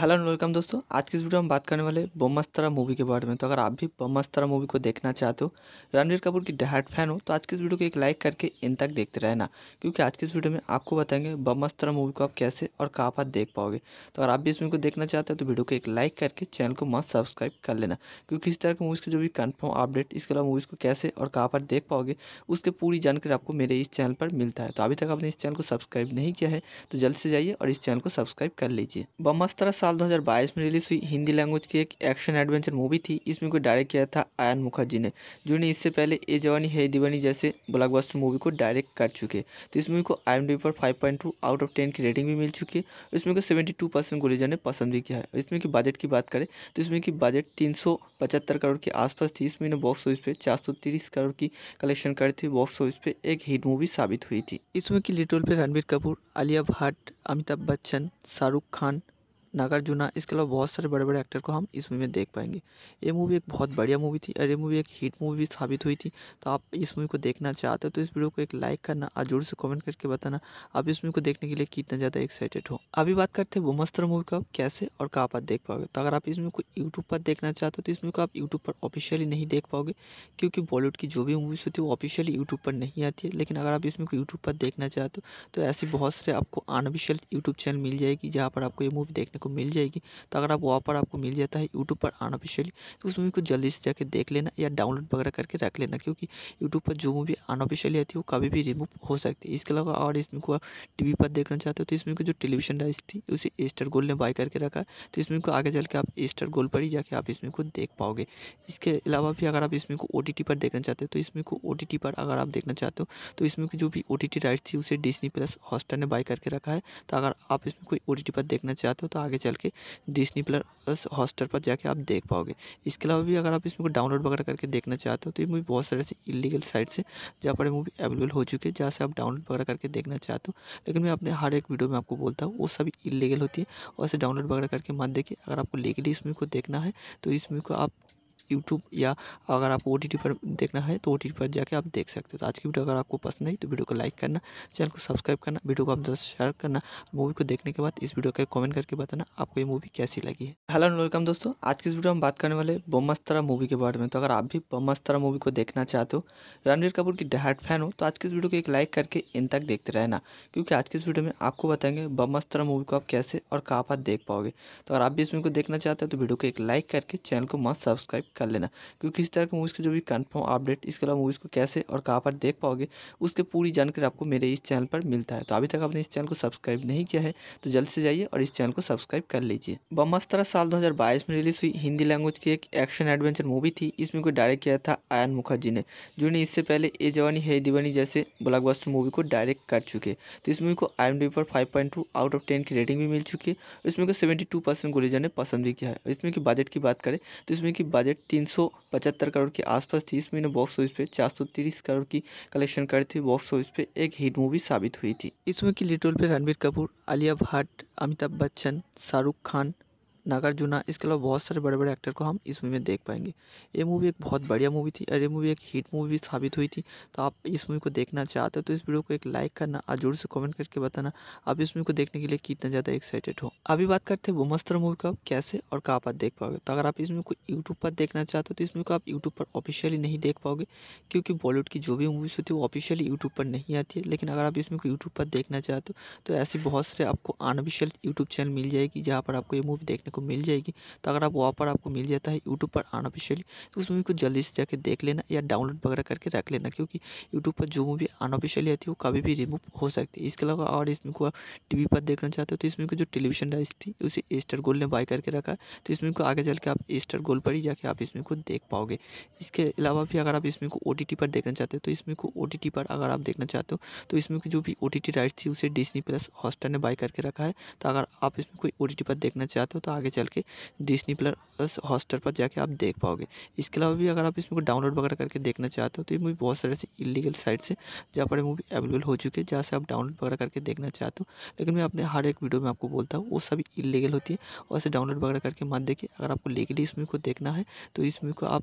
hello and welcome दोस्तों आज की इस वीडियो में हम बात करने वाले बोमस्तरा मूवी के बारे में तो अगर आप भी बोमस्तरा मूवी को देखना चाहते हो रणवीर कपूर की डहाट फैन हो तो आज की इस वीडियो को एक लाइक करके इन तक देखते रहना क्योंकि आज की इस वीडियो में आपको बताएंगे बोमस्तरा मूवी को आप कैसे और कहाँ पर देख पाओगे तो अगर आप भी इस मूवी को देखना चाहते हो तो वीडियो को एक लाइक करके चैनल को मस्त सब्सक्राइब कर लेना क्योंकि इस तरह की मूवीज़ की जो भी कन्फर्म अपडेट इसके अलावा मूवीज़ को कैसे और कहाँ पर देख पाओगे उसकी पूरी जानकारी आपको मेरे इस चैनल पर मिलता है तो अभी तक आपने इस चैनल को सब्सक्राइब नहीं किया है तो जल्द से जाइए और इस चैनल को सब्सक्राइब कर लीजिए बमस्तरा साल 2022 में रिलीज हुई हिंदी लैंग्वेज की एक एक्शन एडवेंचर मूवी थी इसमें को डायरेक्ट किया था आयन मुखर्जी ने जिन्होंने इससे पहले ए जवानी है दीवानी जैसे ब्लॉकबस्टर मूवी को डायरेक्ट कर चुके तो इस मूवी को आई पर 5.2 आउट ऑफ 10 की रेटिंग भी मिल चुकी है इसमें को सेवेंटी परसेंट ने पसंद भी किया है इसमें की बजट की बात करें तो इसमें की बजट तीन करोड़ के आसपास थी इसमें बॉक्स ऑफिस पे चार करोड़ की कलेक्शन करी थी बॉक्स ऑफिस पे एक हिट मूवी साबित हुई थी इसमें की लिटोल पे रणबीर कपूर आलिया भट्ट अमिताभ बच्चन शाहरुख खान नागार्जुना इसके अलावा बहुत सारे बड़े बड़े एक्टर को हम इस मूवी में देख पाएंगे ये मूवी एक बहुत बढ़िया मूवी थी और ये मूवी एक हिट मूवी साबित हुई थी तो आप इस मूवी को देखना चाहते हो तो इस वीडियो को एक लाइक करना और जोर से कमेंट करके बताना आप इस मूवी को देखने के लिए कितना ज़्यादा एक्साइटेड हो अभी बात करते हैं मस्तर मूवी को कैसे और कहाँ पर देख पाओगे तो अगर आप इस मूवी को यूट्यूब पर देखना चाहते हो तो इस मूवी को आप यूट्यूब पर ऑफिशियली नहीं देख पाओगे क्योंकि बॉलीवुड की जो भी मूवीज़ होती है वो ऑफिशियली यूट्यूब पर नहीं आती है लेकिन अगर आप इस मूवी को यूट्यूब पर देखना चाहते हो तो ऐसी बहुत सारे आपको अनऑफिशियल यूट्यूब चैनल मिल जाएगी जहाँ पर आपको ये मूवी देखने को मिल जाएगी तो अगर आप वहाँ पर आपको मिल जाता है यूट्यूब पर अनऑफिशियली तो उस मूवी को जल्दी से जाके देख लेना या डाउनलोड वगैरह करके रख लेना क्योंकि यूट्यूब पर जो मूवी अनऑफिशियली आती है वो कभी भी रिमूव हो सकती है इसके अलावा और इसमें को आप टी पर देखना चाहते हो तो इसमें को जो टेलीविजन डाइस थी उसे एस्टर गोल ने बाय करके रखा है तो इसमें को आगे चल के आप एस्टर गोल पर ही जाके आप इसमें को देख पाओगे इसके अलावा भी अगर आप इसमें को ओ पर देखना चाहते हो तो इसमें को ओ पर अगर आप देखना चाहते हो तो इसमें की जो भी ओ टी राइट थी उसे डिस्नी प्लस हॉस्टर ने बाय करके रखा है तो अगर आप इसमें कोई ओ पर देखना चाहते हो तो आगे आगे चल के डिस्नी प्लस हॉस्टर पर जाके आप देख पाओगे इसके अलावा भी अगर आप इसमें को डाउनलोड वगैरह करके देखना चाहते हो तो ये मूवी बहुत सारे ऐसे इलीगल साइट से जहाँ पर मूवी अवेलेबल हो चुकी है जहाँ से आप डाउनलोड वगैरह करके देखना चाहते हो लेकिन मैं अपने हर एक वीडियो में आपको बोलता हूँ वो सभी इलीगल होती है और इसे डाउनलोड वगैरह करके मत देखिए अगर आपको लीगली इस मूवी को देखना है तो इस मूवी को आप यूट्यूब या अगर आपको ओ पर देखना है तो ओ पर जाके आप देख सकते हो तो आज की वीडियो अगर आपको पसंद आई तो वीडियो को लाइक करना चैनल को सब्सक्राइब करना वीडियो को आप दस शेयर करना मूवी को देखने के बाद इस वीडियो का कमेंट करके बताना आपको ये मूवी कैसी लगी है हेलो एंड वेलकम दोस्तों आज की इस वीडियो में बात करने वाले बोमस्तरा मूवी के बारे में तो अगर आप भी बमस्तरा मूवी को देखना चाहते हो रणवीर कपूर की डहाट फैन हो तो आज की इस वीडियो को एक लाइक करके इन तक देखते रहना क्योंकि आज की इस वीडियो में आपको बताएंगे बोमस्तरा मूवी को आप कैसे और कहाँ पर देख पाओगे तो अगर आप भी इस मूवी को देखना चाहते हो तो वीडियो को एक लाइक करके चैनल को मस्त सब्सक्राइब कर लेना क्योंकि किसी तरह के मूवीज़ के जो भी कन्फर्म अपडेट इसके अलावा मूवीज़ को कैसे और कहाँ पर देख पाओगे उसके पूरी जानकारी आपको मेरे इस चैनल पर मिलता है तो अभी तक आपने इस चैनल को सब्सक्राइब नहीं किया है तो जल्द से जाइए और इस चैनल को सब्सक्राइब कर लीजिए बमस्तरा साल दो में रिलीज हुई हिंदी लैंग्वेज की एक एक्शन एडवेंचर मूवी थी इसमें को डायरेक्ट किया था आयन मुखर्जी ने जिन्होंने इससे पहले ए जवानी है दीवानी जैसे ब्लॉकबस्टर मूवी को डायरेक्ट कर चुके तो इस मूवी को आई पर फाइव आउट ऑफ टेन की रेटिंग भी मिल चुकी है इसमें को सेवेंटी टू परसेंट गुलिजा ने पसंद भी किया है इसमें की बजट की बात करें तो इसमें की बजट तीन सौ पचहत्तर करोड़ के आसपास थी इसमें बॉक्स ऑफिस पे चार सौ तीस करोड़ की कलेक्शन करी थी बॉक्स ऑफिस पे एक हिट मूवी साबित हुई थी इसमें की लिटोल पे रणबीर कपूर आलिया भट्ट अमिताभ बच्चन शाहरुख खान नागार्जुना इसके अलावा बहुत सारे बड़े बड़े एक्टर को हम इस मूवी में देख पाएंगे ये मूवी एक बहुत बढ़िया मूवी थी और ये मूवी एक हिट मूवी साबित हुई थी तो आप इस मूवी को देखना चाहते हो तो इस वीडियो को एक लाइक करना और जोर से कमेंट करके बताना आप इस मूवी को देखने के लिए कितना ज़्यादा एक्साइटेड हो अभी बात करते हैं मस्तर मूवी का कैसे और कहाँ पर देख पाओगे तो अगर आप इस मूवी को यूट्यूब पर देखना चाहते हो तो इस मूवी को आप यूट्यूब पर ऑफिशियली नहीं देख पाओगे क्योंकि बॉलीवुड की जो भी मूवीज़ होती है वो ऑफिशियली यूट्यूब पर नहीं आती है लेकिन अगर आप इस मूवी को यूट्यूब पर देखना चाहते हो तो ऐसी बहुत सारे आपको अनऑफिशियल यूट्यूब चैनल मिल जाएगी जहाँ पर आपको ये मूवी देखने देखने को मिल जाएगी तो अगर आप वहाँ पर आपको मिल जाता है यूट्यूब पर अनऑफिशियली तो उस मूवी को जल्दी से जाके देख लेना या डाउनलोड वगैरह करके रख लेना क्योंकि यूट्यूब पर जो मूवी अनऑफिशियली आती है वो कभी भी रिमूव हो सकती है इसके अलावा और इस मूवी को टी पर देखना चाहते हो तो इस मूवी को जो टेलीविजन डाइस थी उसे एस्टर गोल्ड ने बाय करके रखा है तो इसमें को आगे चल के आप एस्टर गोल्ड पर ही जाके आप इसमें को देख पाओगे इसके अलावा भी अगर आप इसमें को ओ पर देखना चाहते हो तो इसमें को ओ पर अगर आप देखना चाहते हो तो इसमें जो भी ओ राइट थी उसे डिजनी प्लस हॉस्टर ने बाय करके रखा है तो अगर आप इसमें कोई ओ पर देखना चाहते हो तो आगे चल के डिस्नी प्लस हॉस्टर पर जाके आप देख पाओगे इसके अलावा भी अगर आप इस मूवी को डाउनलोड वगैरह करके देखना चाहते हो तो ये मूवी बहुत सारे ऐसे इलीगल साइट्स है जहाँ पर मूवी अवेलेबल हो चुकी है जहाँ से आप डाउनलोड वगैरह करके देखना चाहते हो लेकिन मैं अपने हर एक वीडियो में आपको बोलता हूँ वो सभी इलीगल होती है और ऐसे डाउनलोड वगैरह करके मत देखिए अगर आपको लीगली इस मूवी को देखना है तो इस मूवी को आप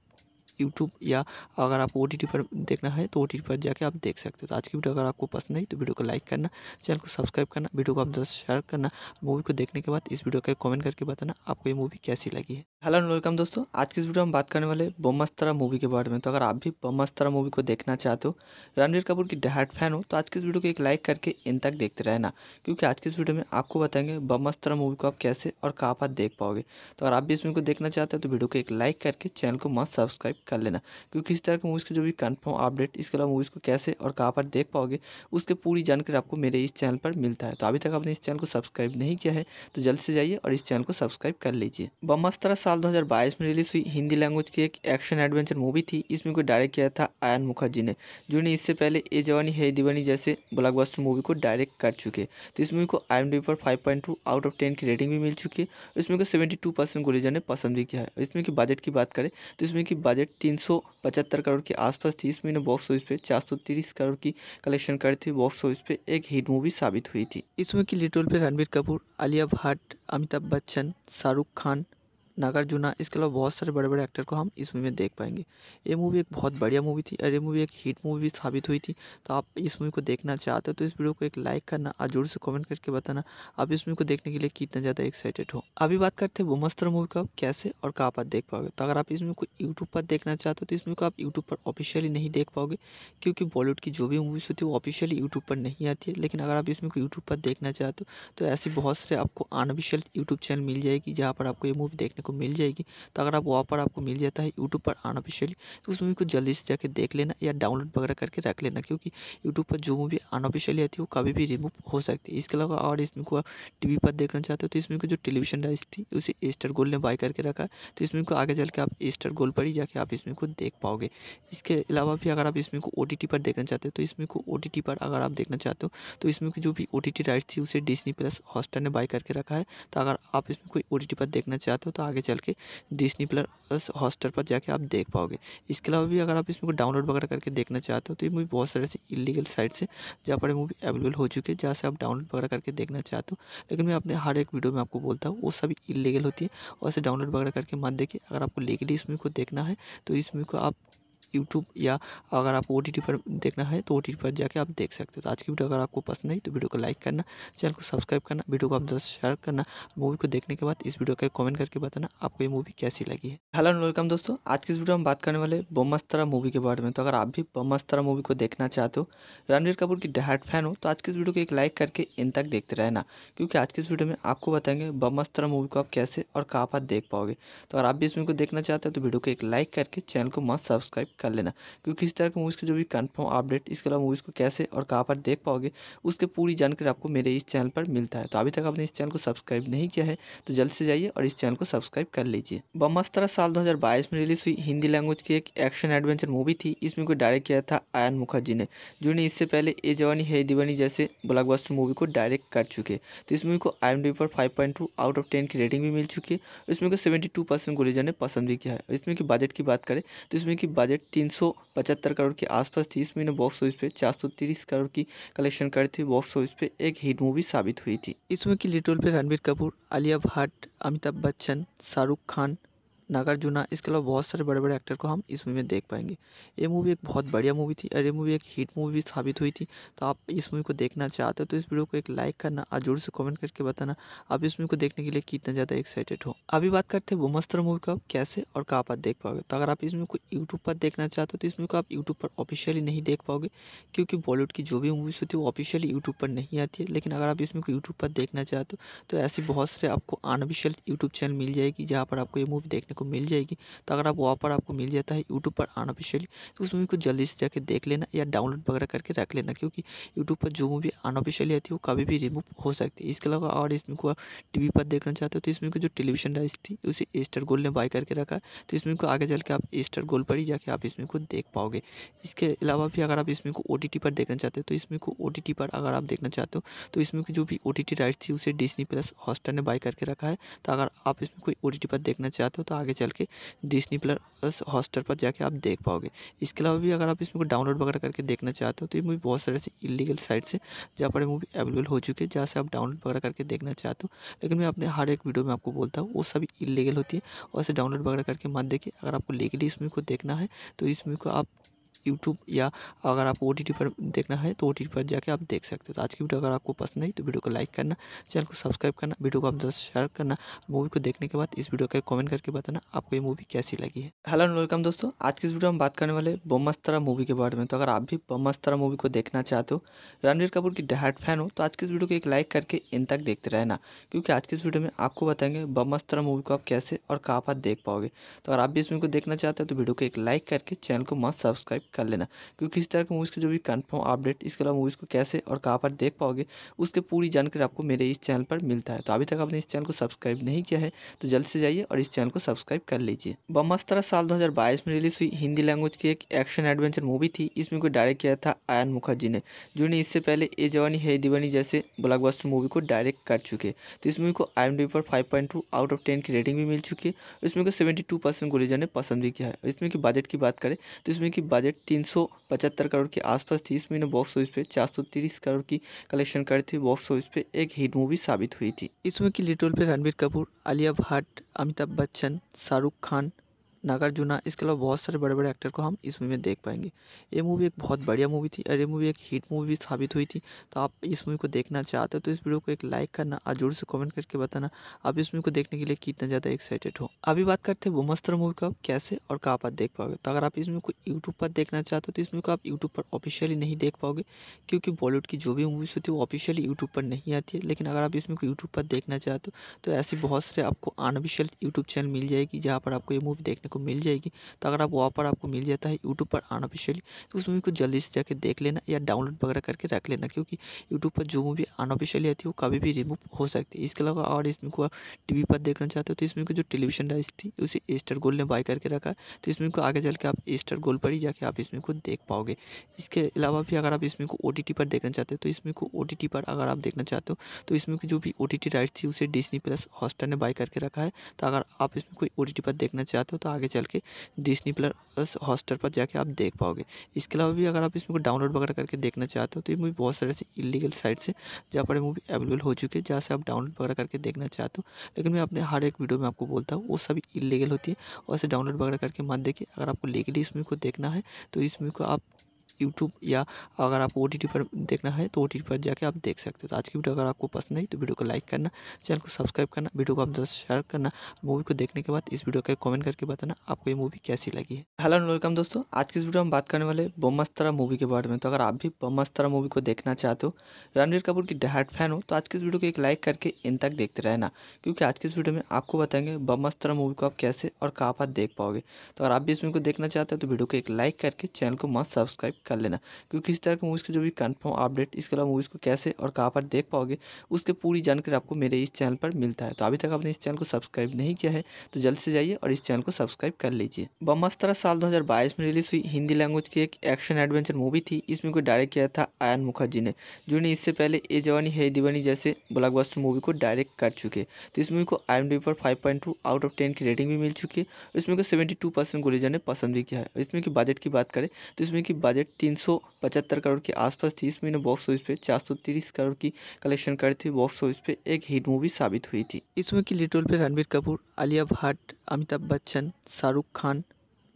यूट्यूब या अगर आपको ओ पर देखना है तो ओ पर जाके आप देख सकते हो तो आज की वीडियो अगर आपको पसंद आई तो वीडियो को लाइक करना चैनल को सब्सक्राइब करना वीडियो को आप दस शेयर करना मूवी को देखने के बाद इस वीडियो का कमेंट करके बताना आपको ये मूवी कैसी लगी है हेलो एंड वेलकम दोस्तों आज की इस वीडियो में बात करने वाले बमस्तरा मूवी के बारे में तो अगर आप भी बमस्तरा मूवी को देखना चाहते हो रणवीर कपूर की डहाट फैन हो तो आज की इस वीडियो को एक लाइक करके इन तक देखते रहना क्योंकि आज की इस वीडियो में आपको बताएंगे बमस्तरा मूवी को आप कैसे और कहाँ पर देख पाओगे तो अगर आप भी इस मूवी को देखना चाहते हो तो वीडियो को एक लाइक करके चैनल को मस्त सब्सक्राइब कर लेना क्योंकि इस तरह की मूवीज़ के जो भी कन्फर्म अपडेट इसके अलावा मूवीज़ को कैसे और कहाँ पर देख पाओगे उसके पूरी जानकारी आपको मेरे इस चैनल पर मिलता है तो अभी तक आपने इस चैनल को सब्सक्राइब नहीं किया है तो जल्द से जाइए और इस चैनल को सब्सक्राइब कर लीजिए बमस्तरा साल दो में रिलीज हुई हिंदी लैंग्वेज की एक एक्शन एडवेंचर मूवी थी इसमें को डायरेक्ट किया था आयन मुखर्जी ने जिन्होंने इससे पहले ए जवानी है दीवानी जैसे ब्लॉकबस्टर मूवी को डायरेक्ट कर चुके तो इस मूवी को आई पर फाइव आउट ऑफ टेन की रेटिंग भी मिल चुकी है इसमें को सेवेंटी टू परसेंट गुरीजा ने पसंद भी किया है इसमें की बजट की बात करें तो इसमें की बजट तीन सौ पचहत्तर करोड़ के आसपास थी इस महीने बॉक्स ऑफिस पे चार सौ तीस करोड़ की कलेक्शन करी थी बॉक्स ऑफिस पे एक हिट मूवी साबित हुई थी इसमें की लिटोल पे रणबीर कपूर आलिया भट्ट अमिताभ बच्चन शाहरुख खान नागार्जुना इसके अलावा बहुत सारे बड़े बड़े एक्टर को हम इस मूवी में देख पाएंगे ये मूवी एक बहुत बढ़िया मूवी थी और ये मूवी एक हिट मूवी साबित हुई थी तो आप इस मूवी को देखना चाहते हो तो इस वीडियो को एक लाइक करना और जोर से कमेंट करके बताना आप इस मूवी को देखने के लिए कितना ज़्यादा एक्साइटेड हो अभी बात करते हैं मस्तर मूवी को आप कैसे और कहाँ पर देख पाओगे तो अगर आप इस मूवी को यूट्यूब पर देखना चाहते हो तो इस मूवी को आप यूट्यूब पर ऑफिशियली नहीं देख पाओगे क्योंकि बॉलीवुड की जो भी मूवीज़ होती है वो ऑफिशियली यूट्यूब पर नहीं आती है लेकिन अगर आप इस मूवी को यूट्यूब पर देखना चाहते हो तो ऐसी बहुत सारे आपको अनऑफिशियल यूट्यूब चैनल मिल जाएगी जहाँ पर आपको ये मूवी देखने को मिल जाएगी तो अगर आप वहाँ पर आपको मिल जाता है यूट्यूब पर अनऑफिशियली तो उस मूवी को जल्दी से जाके देख लेना या डाउनलोड वगैरह करके रख लेना क्योंकि यूट्यूब पर जो मूवी अनऑफिशियली आती है वो कभी भी रिमूव हो सकती है इसके अलावा और इसमें को टी पर देखना चाहते हो तो इसमें को जो टेलीविजन राइस थी उसे स्टार गोल्ड ने बाई करके रखा तो इसमें को आगे चल के आप स्टार गोल्ड पर ही जाके आप इसमें को देख पाओगे इसके अलावा भी अगर आप इसमें को ओ पर देखना चाहते हो तो इसमें को ओ पर अगर आप देखना चाहते हो तो इसमें की जो भी ओ टी राइट थी उसे डिस्नी प्लस हॉस्टर ने बाई करके रखा है तो अगर आप इसमें कोई ओ पर देखना चाहते हो तो आगे आगे चल के डिस्नी प्लस हॉस्टल पर जाके आप देख पाओगे इसके अलावा भी अगर आप इसमें डाउनलोड वगैरह करके देखना चाहते हो तो ये मूवी बहुत सारे से इलीगल साइट से जहाँ पर मूवी अवेलेबल हो चुकी है जहाँ से आप डाउनलोड वगैरह करके देखना चाहते हो लेकिन मैं अपने हर एक वीडियो में आपको बोलता हूँ वो सभी इलीगल होती है और ऐसे डाउनलोड वगैरह करके मत देखिए अगर आपको लीगली इस मूवी को देखना है तो इस मूवी को आप यूट्यूब या अगर आप ओ पर देखना है तो ओ पर जाके आप देख सकते हो तो आज की वीडियो अगर आपको पसंद आई तो वीडियो को लाइक करना चैनल को सब्सक्राइब करना वीडियो को आप दोस्तों शेयर करना मूवी को देखने के बाद इस वीडियो का कमेंट करके बताना आपको ये मूवी कैसी लगी है हेलो एंड वेलकम दोस्तों आज की इस वीडियो में बात करने वाले बमस्तरा मूवी के बारे में तो अगर आप भी बमस्तरा मूवी को देखना चाहते हो रणवीर कपूर की डहाट फैन हो तो आज की इस वीडियो को एक लाइक करके इन तक देखते रहना क्योंकि आज की इस वीडियो में आपको बताएंगे बमस्तरा मूवी को आप कैसे और कहाँ पर देख पाओगे तो अगर आप भी इस मूवी को देखना चाहते हो तो वीडियो को एक लाइक करके चैनल को मस्त सब्सक्राइब कर कर लेना क्योंकि इस तरह की मूवीज़ के जो भी कन्फर्म अपडेट इसके अलावा मूवीज़ को कैसे और कहाँ पर देख पाओगे उसके पूरी जानकारी आपको मेरे इस चैनल पर मिलता है तो अभी तक आपने इस चैनल को सब्सक्राइब नहीं किया है तो जल्द से जाइए और इस चैनल को सब्सक्राइब कर लीजिए बमस्तरा साल दो में रिलीज हुई हिंदी लैंग्वेज की एक एक्शन एडवेंचर मूवी थी इसमें कोई को डायरेक्ट किया था आयन मुखर्जी ने जिन्होंने इससे पहले ए जवानी है दीवानी जैसे ब्लॉकबस्टर मूवी को डायरेक्ट कर चुके हैं तो इस मूवी को आई पर फाइव आउट ऑफ टेन की रेटिंग भी मिल चुकी है इसमें को सेवेंटी टू परसेंट गुलिजा ने पसंद भी किया है इसमें की बजट की बात करें तो इसमें की बजट तीन सौ पचहत्तर करोड़ के आसपास इस महीने बॉक्स ऑफिस पे चार सौ तीस करोड़ की कलेक्शन करती थी बॉक्स ऑफिस पे एक हिट मूवी साबित हुई थी इसमें की लिटोल पे रणबीर कपूर आलिया भट्ट अमिताभ बच्चन शाहरुख खान नागार्जुना इसके अलावा बहुत सारे बड़े बड़े एक्टर को हम इस मूवी में देख पाएंगे ये मूवी एक बहुत बढ़िया मूवी थी और ये मूवी एक हिट मूवी साबित हुई थी तो आप इस मूवी को देखना चाहते हो तो इस वीडियो को एक लाइक करना और जोर से कमेंट करके बताना आप इस मूवी को देखने के लिए कितना ज़्यादा एक्साइटेड हो अभी बात करते हैं मस्तर मूवी को आप कैसे और कहाँ पर देख पाओगे तो अगर आप इस मूवी को यूट्यूब पर देखना चाहते हो तो इस मूवी को आप यूट्यूब पर ऑफिशियली नहीं देख पाओगे क्योंकि बॉलीवुड की जो भी मूवीज़ होती है वो ऑफिशियली यूट्यूब पर नहीं आती है लेकिन अगर आप इस मूवी को यूट्यूब पर देखना चाहते हो तो ऐसी बहुत सारे आपको अनऑफिशियल यूट्यूब चैनल मिल जाएगी जहाँ पर आपको ये मूवी देखने को मिल जाएगी तो अगर आप पर आपको मिल जाता है यूट्यूब पर अनऑफिशियली तो उस मूवी को जल्दी से जाके देख लेना या डाउनलोड वगैरह करके रख लेना क्योंकि यूट्यूब पर जो मूवी अनऑफिशियली आती है वो कभी भी रिमूव हो सकती है इसके अलावा और इसमें को टी पर देखना चाहते हो तो इसमें को जो टेलीविजन डाइस थी उसे एस्टर गोल्ड ने बाय करके रखा तो इसमें को आगे चल के आप एस्टर गोल्ड पर ही जाके आप इसमें को देख पाओगे इसके अलावा भी अगर आप इसमें को ओ पर देखना चाहते हो तो इसमें को ओ पर अगर आप देखना चाहते हो तो इसमें की जो भी ओ टी राइट थी उसे डिस्नी प्लस हॉस्टर ने बाय करके रखा है तो अगर आप इसमें कोई ओ पर देखना चाहते हो तो आगे आगे चल के डिस्नी प्लस हॉस्टर पर जाके आप देख पाओगे इसके अलावा भी अगर आप इसमें को डाउनलोड वगैरह करके देखना चाहते हो तो ये मूवी बहुत सारे से इलीगल साइट से जहाँ पर मूवी अवेलेबल हो चुकी है जहाँ से आप डाउनलोड वगैरह करके देखना चाहते हो लेकिन मैं अपने हर एक वीडियो में आपको बोलता हूँ वो सभी इलीगल होती है और डाउनलोड वगैरह करके मत देखिए अगर आपको लीगली इस मूवी को देखना है तो इस मूवी को आप यूट्यूब या अगर आपको ओ पर देखना है तो ओ पर जाके आप देख सकते हो तो आज की वीडियो अगर आपको पसंद आई तो वीडियो को लाइक करना चैनल को सब्सक्राइब करना वीडियो को आप दस शेयर करना मूवी को देखने के बाद इस वीडियो का कमेंट करके बताना आपको ये मूवी कैसी लगी है हेलो एंड वेलकम दोस्तों आज की इस वीडियो में बात करने वाले बमस्तरा मूवी के बारे में तो अगर आप भी बमस्तरा मूवी को देखना चाहते हो रणवीर कपूर की डहाट फैन हो तो आज की इस वीडियो को एक लाइक करके इन तक देखते रहना क्योंकि आज की इस वीडियो में आपको बताएंगे बमस्तरा मूवी को आप कैसे और कहाँ पर देख पाओगे तो अगर आप भी इस मूवी को देखना चाहते हो तो वीडियो को एक लाइक करके चैनल को मस्त सब्सक्राइब कर लेना क्योंकि किसी तरह के मूवीज़ के जो भी कन्फर्म अपडेट इसके अलावा मूवीज़ को कैसे और कहाँ पर देख पाओगे उसके पूरी जानकारी आपको मेरे इस चैनल पर मिलता है तो अभी तक आपने इस चैनल को सब्सक्राइब नहीं किया है तो जल्द से जाइए और इस चैनल को सब्सक्राइब कर लीजिए बमस्तरा साल दो में रिलीज हुई हिंदी लैंग्वेज की एक एक्शन एडवेंचर मूवी थी इसमें को डायरेक्ट किया था आयन मुखर्जी ने जिन्होंने इससे पहले ए जवानी है दीवानी जैसे ब्लॉकबस्टर मूवी को डायरेक्ट कर चुके तो इस मूवी को आई पर फाइव आउट ऑफ टेन की रेटिंग भी मिल चुकी है इसमें को सेवेंटी टू परसेंट गुलिजा ने पसंद भी किया है इसमें की बजट की बात करें तो इसमें की बजट तीन सौ पचहत्तर करोड़ के आसपास थी महीने बॉक्स ऑफिस पे चार सौ तीस करोड़ की कलेक्शन करी थी बॉक्स ऑफिस पे एक हिट मूवी साबित हुई थी इसमें की लीड पे रणबीर कपूर आलिया भट्ट अमिताभ बच्चन शाहरुख खान नागार्जुना इसके अलावा बहुत सारे बड़े बड़े एक्टर को हम इस मूवी में देख पाएंगे ये मूवी एक बहुत बढ़िया मूवी थी और ये मूवी एक हिट मूवी साबित हुई थी तो आप इस मूवी को देखना चाहते हो तो इस वीडियो को एक लाइक करना और जोर से कमेंट करके बताना आप इस मूवी को देखने के लिए कितना ज़्यादा एक्साइटेड हो अभी बात करते हैं मस्तर मूवी का कैसे और कहाँ पर देख पाओगे तो अगर आप इस मूवी को यूट्यूब पर देखना चाहते हो तो इस मूवी को आप यूट्यूब पर ऑफिशियली नहीं देख पाओगे क्योंकि बॉलीवुड की जो भी मूवीज़ होती है वो ऑफिशियली यूट्यूब पर नहीं आती है लेकिन अगर आप इस मूवी को यूट्यूब पर देखना चाहते हो तो ऐसी बहुत सारे आपको अनऑफिशियल यूट्यूब चैनल मिल जाएगी जहाँ पर आपको ये मूवी देखने को आपको मिल जाएगी तो अगर आप वहाँ पर आपको मिल जाता है यूट्यूब पर अनऑफिशियली तो उस मूवी को जल्दी से जाके देख लेना या डाउनलोड वगैरह करके रख लेना क्योंकि यूट्यूब पर जो मूवी अनऑफिशियली आती है वो कभी भी रिमूव हो सकती है इसके अलावा और इसमें को टी पर देखना चाहते हो तो इसमें को जो टेलीविजन राइस थी उसे एस्टर गोल्ड ने बाय करके रखा है तो इसमें को आगे चल के आप एस्टर गोल्ड पर ही जाके आप इसमें को देख पाओगे इसके अलावा भी अगर आप इसमें को ओ पर देखना चाहते हो तो इसमें को ओ पर अगर आप देखना चाहते हो तो इसमें जो भी ओ टी राइट थी उसे डिस्नी प्लस हॉस्टर ने बाय करके रखा है तो अगर आप इसमें कोई ओ पर देखना चाहते हो तो आगे चल के डिस्नी प्लस हॉस्टल पर जाके आप देख पाओगे इसके अलावा भी अगर आप इसमें को डाउनलोड वगैरह करके देखना चाहते हो तो ये मूवी बहुत सारे ऐसे इलीगल साइट से जहाँ पर मूवी अवेलेबल हो चुकी है जहाँ से आप डाउनलोड वगैरह करके देखना चाहते हो लेकिन मैं अपने हर एक वीडियो में आपको बोलता हूँ वो सभी इलीगल होती है और इसे डाउनलोड वगैरह करके मत देखिए अगर आपको लीगली इस मूवी को देखना है तो इस मूवी को आप यूट्यूब या अगर आपको ओ पर देखना है तो ओ पर जाके आप देख सकते हो तो आज की वीडियो अगर आपको पसंद आई तो वीडियो को लाइक करना चैनल को सब्सक्राइब करना वीडियो को आप दोस्त शेयर करना मूवी को देखने के बाद इस वीडियो का कमेंट करके बताना आपको ये मूवी कैसी लगी है हेलो एंड वेलकम दोस्तों आज की इस वीडियो में बात करने वाले बमस्तरा मूवी के बारे में तो अगर आप भी बमस्तरा मूवी को देखना चाहते हो रणवीर कपूर की डहाट फैन हो तो आज की इस वीडियो को एक लाइक करके इन तक देखते रहना क्योंकि आज की इस वीडियो में आपको बताएंगे बमस्तरा मूवी को आप कैसे और कहाँ पर देख पाओगे तो अगर आप भी इस मूवी को देखना चाहते हो तो वीडियो को एक लाइक करके चैनल को मस्त सब्सक्राइब कर लेना क्योंकि इसी तरह की मूवीज़ के जो भी कन्फर्म अपडेट इसके अलावा मूवीज़ को कैसे और कहाँ पर देख पाओगे उसके पूरी जानकारी आपको मेरे इस चैनल पर मिलता है तो अभी तक आपने इस चैनल को सब्सक्राइब नहीं किया है तो जल्द से जाइए और इस चैनल को सब्सक्राइब कर लीजिए बमस्तरा साल दो में रिलीज हुई हिंदी लैंग्वेज की एक एक्शन एडवेंचर मूवी थी इसमें को डायरेक्ट किया था आयन मुखर्जी ने जिन्होंने इससे पहले ए जवानी है दीवानी जैसे ब्लॉकबस्टर मूवी को डायरेक्ट कर चुके तो इस मूवी को आई पर फाइव आउट ऑफ टेन की रेटिंग भी मिल चुकी है इसमें को सेवेंटी टू परसेंट गुलिजा ने पसंद भी किया है इसमें की बजट की बात करें तो इसमें की बजट तीन सौ पचहत्तर करोड़ के आसपास थी इस महीने बॉक्स ऑफिस पे चार सौ तीस करोड़ की कलेक्शन करी थी बॉक्स ऑफिस पे एक हिट मूवी साबित हुई थी इसमें की लीड रोल पे रणबीर कपूर आलिया भट्ट अमिताभ बच्चन शाहरुख खान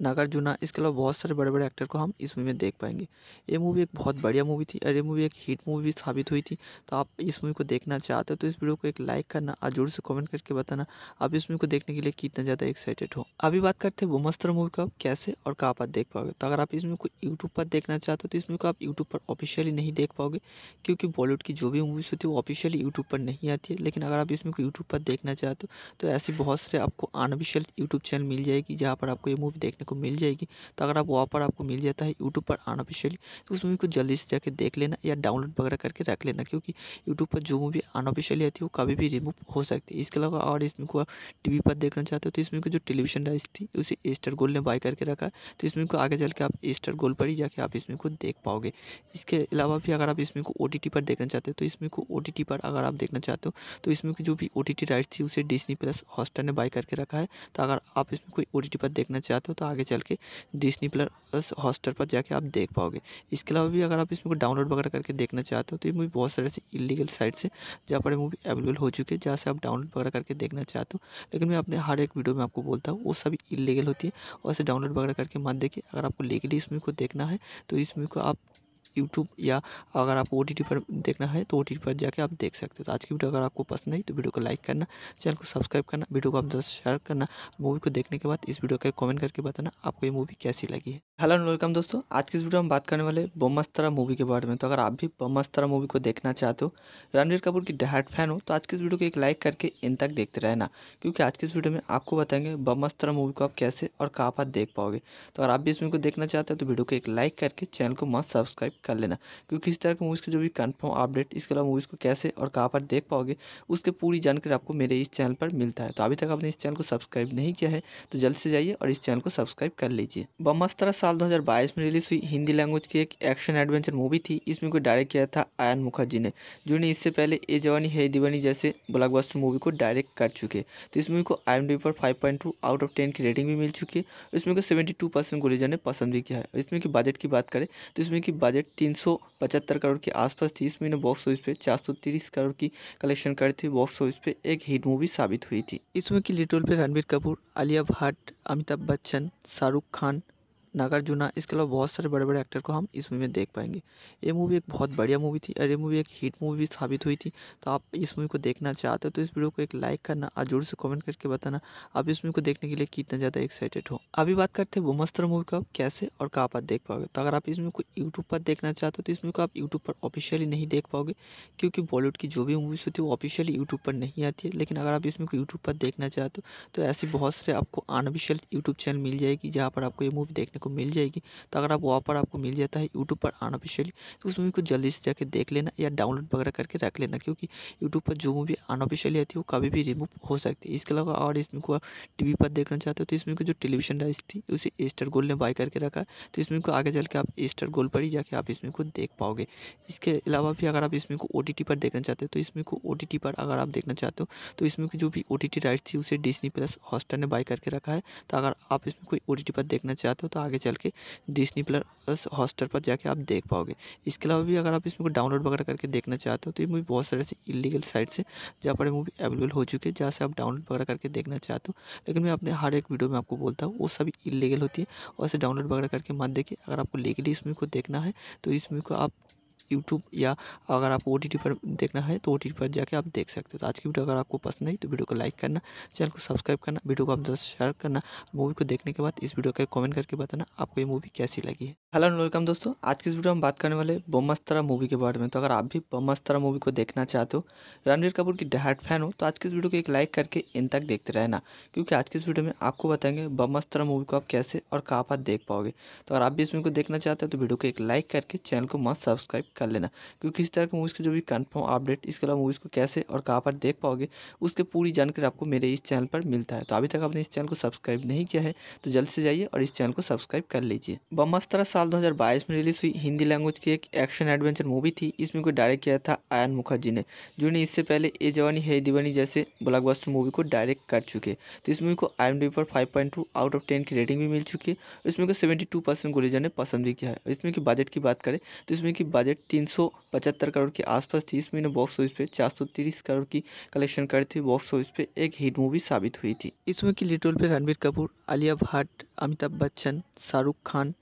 नागार्जुना इसके अलावा बहुत सारे बड़े बड़े एक्टर को हम इस मूवी में देख पाएंगे ये मूवी एक बहुत बढ़िया मूवी थी और ये मूवी एक हिट मूवी साबित हुई थी तो आप इस मूवी को देखना चाहते हो तो इस वीडियो को एक लाइक करना और जोर से कमेंट करके बताना आप इस मूवी को देखने के लिए कितना ज़्यादा एक्साइटेड हो अभी बात करते हैं मस्तर मूवी का कैसे और कहाँ पर देख पाओगे तो अगर आप इस मूवी को यूट्यूब पर देखना चाहते हो तो इस मूवी को आप यूट्यूब पर ऑफिशियली नहीं देख पाओगे क्योंकि बॉलीवुड की जो भी मूवीज़ होती है वो ऑफिशियली यूट्यूब पर नहीं आती है लेकिन अगर आप इस मूवी को यूट्यूब पर देखना चाहते हो तो ऐसी बहुत सारे आपको अनऑफिशियल यूट्यूब चैनल मिल जाएगी जहाँ पर आपको ये मूवी देखने को आपको मिल जाएगी तो अगर आप वहाँ पर आपको मिल जाता है यूट्यूब पर अनऑफिशियली तो उस मूवी को जल्दी से जाके देख लेना या डाउनलोड वगैरह करके रख लेना क्योंकि यूट्यूब पर जो मूवी अनऑफिशियली आती है वो कभी भी रिमूव हो सकती है इसके अलावा और इसमें को आप टी पर देखना चाहते हो तो इसमें को जो टेलीविजन डाइस थी उसे एस्टर गोल्ड ने बाई करके रखा है तो इसमें को आगे चल के आप एस्टर गोल्ड पर ही जाके आप इसमें को देख पाओगे इसके अलावा भी अगर आप इसमें को ओ पर देखना चाहते हो तो इसमें को ओ पर अगर आप देखना चाहते हो तो इसमें की जो भी ओ राइट थी उसे डिस्नी प्लस हॉस्टर ने बाई करके रखा है तो अगर आप इसमें कोई ओ पर देखना चाहते हो तो आगे आगे चल के डिस्नी प्लस हॉस्टल पर जाके आप देख पाओगे इसके अलावा भी अगर आप इसमें डाउनलोड वगैरह करके देखना चाहते हो तो ये मूवी बहुत सारे ऐसी इलीगल साइट से जहाँ पर मूवी अवेलेबल हो चुकी है जहाँ से आप डाउनलोड वगैरह करके देखना चाहते हो लेकिन मैं अपने हर एक वीडियो में आपको बोलता हूँ वो सभी इलीगल होती है और ऐसे डाउनलोड वगैरह करके मत देखिए अगर आपको लीगली इस मूवी को देखना है तो इस मूवी को आप यूट्यूब या अगर आप ओ पर देखना है तो ओ पर जाके आप देख सकते हो तो आज की वीडियो अगर आपको पसंद आई तो वीडियो को लाइक करना चैनल को सब्सक्राइब करना वीडियो को आप दोस्तों शेयर करना मूवी को देखने के बाद इस वीडियो का कमेंट करके बताना आपको ये मूवी कैसी लगी है हेलो एंड वेलकम दोस्तों आज की इस वीडियो में बात करने वाले बोमस्तरा मूवी के बारे में तो अगर आप भी बमस्तरा मूवी को देखना चाहते हो रणवीर कपूर की डहाट फैन हो तो आज की इस वीडियो को एक लाइक करके इन तक देखते रहना क्योंकि आज की इस वीडियो में आपको बताएंगे बमस्तरा मूवी को आप कैसे और कहाँ पर देख पाओगे तो अगर आप भी इस मूवी को देखना चाहते हो तो वीडियो को एक लाइक करके चैनल को मस्त सब्सक्राइब कर लेना क्योंकि किसी तरह की मूवीज़ के जो भी कन्फर्म अपडेट इसके अलावा मूवीज़ को कैसे और कहाँ पर देख पाओगे उसके पूरी जानकारी आपको मेरे इस चैनल पर मिलता है तो अभी तक आपने इस चैनल को सब्सक्राइब नहीं किया है तो जल्द से जाइए और इस चैनल को सब्सक्राइब कर लीजिए बमस्तरा साल दो में रिलीज हुई हिंदी लैंग्वेज की एक एक्शन एडवेंचर मूवी थी इसमें कोई को डायरेक्ट किया था आयन मुखर्जी ने जिन्होंने इससे पहले ए जवानी है दीवानी जैसे ब्लॉकबस्टर मूवी को डायरेक्ट कर चुके तो इस मूवी को आई पर फाइव आउट ऑफ टेन की रेटिंग भी मिल चुकी है इसमें को सेवेंटी टू परसेंट गुरीजा ने पसंद भी किया है इसमें की बजट की बात करें तो इसमें की बजट तीन सौ पचहत्तर करोड़ के आसपास थी इस महीने बॉक्स ऑफिस पे चार सौ तीस करोड़ की कलेक्शन करी थी बॉक्स ऑफिस पे एक हिट मूवी साबित हुई थी इसमें की लिटोल पे रणबीर कपूर आलिया भट्ट अमिताभ बच्चन शाहरुख खान नागार्जुना इसके अलावा बहुत सारे बड़े बड़े एक्टर को हम इस मूवी में देख पाएंगे ये मूवी एक बहुत बढ़िया मूवी थी और ये मूवी एक हिट मूवी साबित हुई थी तो आप इस मूवी को देखना चाहते हो तो इस वीडियो को एक लाइक करना और जोर से कमेंट करके बताना आप इस मूवी को देखने के लिए कितना ज़्यादा एक्साइटेड हो अभी बात करते हैं वोमस्त्र मूवी को आप कैसे और कहाँ पर देख पाओगे तो अगर आप इस मूवी को यूट्यूब पर देखना चाहते हो तो इस मूवी को आप यूट्यूब पर ऑफिशियली नहीं देख पाओगे क्योंकि बॉलीवुड की जो भी मूवीज़ होती है वो ऑफिशियली यूट्यूब पर नहीं आती है लेकिन अगर आप इस मूवी को यूट्यूब पर देखना चाहते हो तो ऐसी बहुत सारे आपको अनऑफिशियल यूट्यूब चैनल मिल जाएगी जहाँ पर आपको ये मूवी देखने को मिल जाएगी तो अगर आप पर आपको मिल जाता है यूट्यूब पर अनऑफिशियली तो उस मूवी को जल्दी से जाके देख लेना या डाउनलोड वगैरह करके रख लेना क्योंकि यूट्यूब पर जो मूवी अनऑफिशियली आती है वो कभी भी रिमूव हो सकती है इसके अलावा और इसमें को टी पर देखना चाहते हो तो इसमें को जो टेलीविजन राइस थी उसे एस्टर गोल्ड ने बाय करके रखा है तो इसमें को आगे चल के आप एस्टर गोल्ड पर ही जाके आप इसमें को देख पाओगे इसके अलावा भी अगर आप इसमें को ओ पर देखना चाहते हो तो इसमें को ओ पर अगर आप देखना चाहते हो तो इसमें की जो भी ओ टी थी उसे डिस्नी प्लस हॉस्टर ने बाय करके रखा है तो अगर आप इसमें कोई ओ पर देखना चाहते हो तो आगे आगे चल के डिस्नी प्लस हॉस्टर पर जाके आप देख पाओगे इसके अलावा भी अगर आप इसमें को डाउनलोड वगैरह करके देखना चाहते हो तो ये मूवी बहुत सारे ऐसे इलीगल साइट से जहाँ पर मूवी अवेलेबल हो चुकी है जहाँ से आप डाउनलोड वगैरह करके देखना चाहते हो लेकिन मैं अपने हर एक वीडियो में आपको बोलता हूँ वो सभी इलीगल होती है और इसे डाउनलोड वगैरह करके मत देखिए अगर आपको लीगली इस मूवी को देखना है तो इस मूवी को आप यूट्यूब या अगर आप ओ पर देखना है तो ओ पर जाके आप देख सकते हो तो आज की वीडियो अगर आपको पसंद आई तो वीडियो को लाइक करना चैनल को सब्सक्राइब करना वीडियो को आप दस शेयर करना मूवी को देखने के बाद इस वीडियो का कमेंट करके बताना आपको ये मूवी कैसी लगी है हेलो एंड वेलकम दोस्तों आज की इस वीडियो में बात करने वाले बोमस्तरा मूवी के बारे में तो अगर आप भी बमस्तरा मूवी को देखना चाहते हो रणवीर कपूर की डहाट फैन हो तो आज की इस वीडियो को एक लाइक करके इन तक देखते रहना क्योंकि आज की इस वीडियो में आपको बताएंगे बोमस्तरा मूवी को आप कैसे और कहाँ पर देख पाओगे तो अगर आप भी इस मूवी को देखना चाहते हो तो वीडियो को एक लाइक करके चैनल को मस्त सब्सक्राइब कर लेना क्योंकि किसी तरह के मूवीज़ के जो भी कन्फर्म अपडेट इसके अलावा मूवीज़ को कैसे और कहाँ पर देख पाओगे उसके पूरी जानकारी आपको मेरे इस चैनल पर मिलता है तो अभी तक आपने इस चैनल को सब्सक्राइब नहीं किया है तो जल्द से जाइए और इस चैनल को सब्सक्राइब कर लीजिए बमस्तरा साल दो में रिलीज हुई हिंदी लैंग्वेज की एक एक्शन एडवेंचर मूवी थी इसमें को डायरेक्ट किया था आयन मुखर्जी ने जो ने इससे पहले ए जवानी है दीवानी जैसे ब्लॉकबस्टर मूवी को डायरेक्ट कर चुके तो इस मूवी को आई पर 5.2 आउट ऑफ 10 की रेटिंग भी मिल चुकी है इसमें को 72 परसेंट गुरीजा ने पसंद भी किया है इसमें की बजट की बात करें तो इसमें की बजट तीन सौ पचहत्तर करोड़ के आसपास तीस महीने बॉक्स ऑफिस पे चार सौ तीस करोड़ की कलेक्शन करती थी बॉक्स ऑफिस पे एक हिट मूवी साबित हुई थी इसमें की लिटोल पे रणबीर कपूर आलिया भट्ट अमिताभ बच्चन शाहरुख खान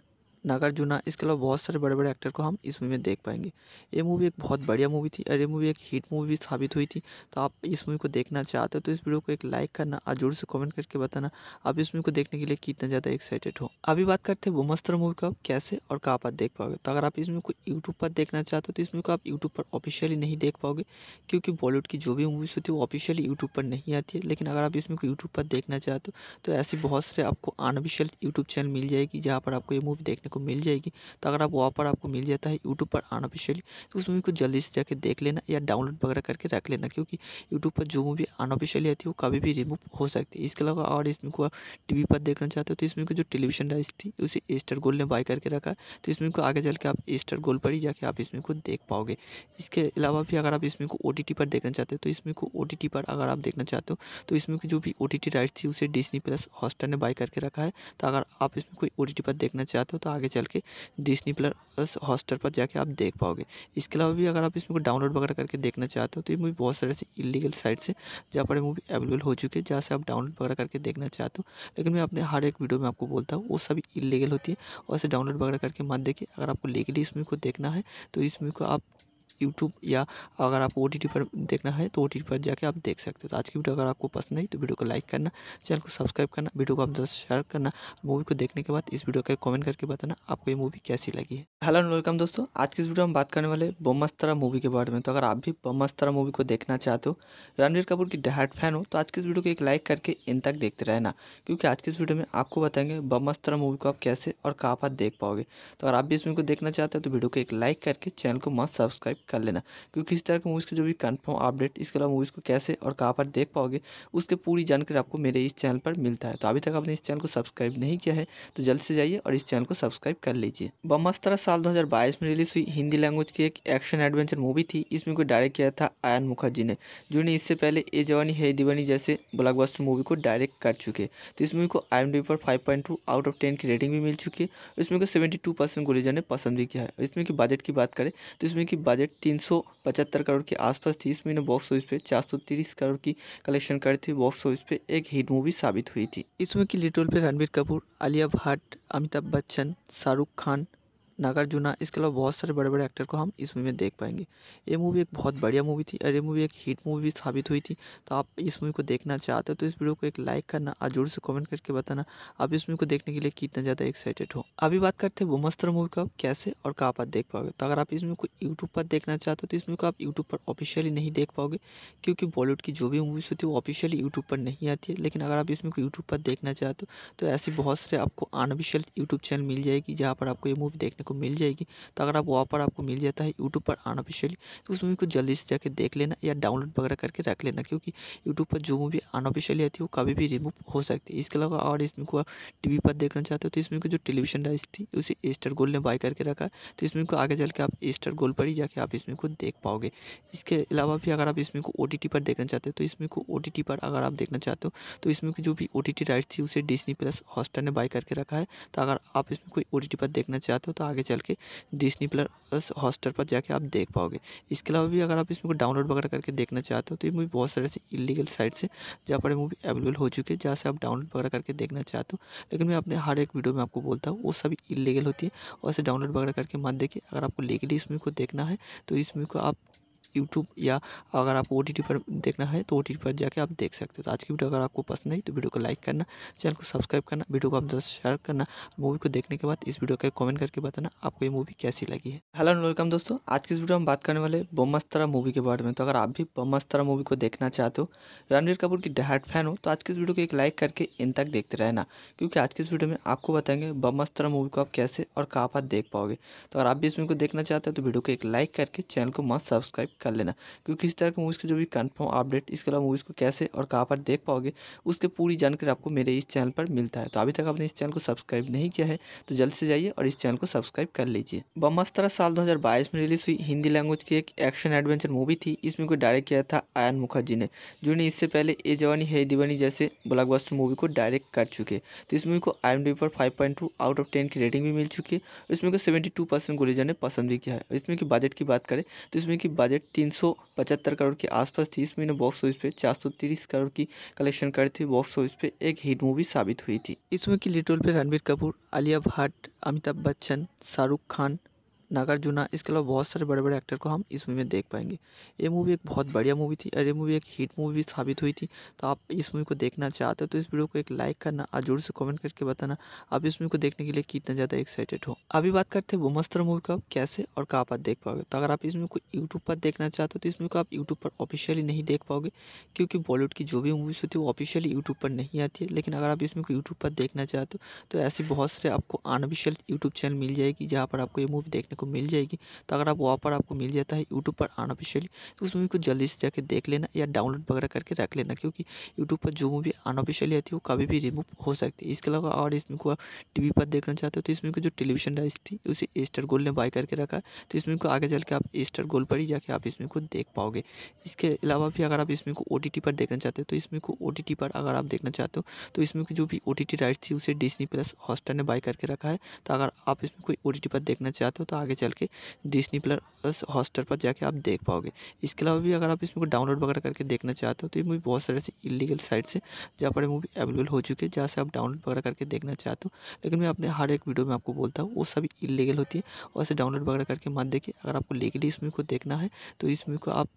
नागार्जुना इसके अलावा बहुत सारे बड़े बड़े एक्टर को हम इस मूवी में देख पाएंगे ये मूवी एक बहुत बढ़िया मूवी थी और ये मूवी एक हिट मूवी साबित हुई थी तो आप इस मूवी को देखना चाहते हो तो इस वीडियो को एक लाइक करना और जोर से कमेंट करके बताना आप इस मूवी को देखने के लिए कितना ज़्यादा एक्साइटेड हो अभी बात करते हैं वो मस्तर मूवी का कैसे और कहाँ पर देख पाओगे तो अगर आप इस मूवी को यूट्यूब पर देखना चाहते हो तो इस मूवी को आप यूट्यूब पर ऑफिशियली नहीं देख पाओगे क्योंकि बॉलीवुड की जो भी मूवीज़ होती है वो ऑफिशियली यूट्यूब पर नहीं आती है लेकिन अगर आप इस मूवी को यूट्यूब पर देखना चाहते हो तो ऐसी बहुत सारे आपको अनऑफिशियल यूट्यूब चैनल मिल जाएगी जहाँ पर आपको ये मूवी देखने देखने को मिल जाएगी तो अगर आप वहाँ पर आपको मिल जाता है यूट्यूब पर अनऑफिशियली तो उस मूवी को जल्दी से जाके देख लेना या डाउनलोड वगैरह करके रख लेना क्योंकि यूट्यूब पर जो मूवी अनऑफिशियली आती है वो कभी भी रिमूव हो सकती है इसके अलावा और इसमें को आप टी पर देखना चाहते हो तो इसमें को जो टेलीविजन राइस थी उसे एस्टर गोल्ड ने बाय करके रखा है तो इसमें को आगे चल के आप एस्टर गोल्ड पर ही जाके आप इसमें को देख पाओगे इसके अलावा भी अगर आप इसमें को ओ पर देखना चाहते हो तो इसमें को ओ पर अगर आप देखना चाहते हो तो इसमें की जो भी ओ टी राइट थी उसे डिस्नी प्लस हॉटस्टार ने बाय करके रखा है तो अगर आप इसमें कोई ओ पर देखना चाहते हो तो आगे चल के डिस्नी प्लस हॉस्टल पर जाके आप देख पाओगे इसके अलावा भी अगर आप इसमें को डाउनलोड वगैरह करके देखना चाहते हो तो ये मूवी बहुत सारे ऐसे इलीगल साइट से जहाँ पर मूवी अवेलेबल हो चुकी है जहाँ से आप डाउनलोड वगैरह करके देखना चाहते हो लेकिन मैं अपने हर एक वीडियो में आपको बोलता हूँ वो सभी इलीगल होती है और डाउनलोड वगैरह करके मत देखिए अगर आपको लीगली इस मूवी को देखना है तो इस मूवी को आप यूट्यूब या अगर आपको ओ पर देखना है तो ओ पर जाके आप देख सकते हो तो आज की वीडियो अगर आपको पसंद आई तो वीडियो को लाइक करना चैनल को सब्सक्राइब करना वीडियो को आप दस शेयर करना मूवी को देखने के बाद इस वीडियो का कमेंट करके बताना आपको ये मूवी कैसी लगी है हेलो एंड वेलकम दोस्तों आज की इस वीडियो में बात करने वाले बमस्तरा मूवी के बारे में तो अगर आप भी बमस्तरा मूवी को देखना चाहते हो रणवीर कपूर की डहाट फैन हो तो आज की इस वीडियो को एक लाइक करके इन तक देखते रहना क्योंकि आज की इस वीडियो में आपको बताएंगे बमस्तरा मूवी को आप कैसे और कहाँ पर देख पाओगे तो अगर आप भी इस मूवी को देखना चाहते हो तो वीडियो को एक लाइक करके चैनल को मस्त सब्सक्राइब कर लेना क्योंकि इस तरह के मूवीज़ के जो भी कन्फर्म अपडेट इसके अलावा मूवीज़ को कैसे और कहाँ पर देख पाओगे उसके पूरी जानकारी आपको मेरे इस चैनल पर मिलता है तो अभी तक आपने इस चैनल को सब्सक्राइब नहीं किया है तो जल्द से जाइए और इस चैनल को सब्सक्राइब कर लीजिए बमस्तरा साल 2022 में रिलीज हुई हिंदी लैंग्वेज की एक एक्शन एडवेंचर मूवी थी इसमें को डायरेक्ट किया था आयन मुखर्जी ने जिन्होंने इससे पहले ए जवानी है दीवानी जैसे ब्लॉकबस्टर मूवी को डायरेक्ट कर चुके तो इस मूवी को आई पर फाइव आउट ऑफ टेन की रेटिंग भी मिल चुकी है इसमें को सेवेंटी टू परसेंट गुलेजा ने पसंद भी किया है इसमें की बजट की बात करें तो इसमें की बजट तीन सौ पचहत्तर करोड़ के आसपास थी इस महीने बॉक्स ऑफिस पे चार सौ तीस करोड़ की कलेक्शन करी थी बॉक्स ऑफिस पे एक हिट मूवी साबित हुई थी इसमें की लीड पे रणबीर कपूर आलिया भट्ट अमिताभ बच्चन शाहरुख खान नागार्जुना इसके अलावा बहुत सारे बड़े बड़े एक्टर को हम इस मूवी में देख पाएंगे ये मूवी एक बहुत बढ़िया मूवी थी और ये मूवी एक हिट मूवी साबित हुई थी तो आप इस मूवी को देखना चाहते हो तो इस वीडियो को एक लाइक करना और जोर से कमेंट करके बताना आप इस मूवी को देखने के लिए कितना ज़्यादा एक्साइटेड हो अभी बात करते हैं ब्रह्मस्त्र मूवी को आप कैसे और कहाँ पर देख पाओगे तो अगर आप इस मूवी को यूट्यूब पर देखना चाहते हो तो इस मूवी को आप यूट्यूब पर ऑफिशियली नहीं देख पाओगे क्योंकि बॉलीवुड की जो भी मूवीज़ होती है वो ऑफिशियली यूट्यूब पर नहीं आती है लेकिन अगर आप इस मूवी को यूट्यूब पर देखना चाहते हो तो ऐसी बहुत सारे आपको अनऑफिशियल यूट्यूब चैनल मिल जाएगी जहाँ पर आपको ये मूवी देखने को मिल जाएगी तो अगर आप वहाँ पर आपको मिल जाता है यूट्यूब पर अनऑफिशियली तो उस मूवी को जल्दी से जाके देख लेना या डाउनलोड वगैरह करके रख लेना क्योंकि यूट्यूब पर जो मूवी अनऑफिशियली आती है वो कभी भी रिमूव हो सकती है इसके अलावा और इसमें को टी पर देखना चाहते हो तो इसमें को जो टेलीविजन डाइस थी उसे स्टार गोल्ड ने बाय करके रखा है तो इसमें को आगे चल के आप स्टार गोल्ड पर ही जाके आप इसमें को देख पाओगे इसके अलावा भी अगर आप इसमें को ओ पर देखना चाहते हो तो इसमें को ओ पर अगर आप देखना चाहते हो तो इसमें की जो भी ओ टी राइट थी उसे डिस्नी प्लस हॉस्टर ने बाय करके रखा है तो अगर आप इसमें कोई ओ पर देखना चाहते हो तो आगे आगे चल के डिस्नी प्लस हॉस्टल पर जाके आप देख पाओगे इसके अलावा भी अगर आप इसमें डाउनलोड वगैरह करके देखना चाहते हो तो ये मूवी बहुत सारे ऐसे इलीगल साइट से जहाँ पर मूवी अवेलेबल हो चुकी है जहाँ से आप डाउनलोड वगैरह करके देखना चाहते हो लेकिन मैं अपने हर एक वीडियो में आपको बोलता हूँ वो सभी इलीगल होती है और इसे डाउनलोड वगैरह करके मत देखिए अगर आपको लीगली इस मूवी को देखना है तो इस मूवी को आप यूट्यूब या अगर आप ओ पर देखना है तो ओ पर जाके आप देख सकते हो तो आज की वीडियो अगर आपको पसंद आई तो वीडियो को लाइक करना चैनल को सब्सक्राइब करना वीडियो को आप दोस्तों शेयर करना मूवी को देखने के बाद इस वीडियो का कमेंट करके बताना आपको ये मूवी कैसी लगी है हेलो एंड वेलकम दोस्तों आज की इस वीडियो में बात करने वाले बोमस्तरा मूवी के बारे में तो अगर आप भी बमस्तरा मूवी को देखना चाहते हो रणवीर कपूर की डहाट फैन हो तो आज की इस वीडियो को एक लाइक करके इन तक देखते रहना क्योंकि आज की इस वीडियो में आपको बताएंगे बमस्तरा मूवी को आप कैसे और कहाँ पर देख पाओगे तो अगर आप भी इस मूवी को देखना चाहते हो तो वीडियो को एक लाइक करके चैनल को मस्त सब्सक्राइब कर लेना क्योंकि इस तरह के मूवीज़ के जो भी कन्फर्म अपडेट इसके अलावा मूवीज़ को कैसे और कहाँ पर देख पाओगे उसके पूरी जानकारी आपको मेरे इस चैनल पर मिलता है तो अभी तक आपने इस चैनल को सब्सक्राइब नहीं किया है तो जल्द से जाइए और इस चैनल को सब्सक्राइब कर लीजिए बमस्तरा साल दो में रिलीज हुई हिंदी लैंग्वेज की एक एक्शन एडवेंचर मूवी थी इसमें कोई को डायरेक्ट किया था आयन मुखर्जी ने जिन्होंने इससे पहले ए जवानी है दीवानी जैसे ब्लॉकबस्टर मूवी को डायरेक्ट कर चुके तो इस मूवी को आई पर फाइव आउट ऑफ टेन की रेटिंग भी मिल चुकी है और इसमें को सेवेंटी टू परसेंट गुलीजा ने पसंद भी किया है इसमें की बजट की बात करें तो इसमें की बजट तीन सौ पचहत्तर करोड़ के आसपास थी इस महीने बॉक्स ऑफिस पे चार सौ तीस करोड़ की कलेक्शन करी थी बॉक्स ऑफिस पे एक हिट मूवी साबित हुई थी इसमें की लिटोल पे रणबीर कपूर आलिया भट्ट अमिताभ बच्चन शाहरुख खान नागार्जुना इसके अलावा बहुत सारे बड़े बड़े एक्टर को हम इस मूवी में देख पाएंगे ये मूवी एक बहुत बढ़िया मूवी थी और ये मूवी एक हिट मूवी साबित हुई थी तो आप इस मूवी को देखना चाहते हो तो इस वीडियो को एक लाइक करना और जोर से कमेंट करके बताना आप इस मूवी को देखने के लिए कितना ज़्यादा एक्साइटेड हो अभी बात करते हैं मस्तर मूवी को आप कैसे और कहाँ पर देख पाओगे तो अगर आप इस मूवी को यूट्यूब पर देखना चाहते हो तो इस मूवी को आप यूट्यूब पर ऑफिशियली नहीं देख पाओगे क्योंकि बॉलीवुड की जो भी मूवीज़ होती है वो ऑफिशियली यूट्यूब पर नहीं आती है लेकिन अगर आप इस मूवी को यूट्यूब पर देखना चाहते हो तो ऐसी बहुत सारे आपको अनऑफिशियल यूट्यूब चैनल मिल जाएगी जहाँ पर आपको ये मूवी देखने को मिल जाएगी तो अगर आप वहाँ पर आपको मिल जाता है यूट्यूब पर अनऑफिशियली तो उस मूवी को जल्दी से जाके देख लेना या डाउनलोड वगैरह करके रख लेना क्योंकि यूट्यूब पर जो मूवी अनऑफिशियली आती है वो कभी भी रिमूव हो सकती है इसके अलावा और इसमें को आप टी पर देखना चाहते हो तो इसमें को जो टेलीविजन डाइस थी उसे स्टार गोल्ड ने बाई करके रखा तो इसमें को आगे चल के आप स्टार गोल्ड पर ही जाके आप इसमें को देख पाओगे इसके अलावा भी अगर आप इसमें को ओ पर देखना चाहते हो तो इसमें को ओ पर अगर आप देखना चाहते हो तो इसमें की जो भी ओ टी राइट थी उसे डिस्नी प्लस हॉस्टर ने बाई करके रखा है तो अगर आप इसमें कोई ओ पर देखना चाहते हो तो आगे आगे चल के डिस्नी प्लस हॉस्टर पर जाके आप देख पाओगे इसके अलावा भी अगर आप इसमें डाउनलोड वगैरह करके देखना चाहते हो तो ये मूवी बहुत सारे ऐसे इलीगल साइट से जहाँ पर मूवी अवेलेबल हो चुकी है जहाँ से आप डाउनलोड वगैरह करके देखना चाहते हो लेकिन मैं अपने हर एक वीडियो में आपको बोलता हूँ वो सभी इलीगल होती है और इसे डाउनलोड वगैरह करके मत देखिए अगर आपको लीगली इस मूवी को देखना है तो इस मूवी को आप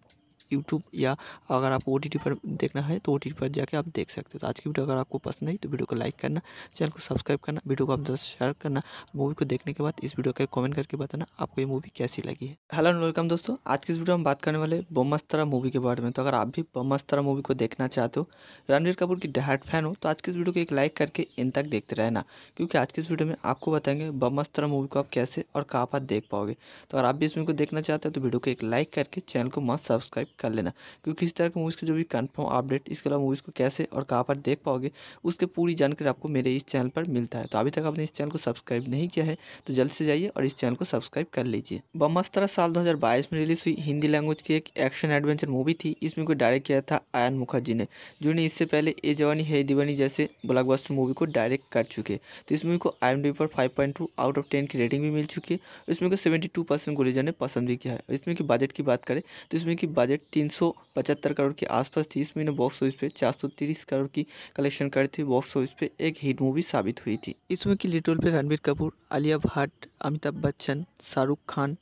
यूट्यूब या अगर आपको ओ पर देखना है तो ओ पर जाके आप देख सकते हो तो आज की वीडियो अगर आपको पसंद आई तो वीडियो को लाइक करना चैनल को सब्सक्राइब करना वीडियो को आप दस शेयर करना मूवी को देखने के बाद इस वीडियो का कमेंट करके बताना आपको ये मूवी कैसी लगी है हेलो एंड वेलकम दोस्तों आज की इस वीडियो में बात करने वाले बमस्तरा मूवी के बारे में तो अगर आप भी बमस्तरा मूवी को देखना चाहते हो रणवीर कपूर की डहाट फैन हो तो आज की इस वीडियो को एक लाइक करके इन तक देखते रहना क्योंकि आज की इस वीडियो में आपको बताएंगे बमस्तरा मूवी को आप कैसे और कहाँ पर देख पाओगे तो अगर आप भी इस मूवी को देखना चाहते हो तो वीडियो को एक लाइक करके चैनल को मस्त सब्सक्राइब कर लेना क्योंकि किसी तरह के मूवीज़ के जो भी कन्फर्म अपडेट इसके अलावा मूवीज़ को कैसे और कहाँ पर देख पाओगे उसके पूरी जानकारी आपको मेरे इस चैनल पर मिलता है तो अभी तक आपने इस चैनल को सब्सक्राइब नहीं किया है तो जल्द से जाइए और इस चैनल को सब्सक्राइब कर लीजिए बमस्तरा साल दो में रिलीज हुई हिंदी लैंग्वेज की एक एक्शन एडवेंचर मूवी थी इसमें को डायरेक्ट किया था आयन मुखर्जी ने जिन्होंने इससे पहले ए जवानी है दीवानी जैसे ब्लॉकबस्टर मूवी को डायरेक्ट कर चुके तो इस मूवी को आई पर फाइव आउट ऑफ टेन की रेटिंग भी मिल चुकी है इसमें को सेवेंटी टू परसेंट गुरीजा ने पसंद भी किया है इसमें की बजट की बात करें तो इसमें की बजट तीन सौ पचहत्तर करोड़ के आसपास थी इसमें महीने बॉक्स ऑफिस पे चार सौ तीस करोड़ की कलेक्शन करी थी बॉक्स ऑफिस पे एक हिट मूवी साबित हुई थी इसमें की लिटोल पे रणबीर कपूर आलिया भट्ट अमिताभ बच्चन शाहरुख खान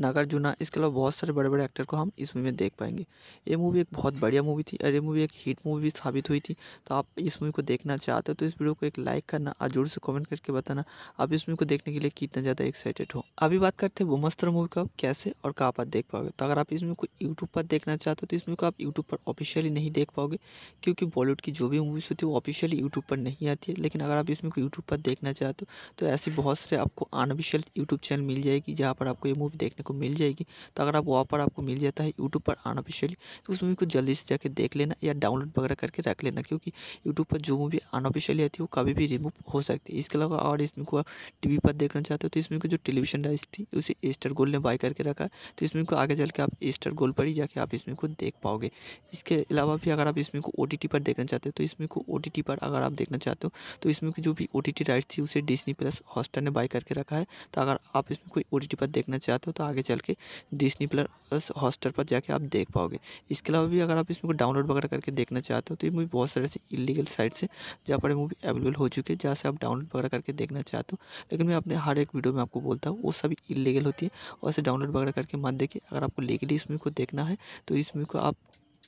नागार्जुना इसके अलावा बहुत सारे बड़े बड़े एक्टर को हम इस मूवी में देख पाएंगे ये मूवी एक बहुत बढ़िया मूवी थी और ये मूवी एक हिट मूवी साबित हुई थी तो आप इस मूवी को देखना चाहते हो तो इस वीडियो को एक लाइक करना और जोर से कमेंट करके बताना आप इस मूवी को देखने के लिए कितना ज़्यादा एक्साइटेड हो अभी बात करते हैं मस्तर मूवी का कैसे और कहाँ पर देख पाओगे तो अगर आप इस मूवी को यूट्यूब पर देखना चाहते हो तो इस मूवी को आप यूट्यूब पर ऑफिशियली नहीं देख पाओगे क्योंकि बॉलीवुड की जो भी मूवीज़ होती है वो ऑफिशियली यूट्यूब पर नहीं आती है लेकिन अगर आप इस मूवी को यूट्यूब पर देखना चाहते हो तो ऐसी बहुत सारे आपको अनऑफिशियल यूट्यूब चैनल मिल जाएगी जहाँ पर आपको ये मूवी देखने देखने को मिल जाएगी तो अगर आप वहाँ पर आपको मिल जाता है यूट्यूब पर अनऑफिशियली तो उस मूवी को जल्दी से जाके देख लेना या डाउनलोड वगैरह करके रख लेना क्योंकि यूट्यूब पर जो मूवी अनऑफिशियली आती है वो कभी भी रिमूव हो सकती है इसके अलावा और इसमें को टी पर देखना चाहते हो तो इसमें को जो टेलीविजन डाइस थी उसे एस्टर गोल्ड ने बाय करके रखा है तो इसमें को आगे चल के आप एस्टर गोल्ड पर ही जाके आप इसमें को देख पाओगे इसके अलावा भी अगर आप इसमें को ओ पर देखना चाहते हो तो इसमें को ओ पर अगर आप देखना चाहते हो तो इसमें जो भी ओ टी राइट थी उसे डिस्नी प्लस हॉस्टर ने बाय करके रखा है तो अगर आप इसमें कोई ओ पर देखना चाहते हो तो आगे चल के डिस्नी प्लस हॉस्टल पर जाके आप देख पाओगे इसके अलावा भी अगर आप इसमें को डाउनलोड वगैरह करके देखना चाहते हो तो ये मूवी बहुत सारे ऐसे इलीगल साइट्स से जहाँ पर मूवी अवेलेबल हो चुकी है जहाँ से आप डाउनलोड वगैरह करके देखना चाहते हो लेकिन मैं अपने हर एक वीडियो में आपको बोलता हूँ वो सभी इलीगल होती है और डाउनलोड वगैरह करके मत देखिए अगर आपको लीगली इस मूवी को देखना है तो इस मूवी को आप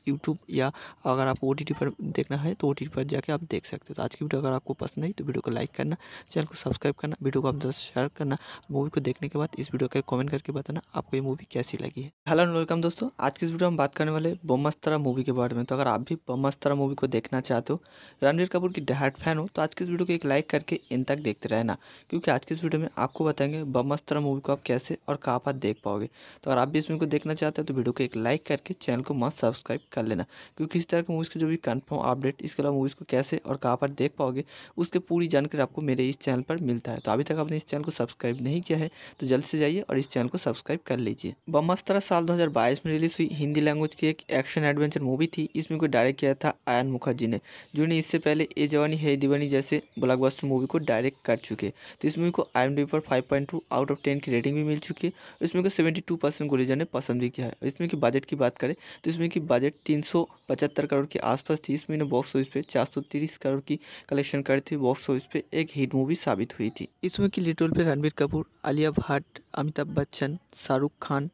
यूट्यूब या अगर आपको ओ पर देखना है तो ओ पर जाके आप देख सकते हो तो आज की वीडियो अगर आपको पसंद आई तो वीडियो को लाइक करना चैनल को सब्सक्राइब करना वीडियो को आप दस शेयर करना मूवी को देखने के बाद इस वीडियो का कमेंट करके बताना आपको ये मूवी कैसी लगी है हेलो एंड वेलकम दोस्तों आज की इस वीडियो में बात करने वाले बमस्तरा मूवी के बारे में तो अगर आप भी बमस्तरा मूवी को देखना चाहते हो रणवीर कपूर की डहाट फैन हो तो आज की इस वीडियो को एक लाइक करके इन तक देखते रहना क्योंकि आज की इस वीडियो में आपको बताएंगे बमस्तरा मूवी को आप कैसे और कहाँ पर देख पाओगे तो अगर आप भी इस मूवी को देखना चाहते हो तो वीडियो को एक लाइक करके चैनल को मस्त सब्सक्राइब कर लेना क्योंकि किसी तरह की मूवीज़ का जो भी कन्फर्म अपडेट इसके अलावा मूवीज़ को कैसे और कहाँ पर देख पाओगे उसके पूरी जानकारी आपको मेरे इस चैनल पर मिलता है तो अभी तक आपने इस चैनल को सब्सक्राइब नहीं किया है तो जल्द से जाइए और इस चैनल को सब्सक्राइब कर लीजिए बमस्तरा साल दो में रिलीज हुई हिंदी लैंग्वेज की एक एक्शन एडवेंचर मूवी थी इसमें को डायरेक्ट किया था आयन मुखर्जी ने जिन्होंने इससे पहले ए जवानी है दीवानी जैसे ब्लॉकबस्टर मूवी को डायरेक्ट कर चुके तो इस मूवी को आई पर five point two out of ten की रेटिंग भी मिल चुकी है इसमें को सेवेंटी टू परसेंट गुरीजा ने पसंद भी किया है इसमें की बजट की बात करें तो इसमें की बजट तीन सौ पचहत्तर करोड़ के आसपास इसमें इन्होंने बॉक्स ऑफिस पे चार सौ तीस करोड़ की कलेक्शन करी थी बॉक्स ऑफिस पे एक हिट मूवी साबित हुई थी इसमें की लिटोल पे रणबीर कपूर आलिया भट्ट अमिताभ बच्चन शाहरुख खान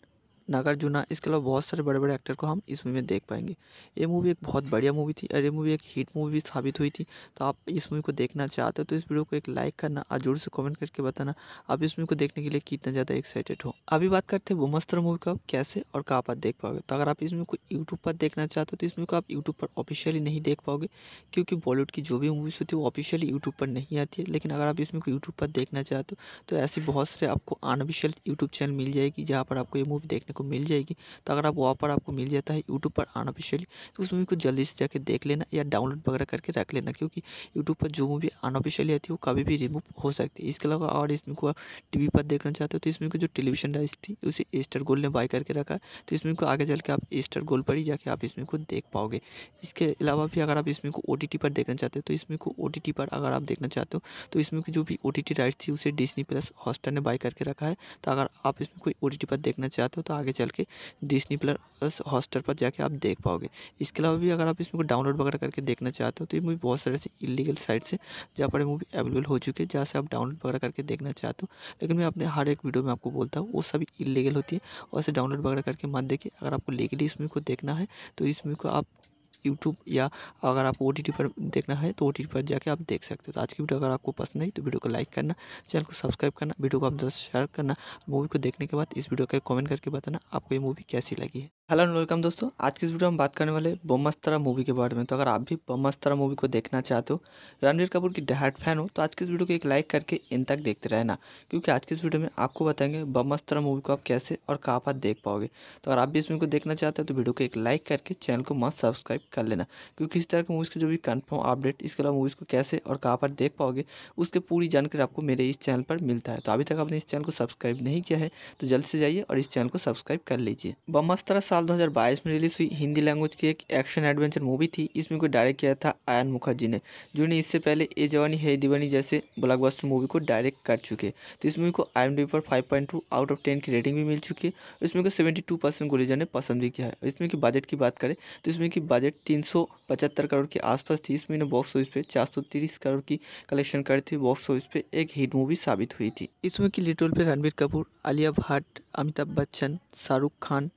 नागार्जुना इसके अलावा बहुत सारे बड़े बड़े एक्टर को हम इस मूवी में देख पाएंगे ये मूवी एक बहुत बढ़िया मूवी थी और ये मूवी एक हिट मूवी साबित हुई थी तो आप इस मूवी को देखना चाहते हो तो इस वीडियो को एक लाइक करना और जोर से कमेंट करके बताना आप इस मूवी को देखने के लिए कितना ज़्यादा एक्साइटेड हो अभी बात करते हैं मस्तर मूवी का कैसे और कहाँ पर देख पाओगे तो अगर आप इस मूवी को यूट्यूब पर देखना चाहते हो तो इस मूवी को आप यूट्यूब पर ऑफिशियली नहीं देख पाओगे क्योंकि बॉलीवुड की जो भी मूवीज़ होती है वो ऑफिशियली यूट्यूब पर नहीं आती है लेकिन अगर आप इस मूवी को यूट्यूब पर देखना चाहते हो तो ऐसी बहुत सारे आपको अनऑफिशियल यूट्यूब चैनल मिल जाएगी जहाँ पर आपको ये मूवी देखने को आपको मिल जाएगी तो अगर आप वहाँ पर आपको मिल जाता है यूट्यूब पर अनऑफिशियली तो उस मूवी को जल्दी से जाके देख लेना या डाउनलोड वगैरह करके रख लेना क्योंकि यूट्यूब पर जो मूवी अनऑफिशियली आती है वो कभी भी रिमूव हो सकती है इसके अलावा और इसमें को टी पर देखना चाहते हो तो इसमें को जो टेलीविजन डाइस थी उसे एस्टर गोल ने बाय करके रखा है तो इसमें को आगे चल के आप एस्टर गोल पर ही जाके आप इसमें को देख पाओगे इसके अलावा भी अगर आप इसमें को ओ पर देखना चाहते हो तो इसमें को ओ पर अगर आप देखना चाहते हो तो इसमें की जो भी ओ राइट थी उसे डिस्नी प्लस हॉस्टर ने बाय करके रखा है तो अगर आप इसमें कोई ओ पर देखना चाहते हो तो आगे चल के डिस्नी प्लस हॉस्टल पर जाके आप देख पाओगे इसके अलावा भी अगर आप इसमें को डाउनलोड वगैरह करके देखना चाहते हो तो ये मूवी बहुत सारे इलीगल साइट से जहाँ पर मूवी अवेलेबल हो चुकी है जहाँ से आप डाउनलोड वगैरह करके देखना चाहते हो लेकिन मैं अपने हर एक वीडियो में आपको बोलता हूँ वो सभी इलीगल होती है और ऐसे डाउनलोड वगैरह करके मत देखिए अगर आपको लीगली इस मूवी को देखना है तो इस मूवी को आप यूट्यूब या अगर आप ओ पर देखना है तो ओ पर जाके आप देख सकते हो तो आज की वीडियो अगर आपको पसंद आई तो वीडियो को लाइक करना चैनल को सब्सक्राइब करना वीडियो को आप दस शेयर करना मूवी को देखने के बाद इस वीडियो का कमेंट करके बताना आपको ये मूवी कैसी लगी है हेलो एंड वेलकम दोस्तों आज की इस वीडियो में बात करने वाले ब्रह्मास्त्रा मूवी के बारे में तो अगर आप भी ब्रह्मास्त्रा मूवी को देखना चाहते हो रणवीर कपूर की डहाट फैन हो तो आज की इस वीडियो को एक लाइक करके इन तक देखते रहना क्योंकि आज की इस वीडियो में आपको बताएंगे ब्रह्मास्त्रा मूवी को आप कैसे और कहाँ पर देख पाओगे तो अगर आप भी इस मूवी को देखना चाहते हो तो वीडियो को एक लाइक करके चैनल को मस्त सब्सक्राइब कर लेना क्योंकि इस तरह की मूवीज़ के जो भी कन्फर्म अपडेट इसके अलावा मूवीज़ को कैसे और कहाँ पर देख पाओगे उसकी पूरी जानकारी आपको मेरे इस चैनल पर मिलता है तो अभी तक आपने इस चैनल को सब्सक्राइब नहीं किया है तो जल्द से जाइए और इस चैनल को सब्सक्राइब कर लीजिए ब्रह्मास्त्रा साल 2022 में रिलीज हुई हिंदी लैंग्वेज की एक एक्शन एडवेंचर मूवी थी इसमें को डायरेक्ट किया था आयन मुखर्जी ने ने इससे पहले ए जवानी है दीवानी जैसे ब्लॉकबस्टर मूवी को डायरेक्ट कर चुके तो इस मूवी को आई पर 5.2 आउट ऑफ 10 की रेटिंग भी मिल चुकी है इसमें को सेवेंटी परसेंट ने पसंद भी किया है इसमें की बजट की बात करें तो इसमें की बजट तीन करोड़ के आसपास थी इसमें बॉक्स ऑफिस पे चार करोड़ की कलेक्शन करी थी बॉक्स ऑफिस पे एक हिट मूवी साबित हुई थी इसमें की लिटोल पे रणबीर कपूर आलिया भट्ट अमिताभ बच्चन शाहरुख खान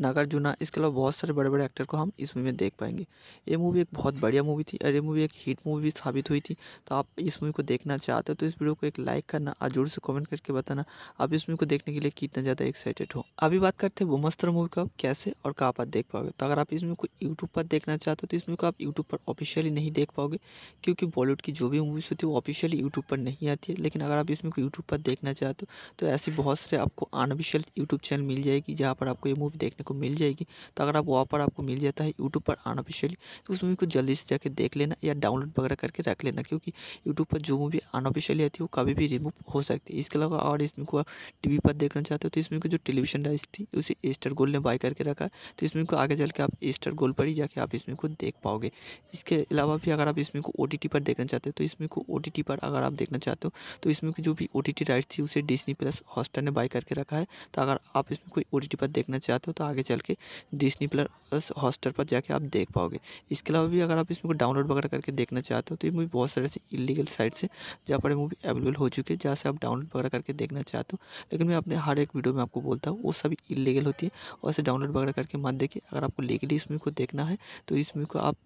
नागार्जुना इसके अलावा बहुत सारे बड़े बड़े एक्टर को हम इस मूवी में देख पाएंगे ये मूवी एक बहुत बढ़िया मूवी थी और ये मूवी एक हिट मूवी साबित हुई थी तो आप इस मूवी को देखना चाहते हो तो इस वीडियो को एक लाइक करना और जोर से कमेंट करके बताना आप इस मूवी को देखने के लिए कितना ज़्यादा एक्साइटेड हो अभी बात करते हैं मस्तर मूवी को आप कैसे और कहाँ पर देख पाओगे तो अगर आप इस मूवी को यूट्यूब पर देखना चाहते हो तो इस मूवी को आप यूट्यूब पर ऑफिशियली नहीं देख पाओगे क्योंकि बॉलीवुड की जो भी मूवीज़ होती है वो ऑफिशियली यूट्यूब पर नहीं आती है लेकिन अगर आप इस मूवी को यूट्यूब पर देखना चाहते हो तो ऐसी बहुत सारे आपको अनऑफिशियल यूट्यूब चैनल मिल जाएगी जहाँ पर आपको ये मूवी देखने को मिल जाएगी तो अगर आप पर आपको मिल जाता है यूट्यूब पर अनऑफिशियली तो उस मूवी को जल्दी से जाके देख लेना या डाउनलोड वगैरह करके रख लेना क्योंकि यूट्यूब पर जो मूवी अनऑफिशियली आती है वो कभी भी रिमूव हो सकती है इसके अलावा और इसमें को आप टी पर देखना चाहते हो तो इसमें को जो टेलीविजन डाइस थी उसे स्टार गोल्ड ने बाय करके रखा तो इसमें को आगे चल के आप एस्टर गोल्ड पर ही जाके आप इसमें को देख पाओगे इसके अलावा भी अगर आप इसमें को ओ पर देखना चाहते हो तो इसमें को ओ पर अगर आप देखना चाहते हो तो इसमें की जो भी ओ टी राइट्स थी उसे डिस्नी प्लस हॉस्टर ने बाय करके रखा है तो अगर आप इसमें कोई ओ पर देखना चाहते हो तो आगे आगे चल के डिस्नी प्लस हॉस्टर पर जाके आप देख पाओगे इसके अलावा भी अगर आप इसमें को डाउनलोड वगैरह करके देखना चाहते हो तो ये मूवी बहुत सारे ऐसे इलीगल साइट से जहाँ पर मूवी अवेलेबल हो चुकी है जहाँ से आप डाउनलोड वगैरह करके देखना चाहते हो लेकिन मैं अपने हर एक वीडियो में आपको बोलता हूँ वो सभी इलीगल होती है और इसे डाउनलोड वगैरह करके मत देखिए अगर आपको लीगली इस मूवी को देखना है तो इस मूवी को आप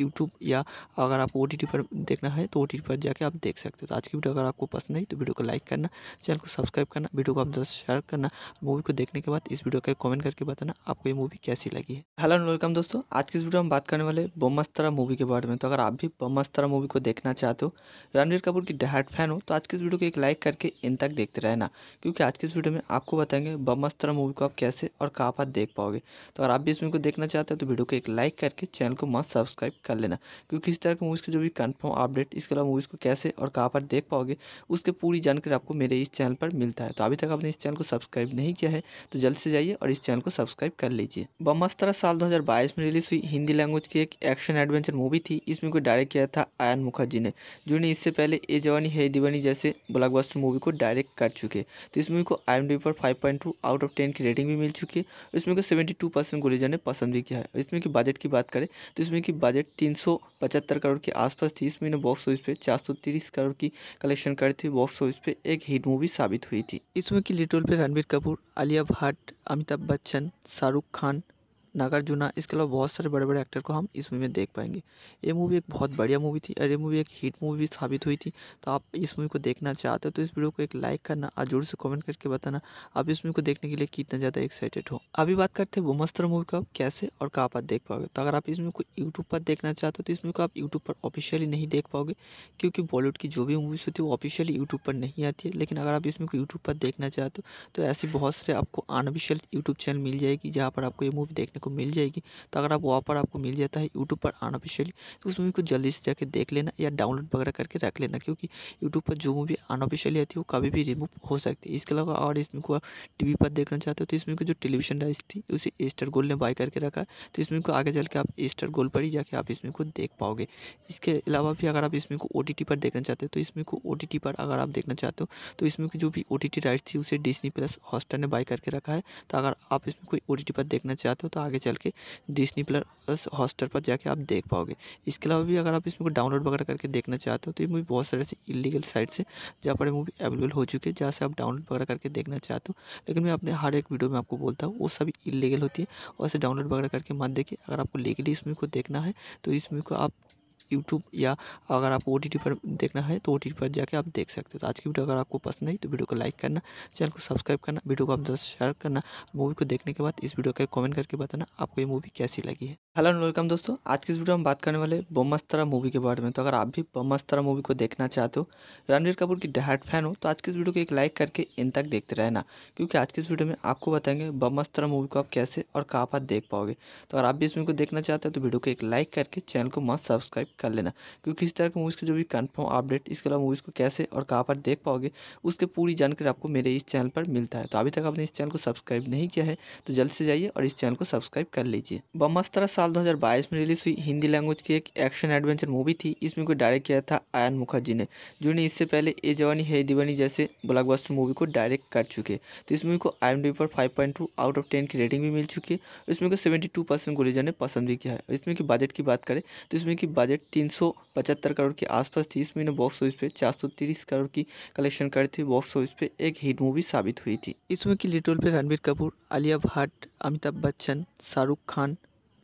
यूट्यूब या अगर आपको ओ पर देखना है तो ओ पर जाके आप देख सकते हो तो आज की वीडियो अगर आपको पसंद आई तो वीडियो को लाइक करना चैनल को सब्सक्राइब करना वीडियो को आप दस शेयर करना मूवी को देखने के बाद इस वीडियो का कमेंट करके बताना आपको ये मूवी कैसी लगी है हेलो एंड वेलकम दोस्तों आज की इस वीडियो में बात करने वाले बमस्तरा मूवी के बारे में तो अगर आप भी बमस्तरा मूवी को देखना चाहते हो रणवीर कपूर की डहाट फैन हो तो आज की इस वीडियो को एक लाइक करके इन तक देखते रहना क्योंकि आज की इस वीडियो में आपको बताएंगे बोमस्तरा मूवी को आप कैसे और कहाँ पर देख पाओगे तो अगर आप भी इस मूवी को देखना चाहते हो तो वीडियो को एक लाइक करके चैनल को मस्त सब्सक्राइब कर लेना क्योंकि इस तरह के मूवीज़ के जो भी कन्फर्म अपडेट इसके अलावा मूवीज़ को कैसे और कहाँ पर देख पाओगे उसके पूरी जानकारी आपको मेरे इस चैनल पर मिलता है तो अभी तक आपने इस चैनल को सब्सक्राइब नहीं किया है तो जल्द से जाइए और इस चैनल को सब्सक्राइब कर लीजिए बमस्तरा साल दो में रिलीज हुई हिंदी लैंग्वेज की एक एक्शन एडवेंचर मूवी थी इसमें को डायरेक्ट किया था आयन मुखर्जी ने जिन्होंने इससे पहले ए जवानी है दीवानी जैसे ब्लॉकबस्टर मूवी को डायरेक्ट कर चुके तो इस मूवी को आई पर फाइव आउट ऑफ टेन की रेटिंग भी मिल चुकी है इसमें को सेवेंटी टू परसेंट गोलीजा ने पसंद भी किया है इसमें की बजट की बात करें तो इसमें की बजट तीन करोड़ के आसपास थी इस महीने बॉक्स ऑफिस पे तीस करोड़ की कलेक्शन करी थी बॉक्स ऑफिस पे एक हिट मूवी साबित हुई थी इसमें की लिटोल पे रणबीर कपूर आलिया भट्ट अमिताभ बच्चन शाहरुख खान नागार्जुना इसके अलावा बहुत सारे बड़े बड़े एक्टर को हम इस मूवी में देख पाएंगे ये मूवी एक बहुत बढ़िया मूवी थी और ये मूवी एक हिट मूवी साबित हुई थी तो आप इस मूवी को देखना चाहते हो तो इस वीडियो को एक लाइक करना और जोर से कमेंट करके बताना आप इस मूवी को देखने के लिए कितना ज़्यादा एक्साइटेड हो अभी बात करते हैं मस्तर मूवी का कैसे और कहाँ पर देख पाओगे तो अगर आप इस मूवी को यूट्यूब पर देखना चाहते हो तो इस मूवी को आप यूट्यूब पर ऑफिशियली नहीं देख पाओगे क्योंकि बॉलीवुड की जो भी मूवीज़ होती है वो ऑफिशियली यूट्यूब पर नहीं आती है लेकिन अगर आप इस मूवी को यूट्यूब पर देखना चाहते हो तो ऐसी बहुत सारे आपको अनऑफिशियल यूट्यूब चैनल मिल जाएगी जहाँ पर आपको ये मूवी देखने देखने को मिल जाएगी तो अगर आप वहाँ पर आपको मिल जाता है यूट्यूब पर अनऑफिशियली तो उस मूवी को जल्दी से जाके देख लेना या डाउनलोड वगैरह करके रख लेना क्योंकि यूट्यूब पर जो मूवी अनऑफिशियली आती है वो कभी भी रिमूव हो सकती है इसके अलावा और इसमें को आप टी पर देखना चाहते हो तो इसमें को जो टेलीविजन राइस थी उसे एस्टर गोल्ड ने बाय करके रखा है तो इसमें को आगे चल के आप एस्टर गोल्ड पर ही जाके आप इसमें को देख पाओगे इसके अलावा भी अगर आप इसमें को ओ पर देखना चाहते हो तो इसमें को ओ पर अगर आप देखना चाहते हो तो इसमें की जो भी ओ टी राइट थी उसे डिस्नी प्लस हॉस्टर ने बाय करके रखा है तो अगर आप इसमें कोई ओ पर देखना चाहते हो तो आगे चल के डिस्नी प्लस हॉस्टर पर जाके आप देख पाओगे इसके अलावा भी अगर आप इसमें को डाउनलोड वगैरह करके देखना चाहते हो तो ये मूवी बहुत सारे ऐसे इलीगल साइट से जहाँ पर मूवी अवेलेबल हो चुकी है जहाँ से आप डाउनलोड वगैरह करके देखना चाहते हो लेकिन मैं अपने हर एक वीडियो में आपको बोलता हूँ वो सभी इलीगल होती है और ऐसे डाउनलोड वगैरह करके मत देखिए अगर आपको लीगली इस मूवी को देखना है तो इस मूवी को आप यूट्यूब या अगर आपको ओ पर देखना है तो ओ पर जाके आप देख सकते हो तो आज की वीडियो अगर आपको पसंद आई तो वीडियो को लाइक करना चैनल को सब्सक्राइब करना वीडियो को आप दस शेयर करना मूवी को देखने के बाद इस वीडियो का कमेंट करके बताना आपको ये मूवी कैसी लगी है हेलो एंड वेलकम दोस्तों आज की इस वीडियो में बात करने वाले बमस्तरा मूवी के बारे में तो अगर आप भी बमस्तरा मूवी को देखना चाहते हो रणवीर कपूर की डहाट फैन हो तो आज की इस वीडियो को एक लाइक करके इन तक देखते रहना क्योंकि आज की इस वीडियो में आपको बताएंगे बमस्तरा मूवी को आप कैसे और कहाँ पर देख पाओगे तो अगर आप भी इस मूवी को देखना चाहते हो तो वीडियो को एक लाइक करके चैनल को मस्त सब्सक्राइब कर लेना क्योंकि इस तरह के मूवीज़ के जो भी कन्फर्म अपडेट इसके अलावा मूवीज़ को कैसे और कहाँ पर देख पाओगे उसके पूरी जानकारी आपको मेरे इस चैनल पर मिलता है तो अभी तक आपने इस चैनल को सब्सक्राइब नहीं किया है तो जल्द से जाइए और इस चैनल को सब्सक्राइब कर लीजिए बमस्तरा साल दो में रिलीज हुई हिंदी लैंग्वेज की एक एक्शन एडवेंचर मूवी थी इसमें को डायरेक्ट किया था आयन मुखर्जी ने जिन्होंने इससे पहले ए जवानी है दीवानी जैसे ब्लॉकबस्टर मूवी को डायरेक्ट कर चुके तो इस मूवी को आई पर फाइव आउट ऑफ टेन की रेटिंग भी मिल चुकी है इसमें को सेवेंटी टू परसेंट गुलिजा ने पसंद भी किया है इसमें की बजट की बात करें तो इसमें की बजट तीन सौ पचहत्तर करोड़ के आसपास थी इस महीने बॉक्स ऑफिस पे चार सौ तीस करोड़ की कलेक्शन करी थी बॉक्स ऑफिस पे एक हिट मूवी साबित हुई थी इसमें की लीड रोल पे रणबीर कपूर आलिया भट्ट अमिताभ बच्चन शाहरुख खान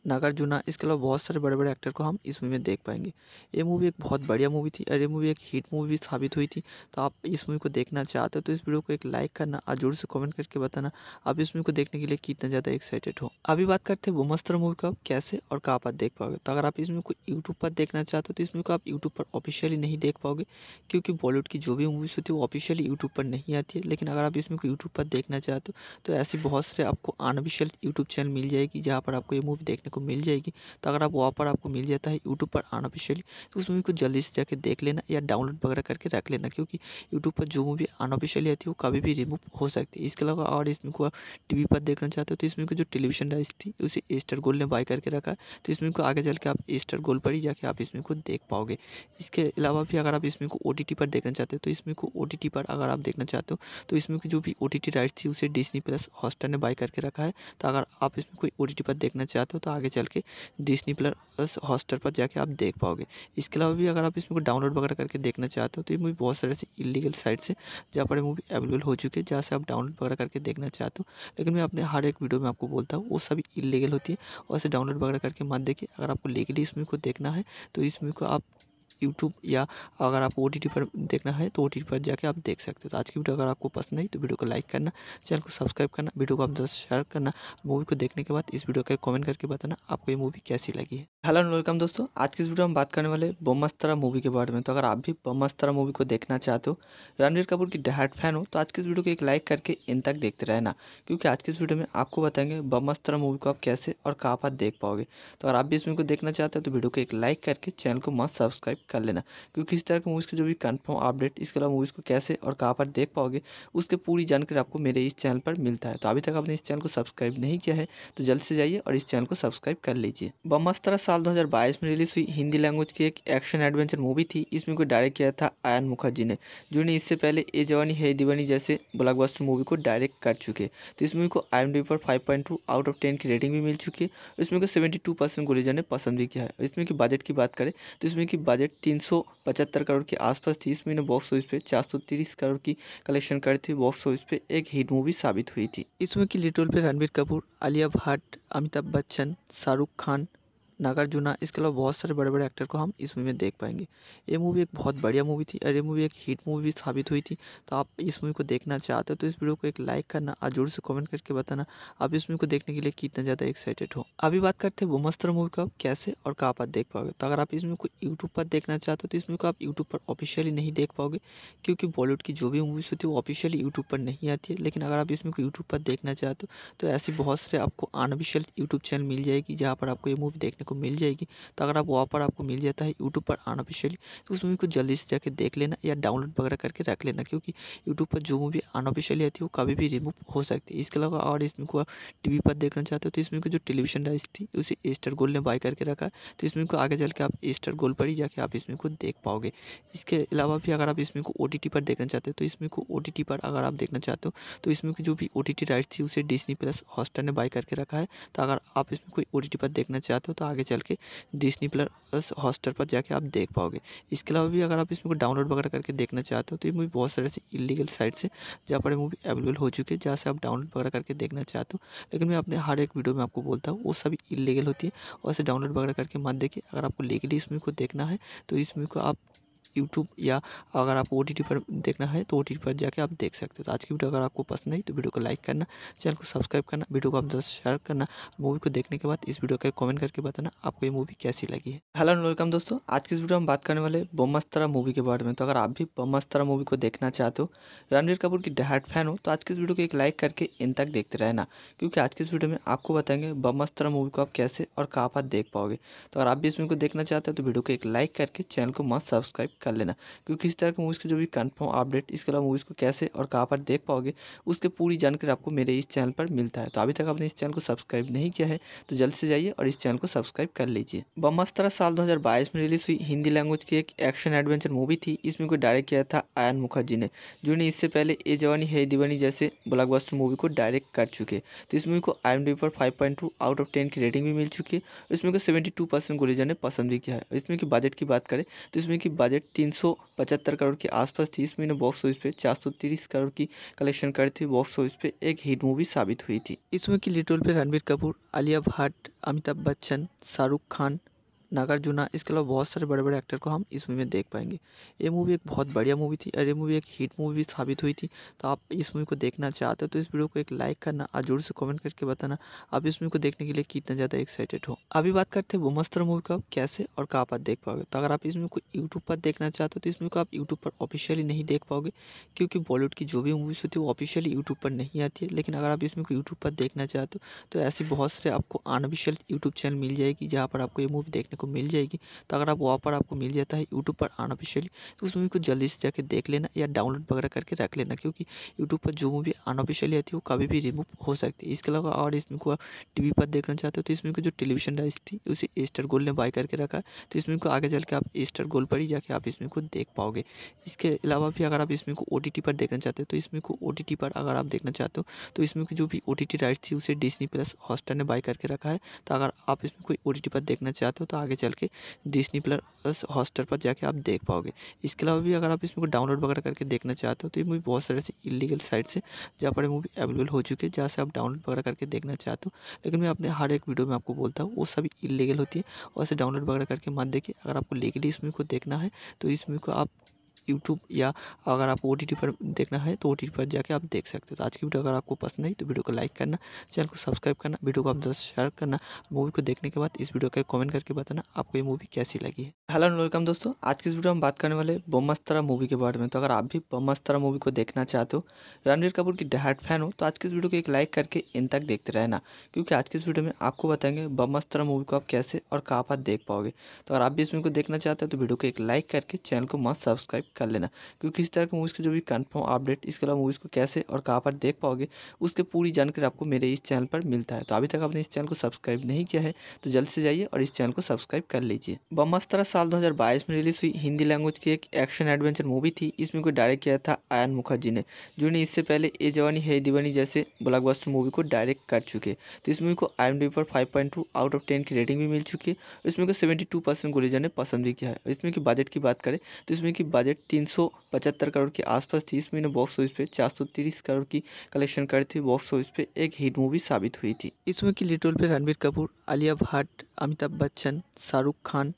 नागार्जुना इसके अलावा बहुत सारे बड़े बड़े एक्टर को हम इस मूवी में देख पाएंगे ये मूवी एक बहुत बढ़िया मूवी थी और ये मूवी एक हिट मूवी साबित हुई थी तो आप इस मूवी को देखना चाहते हो तो इस वीडियो को एक लाइक करना और जोर से कमेंट करके बताना आप इस मूवी को देखने के लिए कितना ज़्यादा एक्साइटेड हो अभी बात करते हैं मस्तर मूवी को आप कैसे और कहाँ पर देख पाओगे तो अगर आप इस मूवी को यूट्यूब पर देखना चाहते हो तो इस मूवी को आप यूट्यूब पर ऑफिशियली नहीं देख पाओगे क्योंकि बॉलीवुड की जो भी मूवीज़ होती है वो ऑफिशियली यूट्यूब पर नहीं आती है लेकिन अगर आप इस मूवी को यूट्यूब पर देखना चाहते हो तो ऐसी बहुत सारे आपको अनऑफिशियल यूट्यूब चैनल मिल जाएगी जहाँ पर आपको ये मूवी देखने को आपको मिल जाएगी तो अगर आप वहाँ पर आपको मिल जाता है यूट्यूब पर अनऑफिशियली तो उस मूवी को जल्दी से जाके देख लेना या डाउनलोड वगैरह करके रख लेना क्योंकि यूट्यूब पर जो मूवी अनऑफिशियली आती है वो कभी भी रिमूव हो सकती है इसके अलावा और इसमें को टी पर देखना चाहते हो तो इसमें को जो टेलीविजन राइस थी उसे एस्टर गोल ने बाय करके रखा है तो इसमें को आगे चल के आप एस्टर गोल पर ही जाके आप इसमें को देख पाओगे इसके अलावा भी अगर आप इसमें को ओ पर देखना चाहते हो तो इसमें को ओ पर अगर आप देखना चाहते हो तो इसमें की जो भी ओ टी राइट थी उसे डिस्नी प्लस हॉस्टर ने बाय करके रखा है तो अगर आप इसमें कोई ओ पर देखना चाहते हो तो आगे आगे चल के डिस्नी प्लस हॉस्टर पर जाके आप देख पाओगे इसके अलावा भी अगर आप इसमें डाउनलोड वगैरह करके देखना चाहते हो तो ये मूवी बहुत सारे ऐसे इलीगल साइट से जहाँ पर मूवी अवेलेबल हो चुकी है जहाँ से आप डाउनलोड वगैरह करके देखना चाहते हो लेकिन मैं अपने हर एक वीडियो में आपको बोलता हूँ वो सभी इलीगल होती है और ऐसे डाउनलोड वगैरह करके मत देखिए अगर आपको लीगली इस मूवी को देखना है तो इस मूवी को आप यूट्यूब या अगर आप ओ पर देखना है तो ओ पर जाके आप देख सकते हो तो आज की वीडियो अगर आपको पसंद आई तो वीडियो को लाइक करना चैनल को सब्सक्राइब करना वीडियो को आप दोस्तों शेयर करना मूवी को देखने के बाद इस वीडियो का कमेंट करके बताना आपको ये मूवी कैसी लगी है हेलो एंड वेलकम दोस्तों आज की इस वीडियो में बात करने वाले बमस्तरा मूवी के बारे में तो अगर आप भी बमस्तरा मूवी को देखना चाहते हो रणवीर कपूर की डहाट फैन हो तो आज की इस वीडियो को एक लाइक करके इन तक देखते रहना क्योंकि आज की इस वीडियो में आपको बताएंगे बमस्तरा मूवी को आप कैसे और कहाँ पर देख पाओगे तो अगर आप भी इस मूवी को देखना चाहते हो तो वीडियो को एक लाइक करके चैनल को मस्त सब्सक्राइब कर लेना क्योंकि किसी तरह की मूवीज़ के जो भी कन्फर्म अपडेट इसके अलावा मूवीज़ को कैसे और कहाँ पर देख पाओगे उसके पूरी जानकारी आपको मेरे इस चैनल पर मिलता है तो अभी तक आपने इस चैनल को सब्सक्राइब नहीं किया है तो जल्द से जाइए और इस चैनल को सब्सक्राइब कर लीजिए बमस्तरा साल दो में रिलीज हुई हिंदी लैंग्वेज की एक एक्शन एडवेंचर मूवी थी इसमें कोई को डायरेक्ट किया था आयन मुखर्जी ने जिन्होंने इससे पहले ए जवानी है दीवानी जैसे ब्लॉकबस्टर मूवी को डायरेक्ट कर चुके तो इस मूवी को आई पर फाइव आउट ऑफ टेन की रेटिंग भी मिल चुकी है इसमें को सेवेंटी टू परसेंट गुलेजा ने पसंद भी किया है इसमें की बजट की बात करें तो इसमें की बजट तीन सौ पचहत्तर करोड़ के आसपास थी इस महीने बॉक्स ऑफिस पे चार सौ तीस करोड़ की कलेक्शन करी थी बॉक्स ऑफिस पे एक हिट मूवी साबित हुई थी इसमें की लिटोल पे रणबीर कपूर आलिया भट्ट अमिताभ बच्चन शाहरुख खान नागार्जुना इसके अलावा बहुत सारे बड़े बड़े एक्टर को हम इस मूवी में देख पाएंगे ये मूवी एक बहुत बढ़िया मूवी थी और ये मूवी एक हिट मूवी साबित हुई थी तो आप इस मूवी को देखना चाहते हो तो इस वीडियो को एक लाइक करना और जोर से कमेंट करके बताना आप इस मूवी को देखने के लिए कितना ज़्यादा एक्साइटेड हो अभी बात करते हैं ब्रह्मास्त्र मूवी को आप कैसे और कहाँ पर देख पाओगे तो अगर आप इस मूवी को यूट्यूब पर देखना चाहते हो तो इस मूवी को आप यूट्यूब पर ऑफिशियली नहीं देख पाओगे क्योंकि बॉलीवुड की जो भी मूवीज़ होती है वो ऑफिशियली यूट्यूब पर नहीं आती है लेकिन अगर आप इस मूवी को यूट्यूब पर देखना चाहते हो तो ऐसी बहुत सारे आपको अनऑफिशियल यूट्यूब चैनल मिल जाएगी जहाँ पर आपको ये मूवी देखने को मिल जाएगी तो अगर आप पर आपको मिल जाता है यूट्यूब पर अनऑफिशियली तो उस मूवी को जल्दी से जाके देख लेना या डाउनलोड वगैरह करके रख लेना क्योंकि यूट्यूब पर जो मूवी अनऑफिशियली आती है वो कभी भी रिमूव हो सकती है इसके अलावा और इसमें को टी पर देखना चाहते हो तो इसमें को जो टेलीविजन डाइस थी उसे एस्टर गोल ने बाय करके रखा है तो इसमें को आगे चल के आप एस्टर गोल पर ही जाके आप इसमें को देख पाओगे इसके अलावा भी अगर आप इसमें को ओ पर देखना चाहते हो तो इसमें को ओ पर अगर आप देखना चाहते हो तो इसमें की जो भी ओ टी राइट थी उसे डिस्नी प्लस हॉस्टर ने बाय करके रखा है तो अगर आप इसमें कोई ओ पर देखना चाहते हो तो आगे आगे चल के डिस्नी प्लस हॉस्टर पर जाके आप देख पाओगे इसके अलावा भी अगर आप इसमें को डाउनलोड वगैरह करके देखना चाहते हो तो ये मूवी बहुत सारे ऐसे इलीगल साइट से जहाँ पर मूवी अवेलेबल हो चुकी है जहाँ से आप डाउनलोड वगैरह करके देखना चाहते हो लेकिन मैं अपने हर एक वीडियो में आपको बोलता हूँ वो सभी इलीगल होती है और इसे डाउनलोड वगैरह करके मत देखिए अगर आपको लीगली इस मूवी को देखना है तो इस मूवी को आप यूट्यूब या अगर आपको ओ पर देखना है तो ओ पर जाके आप देख सकते हो तो आज की वीडियो अगर आपको पसंद आई तो वीडियो को लाइक करना चैनल को सब्सक्राइब करना वीडियो को आप दस शेयर करना मूवी को देखने के बाद इस वीडियो का कमेंट करके बताना आपको ये मूवी कैसी लगी है हेलो एंड वेलकम दोस्तों आज की इस वीडियो में बात करने वाले बमस्तरा मूवी के बारे में तो अगर आप भी बमस्तरा मूवी को देखना चाहते हो रणवीर कपूर की डहाट फैन हो तो आज की इस वीडियो को एक लाइक करके इन तक देखते रहना क्योंकि आज की इस वीडियो में आपको बताएंगे बोमस्तरा मूवी को आप कैसे और कहाँ पर देख पाओगे तो अगर आप भी इस मूवी को देखना चाहते हो तो वीडियो को एक लाइक करके चैनल को मस्त सब्सक्राइब कर लेना क्योंकि किसी तरह के मूवीज़ के जो भी कन्फर्म अपडेट इसके अलावा मूवीज़ को कैसे और कहाँ पर देख पाओगे उसके पूरी जानकारी आपको मेरे इस चैनल पर मिलता है तो अभी तक आपने इस चैनल को सब्सक्राइब नहीं किया है तो जल्द से जाइए और इस चैनल को सब्सक्राइब कर लीजिए बमस्तरा साल दो में रिलीज हुई हिंदी लैंग्वेज की एक एक्शन एडवेंचर मूवी थी इसमें को डायरेक्ट किया था आयन मुखर्जी ने जो ने इससे पहले ए जवानी है दीवानी जैसे ब्लॉकबस्टर मूवी को डायरेक्ट कर चुके तो इस मूवी को आई पर 5.2 आउट ऑफ 10 की रेटिंग भी मिल चुकी है इसमें को 72 परसेंट गुलिजा ने पसंद भी किया है इसमें की बजट की बात करें तो इसमें की बजट तीन सौ पचहत्तर करोड़ के आसपास थी इस महीने बॉक्स ऑफिस पे चार सौ तीस करोड़ की कलेक्शन करती थी बॉक्स ऑफिस पे एक हिट मूवी साबित हुई थी इसमें की लिटोल पे रणबीर कपूर आलिया भट्ट अमिताभ बच्चन शाहरुख खान नागार्जुना इसके अलावा बहुत सारे बड़े बड़े एक्टर को हम इस मूवी में देख पाएंगे ये मूवी एक बहुत बढ़िया मूवी थी और ये मूवी एक हिट मूवी साबित हुई थी तो आप इस मूवी को देखना चाहते हो तो इस वीडियो को एक लाइक करना और जोर से कमेंट करके बताना आप इस मूवी को देखने के लिए कितना ज़्यादा एक्साइटेड हो अभी बात करते हैं मस्तर मूवी का कैसे और कहाँ पर देख पाओगे तो अगर आप इस मूवी को यूट्यूब पर देखना चाहते हो तो इस मूवी को आप यूट्यूब पर ऑफिशियली नहीं देख पाओगे क्योंकि बॉलीवुड की जो भी मूवीज़ होती है वो ऑफिशियली यूट्यूब पर नहीं आती है लेकिन अगर आप इस मूवी को यूट्यूब पर देखना चाहते हो तो ऐसी बहुत सारे आपको अनऑफिशियल यूट्यूब चैनल मिल जाएगी जहाँ पर आपको ये मूवी देखने को आपको मिल जाएगी तो अगर आप वहाँ पर आपको मिल जाता है यूट्यूब पर अनऑफिशियली तो उस मूवी को जल्दी से जाके देख लेना या डाउनलोड वगैरह करके रख लेना क्योंकि यूट्यूब पर जो मूवी अनऑफिशियली आती है वो कभी भी रिमूव हो सकती है इसके अलावा और इस मूवी को टी पर देखना चाहते हो तो इस मूवी को जो टेलीविजन राइस थी उसे स्टार गोल्ड ने बाय करके रखा है तो इसमें को आगे चल के आप एस्टर गोल्ड पर ही जाके आप इसमें को देख पाओगे इसके अलावा भी अगर आप इसमें को ओ पर देखना चाहते हो तो इसमें को ओ पर अगर आप देखना चाहते हो तो इसमें की जो भी ओ टी राइट थी उसे डिस्नी प्लस हॉस्टर ने बाय करके रखा है तो अगर आप इसमें कोई ओ पर देखना चाहते हो तो आगे चल के डिस्नी प्लस हॉस्टर पर जाके आप देख पाओगे इसके अलावा भी अगर आप इसमें को डाउनलोड वगैरह करके देखना चाहते हो तो ये मूवी बहुत सारे ऐसे इलीगल साइट से जहाँ पर मूवी अवेलेबल हो चुकी है जहाँ से आप डाउनलोड वगैरह करके देखना चाहते हो लेकिन मैं अपने हर एक वीडियो में आपको बोलता हूँ वो सभी इलीगल होती है और डाउनलोड वगैरह करके मत देखिए अगर आपको लीगली इस मूवी को देखना है तो इस मूवी को आप यूट्यूब या अगर आपको ओ पर देखना है तो ओ पर जाके आप देख सकते हो तो आज की वीडियो अगर आपको पसंद आई तो वीडियो को लाइक करना चैनल को सब्सक्राइब करना वीडियो को आप दस शेयर करना मूवी को देखने के बाद इस वीडियो का कमेंट करके बताना आपको ये मूवी कैसी लगी है हेलो एंड वेलकम दोस्तों आज की इस वीडियो में बात करने वाले बमस्तरा मूवी के बारे में तो अगर आप भी बमस्तरा मूवी को देखना चाहते हो रणवीर कपूर की डहाट फैन हो तो आज की इस वीडियो को एक लाइक करके इन तक देखते रहना क्योंकि आज की इस वीडियो में आपको बताएंगे बमस्तरा मूवी को आप कैसे और कहाँ पर देख पाओगे तो अगर आप भी इस मूवी को देखना चाहते हो तो वीडियो को एक लाइक करके चैनल को मस्त सब्सक्राइब कर लेना क्योंकि इस तरह के मूवीज़ के जो भी कन्फर्म अपडेट इसके अलावा मूवीज़ को कैसे और कहाँ पर देख पाओगे उसके पूरी जानकारी आपको मेरे इस चैनल पर मिलता है तो अभी तक आपने इस चैनल को सब्सक्राइब नहीं किया है तो जल्द से जाइए और इस चैनल को सब्सक्राइब कर लीजिए बमस्तरा साल दो में रिलीज हुई हिंदी लैंग्वेज की एक एक्शन एडवेंचर मूवी थी इसमें को डायरेक्ट किया था आयन मुखर्जी ने जिन्होंने इससे पहले ए जवानी है दीवानी जैसे ब्लॉकबस्टर मूवी को डायरेक्ट कर चुके तो इस मूवी को आई पर फाइव आउट ऑफ टेन की रेटिंग भी मिल चुकी है इसमें को सेवेंटी टू परसेंट गुलिजा ने पसंद भी किया है इसमें की बजट की बात करें तो इसमें की बजट तीन सौ पचहत्तर करोड़ के आसपास थी इस महीने बॉक्स ऑफिस पे चार सौ तीस करोड़ की कलेक्शन करी थी बॉक्स ऑफिस पे एक हिट मूवी साबित हुई थी इसमें की लीड रोल पे रणबीर कपूर आलिया भट्ट अमिताभ बच्चन शाहरुख खान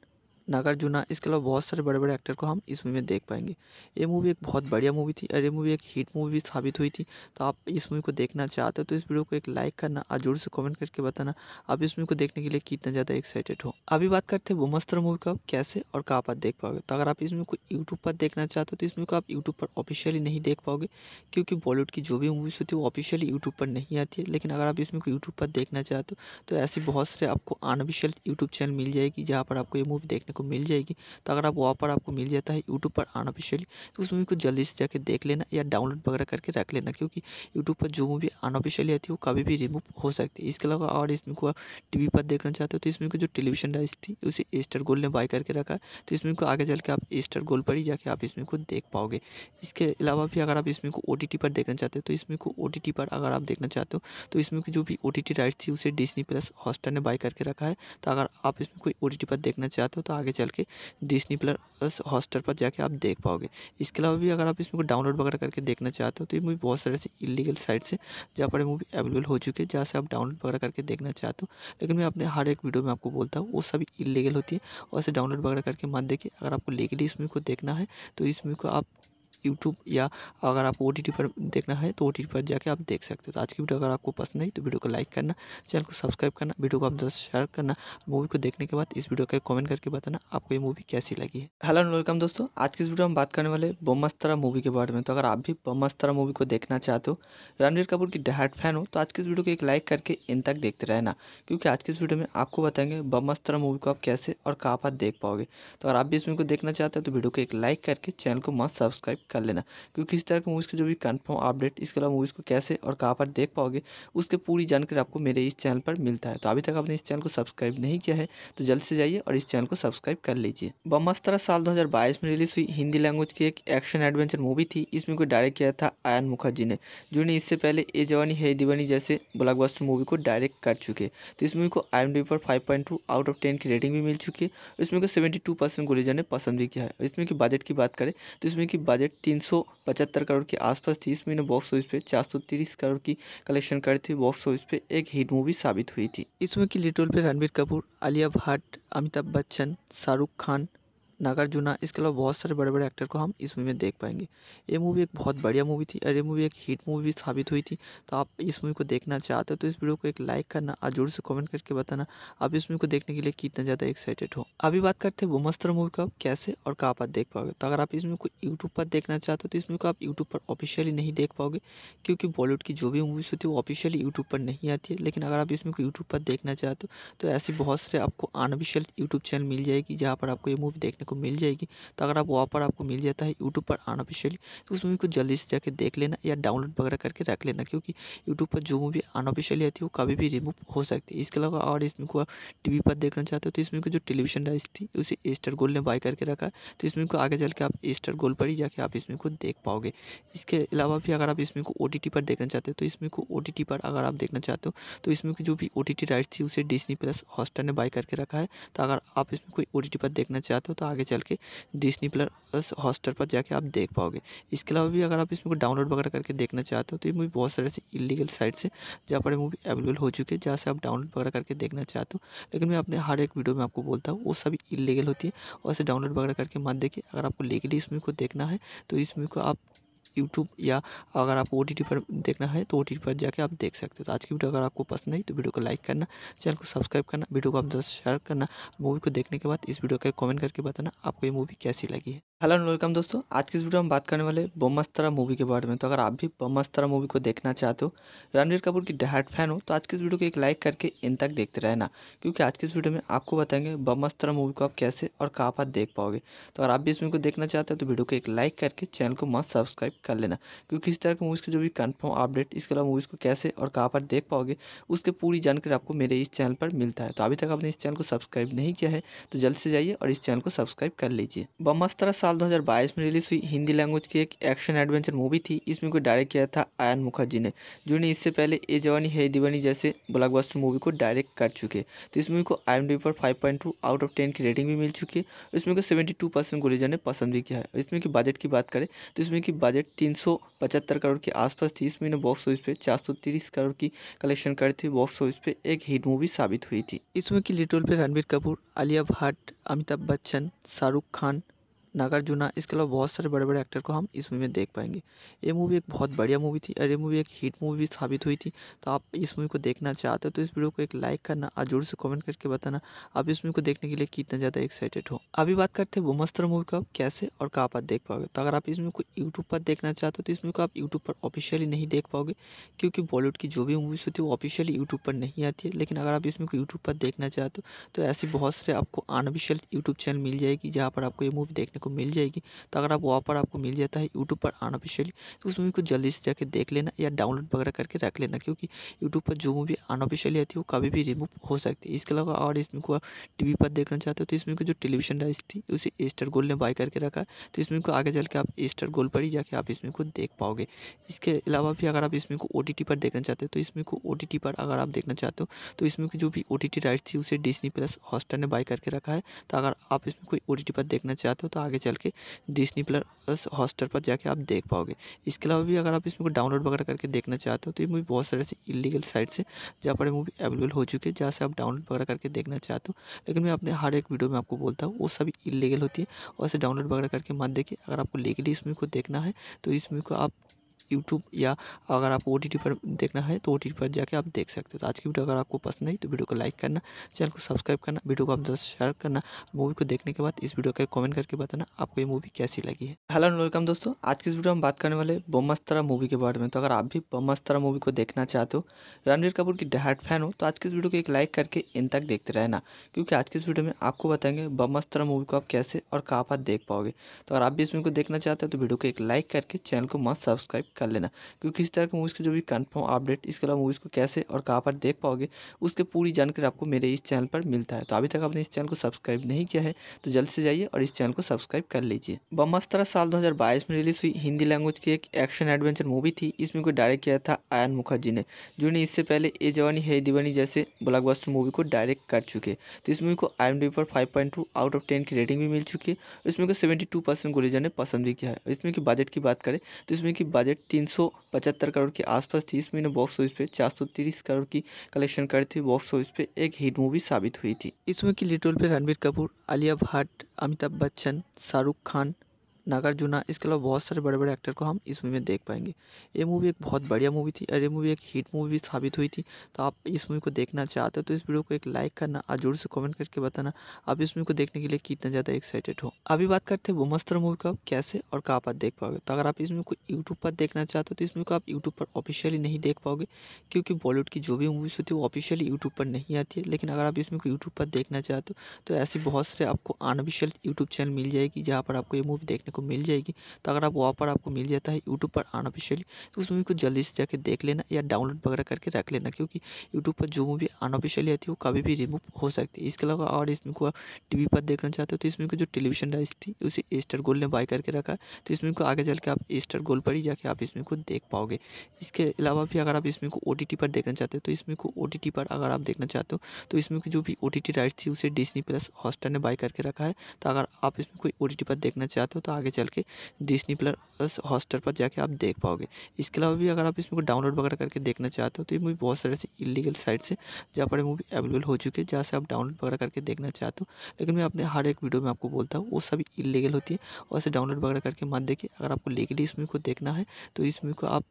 नागार्जुना इसके अलावा बहुत सारे बड़े बड़े एक्टर को हम इस मूवी में देख पाएंगे ये मूवी एक बहुत बढ़िया मूवी थी और ये मूवी एक हिट मूवी साबित हुई थी तो आप इस मूवी को देखना चाहते हो तो इस वीडियो को एक लाइक करना और जोर से कमेंट करके बताना आप इस मूवी को देखने के लिए कितना ज़्यादा एक्साइटेड हो अभी बात करते हैं मस्तर मूवी को आप कैसे और कहाँ पर देख पाओगे तो अगर आप इस मूवी को यूट्यूब पर देखना चाहते हो तो इस मूवी को आप यूट्यूब पर ऑफिशियली नहीं देख पाओगे क्योंकि बॉलीवुड की जो भी मूवीज़ होती है वो ऑफिशियली यूट्यूब पर नहीं आती है लेकिन अगर आप इस मूवी को यूट्यूब पर देखना चाहते हो तो ऐसी बहुत सारे आपको अनऑफिशियल यूट्यूब चैनल मिल जाएगी जहाँ पर आपको ये मूवी देखने को मिल जाएगी तो अगर आप वहाँ पर आपको मिल जाता है यूट्यूब पर अनऑफिशियली तो उस मूवी को जल्दी से जाके देख लेना या डाउनलोड वगैरह करके रख लेना क्योंकि यूट्यूब पर जो मूवी अनऑफिशियली आती है वो कभी भी रिमूव हो सकती है इसके अलावा और इसमें को टी पर देखना चाहते हो तो इसमें को जो टेलीविजन डाइस थी उसे स्टार गोल ने बाई करके रखा है तो इसमें को आगे चल के आप स्टार गोल पर ही जाके आप इसमें को देख पाओगे इसके अलावा भी अगर आप इसमें को ओ पर देखना चाहते हो तो इसमें को ओ पर अगर आप देखना चाहते हो तो इसमें की जो भी ओ टी राइट थी उसे डिजनी प्लस हॉस्टर ने बाई करके रखा है तो अगर आप इसमें कोई ओ पर देखना चाहते हो तो आगे आगे चल के डिस्नी प्लस हॉस्टल पर जाके आप देख पाओगे इसके अलावा भी अगर आप इसमें डाउनलोड वगैरह करके देखना चाहते हो तो ये मूवी बहुत सारे ऐसे इलीगल साइट से जहाँ पर मूवी अवेलेबल हो चुकी है जहाँ से आप डाउनलोड वगैरह करके देखना चाहते हो लेकिन मैं अपने हर एक वीडियो में आपको बोलता हूँ वो सभी इलीगल होती है और इसे डाउनलोड वगैरह करके मत देखिए अगर आपको लीगली इस मूवी को देखना है तो इस मूवी को आप यूट्यूब या अगर आप ओ पर देखना है तो ओ पर जाके आप देख सकते हो तो आज की वीडियो अगर आपको पसंद आई तो वीडियो को लाइक करना चैनल को सब्सक्राइब करना वीडियो को आप दोस्तों शेयर करना मूवी को देखने के बाद इस वीडियो का कमेंट करके बताना आपको ये मूवी कैसी लगी है हेलो एंड वेलकम दोस्तों आज की इस वीडियो में बात करने वाले बमस्तरा मूवी के बारे में तो अगर आप भी बमस्तरा मूवी को देखना चाहते हो रणवीर कपूर की डहाट फैन हो तो आज की इस वीडियो को एक लाइक करके इन तक देखते रहना क्योंकि आज की इस वीडियो में आपको बताएंगे बमस्तरा मूवी को आप कैसे और कहाँ पर देख पाओगे तो अगर आप भी इस मूवी को देखना चाहते हो तो वीडियो को एक लाइक करके चैनल को मस्त सब्सक्राइब कर कर लेना क्योंकि इस तरह की मूवीज़ के जो भी कन्फर्म अपडेट इसके अलावा मूवीज़ को कैसे और कहाँ पर देख पाओगे उसके पूरी जानकारी आपको मेरे इस चैनल पर मिलता है तो अभी तक आपने इस चैनल को सब्सक्राइब नहीं किया है तो जल्द से जाइए और इस चैनल को सब्सक्राइब कर लीजिए बमस्तरा साल दो में रिलीज हुई हिंदी लैंग्वेज की एक एक्शन एडवेंचर मूवी थी इसमें को डायरेक्ट किया था आयन मुखर्जी ने जिन्होंने इससे पहले ए जवानी है दीवानी जैसे ब्लॉकबस्टर मूवी को डायरेक्ट कर चुके तो इस मूवी को आई पर फाइव आउट ऑफ टेन की रेटिंग भी मिल चुकी है इसमें को सेवेंटी टू परसेंट गुलिजा ने पसंद भी किया है इसमें की बजट की बात करें तो इसमें की बजट तीन सौ पचहत्तर करोड़ के आसपास इस महीने बॉक्स ऑफिस पे चार सौ तीस करोड़ की कलेक्शन करती थी बॉक्स ऑफिस पे एक हिट मूवी साबित हुई थी इसमें की लिटोल पे रणबीर कपूर आलिया भट्ट अमिताभ बच्चन शाहरुख खान नागार्जुना इसके अलावा बहुत सारे बड़े बड़े एक्टर को हम इस मूवी में देख पाएंगे ये मूवी एक बहुत बढ़िया मूवी थी और ये मूवी एक हिट मूवी साबित हुई थी तो आप इस मूवी को देखना चाहते हो तो इस वीडियो को एक लाइक करना और जोर से कमेंट करके बताना आप इस मूवी को देखने के लिए कितना ज़्यादा एक्साइटेड हो अभी बात करते हैं मस्तर मूवी को आप कैसे और कहाँ पर देख पाओगे तो अगर आप इस मूवी को यूट्यूब पर देखना चाहते हो तो इस मूवी को आप यूट्यूब पर ऑफिशियली नहीं देख पाओगे क्योंकि बॉलीवुड की जो भी मूवीज़ होती है वो ऑफिशियली यूट्यूब पर नहीं आती है लेकिन अगर आप इस मूवी को यूट्यूब पर देखना चाहते हो तो ऐसी बहुत सारे आपको अनऑफिशियल यूट्यूब चैनल मिल जाएगी जहाँ पर आपको ये मूवी देखने को मिल जाएगी तो अगर आप पर आपको मिल जाता है यूट्यूब पर अनऑफिशियली तो उस मूवी को जल्दी से जाके देख लेना या डाउनलोड वगैरह करके रख लेना क्योंकि यूट्यूब पर जो मूवी अनऑफिशियली आती है वो कभी भी रिमूव हो सकती है इसके अलावा और इसमें को आप टी पर देखना चाहते हो तो इसमें को जो टेलीविजन डाइस थी उसे स्टार गोल्ड ने बाय करके रखा तो इसमें को आगे चल के आप एस्टर गोल्ड पर ही जाके आप इसमें को देख पाओगे इसके अलावा भी अगर आप इसमें को ओ पर देखना चाहते हो तो इसमें को ओ पर अगर आप देखना चाहते हो तो इसमें की जो भी ओ टी राइट थी उसे डिस्नी प्लस हॉस्टर ने बाय करके रखा है तो अगर आप इसमें कोई ओ पर देखना चाहते हो तो आगे आगे चल के डिस्नी प्लस हॉस्टर पर जाके आप देख पाओगे इसके अलावा भी अगर आप इस मूवी को डाउनलोड वगैरह करके देखना चाहते हो तो ये मूवी बहुत सारे से इलीगल साइट से जहाँ पर मूवी अवेलेबल हो चुकी है जहाँ से आप डाउनलोड वगैरह करके देखना चाहते हो लेकिन मैं अपने हर एक वीडियो में आपको बोलता हूँ वो सभी इलीगल होती है और डाउनलोड वगैरह करके मत देखिए अगर आपको लीगली इस मूवी को देखना है तो इस मूवी को आप यूट्यूब या अगर आप ओ पर देखना है तो ओ पर जाके आप देख सकते हो तो आज की वीडियो अगर आपको पसंद आई तो वीडियो को लाइक करना चैनल को सब्सक्राइब करना वीडियो को आप दस शेयर करना मूवी को देखने के बाद इस वीडियो का कमेंट करके बताना आपको ये मूवी कैसी लगी है हेलो एंड वेलकम दोस्तों आज की इस वीडियो में बात करने वाले बमस्तरा मूवी के बारे में तो अगर आप भी बमस्तरा मूवी को देखना चाहते हो रणवीर कपूर की डहाट फैन हो तो आज की इस वीडियो को एक लाइक करके इन तक देखते रहना क्योंकि आज की इस वीडियो में आपको बताएंगे बमस्तरा मूवी को आप कैसे और कहाँ पर देख पाओगे तो अगर आप भी इस मूवी को देखना चाहते हो तो वीडियो को एक लाइक करके चैनल को मस्त सब्सक्राइब कर लेना क्योंकि इस तरह की मूवीज़ के जो भी कन्फर्म अपडेट इसके अलावा मूवीज़ को कैसे और कहाँ पर देख पाओगे उसकी पूरी जानकारी आपको मेरे इस चैनल पर मिलता है तो अभी तक आपने इस चैनल को सब्सक्राइब नहीं किया है तो जल्द से जाइए और इस चैनल को सब्सक्राइब कर लीजिए बमस्तरा साल 2022 में रिलीज हुई हिंदी लैंग्वेज की एक एक्शन एडवेंचर मूवी थी इसमें को डायरेक्ट किया था आयन मुखर्जी ने जिन्होंने इससे पहले ए जवानी है दीवानी जैसे ब्लॉकबस्टर मूवी को डायरेक्ट कर चुके तो इस मूवी को आई पर 5.2 आउट ऑफ 10 की रेटिंग भी मिल चुकी है इसमें को टू परसेंट गुलेजा ने पसंद भी किया है इसमें की बजट की बात करें तो इसमें की बजट तीन करोड़ के आसपास थी इसमें बॉक्स ऑफिस पर चार करोड़ की कलेक्शन कर थी बॉक्स ऑफिस पर एक हिट मूवी साबित हुई थी इसमें की लिटोल पर रणबीर कपूर आलिया भट्ट अमिताभ बच्चन शाहरुख खान नागार्जुना इसके अलावा बहुत सारे बड़े बड़े एक्टर को हम इस मूवी में देख पाएंगे ये मूवी एक बहुत बढ़िया मूवी थी और ये मूवी एक हिट मूवी साबित हुई थी तो आप इस मूवी को देखना चाहते हो तो इस वीडियो को एक लाइक करना और जोर से कमेंट करके बताना आप इस मूवी को देखने के लिए कितना ज़्यादा एक्साइटेड हो अभी बात करते हैं मस्तर मूवी को आप कैसे और कहाँ पर देख पाओगे तो अगर आप इस मूवी को यूट्यूब पर देखना चाहते हो तो इस मूवी को आप यूट्यूब पर ऑफिशियली नहीं देख पाओगे क्योंकि बॉलीवुड की जो भी मूवीज़ होती है वो ऑफिशियली यूट्यूब पर नहीं आती है लेकिन अगर आप इस मूवी को यूट्यूब पर देखना चाहते हो तो ऐसी बहुत सारे आपको अनऑफिशियल यूट्यूब चैनल मिल जाएगी जहाँ पर आपको ये मूवी देखने देखने को मिल जाएगी तो अगर आप वहाँ पर आपको मिल जाता है यूट्यूब पर अनऑफिशियली तो उस मूवी को जल्दी से जाके देख लेना या डाउनलोड वगैरह करके रख लेना क्योंकि यूट्यूब पर जो मूवी अनऑफिशियली आती है वो कभी भी रिमूव हो सकती है इसके अलावा और इसमें को टी पर देखना चाहते हो तो इसमें को जो टेलीविजन राइस थी उसे एस्टर गोल्ड ने बाय करके रखा है तो इसमें को आगे चल के आप एस्टर गोल्ड पर ही जाके आप इसमें को देख पाओगे इसके अलावा भी अगर आप इसमें को ओ पर देखना चाहते हो तो इसमें को ओ पर अगर आप देखना चाहते हो तो इसमें जो भी ओ टी राइट थी उसे डिस्नी प्लस हॉस्टर ने बाय करके रखा है तो अगर आप इसमें कोई ओ पर देखना चाहते हो तो आगे चल के डिस्नी प्लस हॉस्टल पर जाके आप देख पाओगे इसके अलावा भी अगर आप इसमें डाउनलोड वगैरह करके देखना चाहते हो तो ये मूवी बहुत सारे ऐसी इलीगल साइट से जहाँ पर मूवी अवेलेबल हो चुकी है जहाँ से आप डाउनलोड वगैरह करके देखना चाहते हो लेकिन मैं अपने हर एक वीडियो में आपको बोलता हूँ वो सभी इलीगल होती है और डाउनलोड वगैरह करके मत देखिए अगर आपको लीगली इस मूवी को देखना है तो इस मूवी को आप यूट्यूब या अगर आपको ओ पर देखना है तो ओ पर जाके आप देख सकते हो तो आज की वीडियो अगर आपको पसंद आई तो वीडियो को लाइक करना चैनल को सब्सक्राइब करना वीडियो को आप जस्ट शेयर करना मूवी को देखने के बाद इस वीडियो का कमेंट करके बताना आपको ये मूवी कैसी लगी है हेलो एंड वेलकम दोस्तों आज की इस वीडियो में बात करने वाले बमस्तरा मूवी के बारे में तो अगर आप भी बमस्तरा मूवी को देखना चाहते हो रणवीर कपूर की डहाट फैन हो तो आज की इस वीडियो को एक लाइक करके इन तक देखते रहना क्योंकि आज की इस वीडियो में आपको बताएंगे बमस्तरा मूवी को आप कैसे और कहाँ पर देख पाओगे तो अगर आप भी इस मूवी को देखना चाहते हो तो वीडियो को एक लाइक करके चैनल को मस्त सब्सक्राइब कर लेना क्योंकि किसी तरह की मूवीज़ के जो भी कन्फर्म अपडेट इसके अलावा मूवीज़ को कैसे और कहाँ पर देख पाओगे उसके पूरी जानकारी आपको मेरे इस चैनल पर मिलता है तो अभी तक आपने इस चैनल को सब्सक्राइब नहीं किया है तो जल्द से जाइए और इस चैनल को सब्सक्राइब कर लीजिए बमस्तरा साल दो में रिलीज हुई हिंदी लैंग्वेज की एक एक्शन एडवेंचर मूवी थी इसमें को डायरेक्ट किया था आयन मुखर्जी ने जिन्होंने इससे पहले ए जवानी है दीवानी जैसे ब्लॉकबस्टर मूवी को डायरेक्ट कर चुके तो इस मूवी को आई पर फाइव आउट ऑफ टेन की रेटिंग भी मिल चुकी है इसमें को सेवेंटी टू परसेंट गुरीजा ने पसंद भी किया है इसमें की बजट की बात करें तो इसमें की बजट तीन सौ पचहत्तर करोड़ के आसपास इसमें महीने बॉक्स ऑफिस पे चार सौ तीस करोड़ की कलेक्शन करी थी बॉक्स ऑफिस पे एक हिट मूवी साबित हुई थी इसमें की लिटोल पे रणबीर कपूर आलिया भट्ट अमिताभ बच्चन शाहरुख खान नागार्जुना इसके अलावा बहुत सारे बड़े बड़े एक्टर को हम इस मूवी में देख पाएंगे ये मूवी एक बहुत बढ़िया मूवी थी और ये मूवी एक हिट मूवी साबित हुई थी तो आप इस मूवी को देखना चाहते हो तो इस वीडियो को एक लाइक करना और जोर से कमेंट करके बताना आप इस मूवी को देखने के लिए कितना ज़्यादा एक्साइटेड हो अभी बात करते हैं मस्तर मूवी का कैसे और कहाँ पर देख पाओगे तो अगर आप इस मूवी को यूट्यूब पर देखना चाहते हो तो इस मूवी को आप यूट्यूब पर ऑफिशियली नहीं देख पाओगे क्योंकि बॉलीवुड की जो भी मूवीज़ होती है वो ऑफिशियली यूट्यूब पर नहीं आती है लेकिन अगर आप इस मूवी को यूट्यूब पर देखना चाहते हो तो ऐसी बहुत सारे आपको अनऑफिशियल यूट्यूब चैनल मिल जाएगी जहाँ पर आपको ये मूवी देखने को आपको मिल जाएगी तो अगर आप वहाँ पर आपको मिल जाता है यूट्यूब पर अनऑफिशियली तो उस मूवी को जल्दी से जाके देख लेना या डाउनलोड वगैरह करके रख लेना क्योंकि यूट्यूब पर जो मूवी अनऑफिशियली आती है वो कभी भी रिमूव हो सकती है इसके अलावा और इसमें को आप टी पर देखना चाहते हो तो इसमें को जो टेलीविजन राइस थी उसे एस्टर गोल्ड ने बाय करके रखा है तो इसमें को आगे चल के आप एस्टर गोल्ड पर ही जाके आप इसमें को देख पाओगे इसके अलावा भी अगर आप इसमें को ओ पर देखना चाहते हो तो इसमें को ओ पर अगर आप देखना चाहते हो तो इसमें की जो भी ओ राइट थी उसे डिस्नी प्लस हॉस्टर ने बाय करके रखा है तो अगर आप इसमें कोई ओ पर देखना चाहते हो तो आगे आगे चल के डिस्नी प्लस हॉस्टल पर जाके आप देख पाओगे इसके अलावा भी अगर आप इसमें डाउनलोड वगैरह करके देखना चाहते हो तो ये मूवी बहुत सारे ऐसी इलीगल साइट से जहाँ पर मूवी अवेलेबल हो चुकी है जहाँ से आप डाउनलोड वगैरह करके देखना चाहते हो लेकिन मैं अपने हर एक वीडियो में आपको बोलता हूँ वो सभी इलीगल होती है और ऐसे डाउनलोड वगैरह करके मत देखिए अगर आपको लीगली इस मूवी को देखना है तो इस मूवी को आप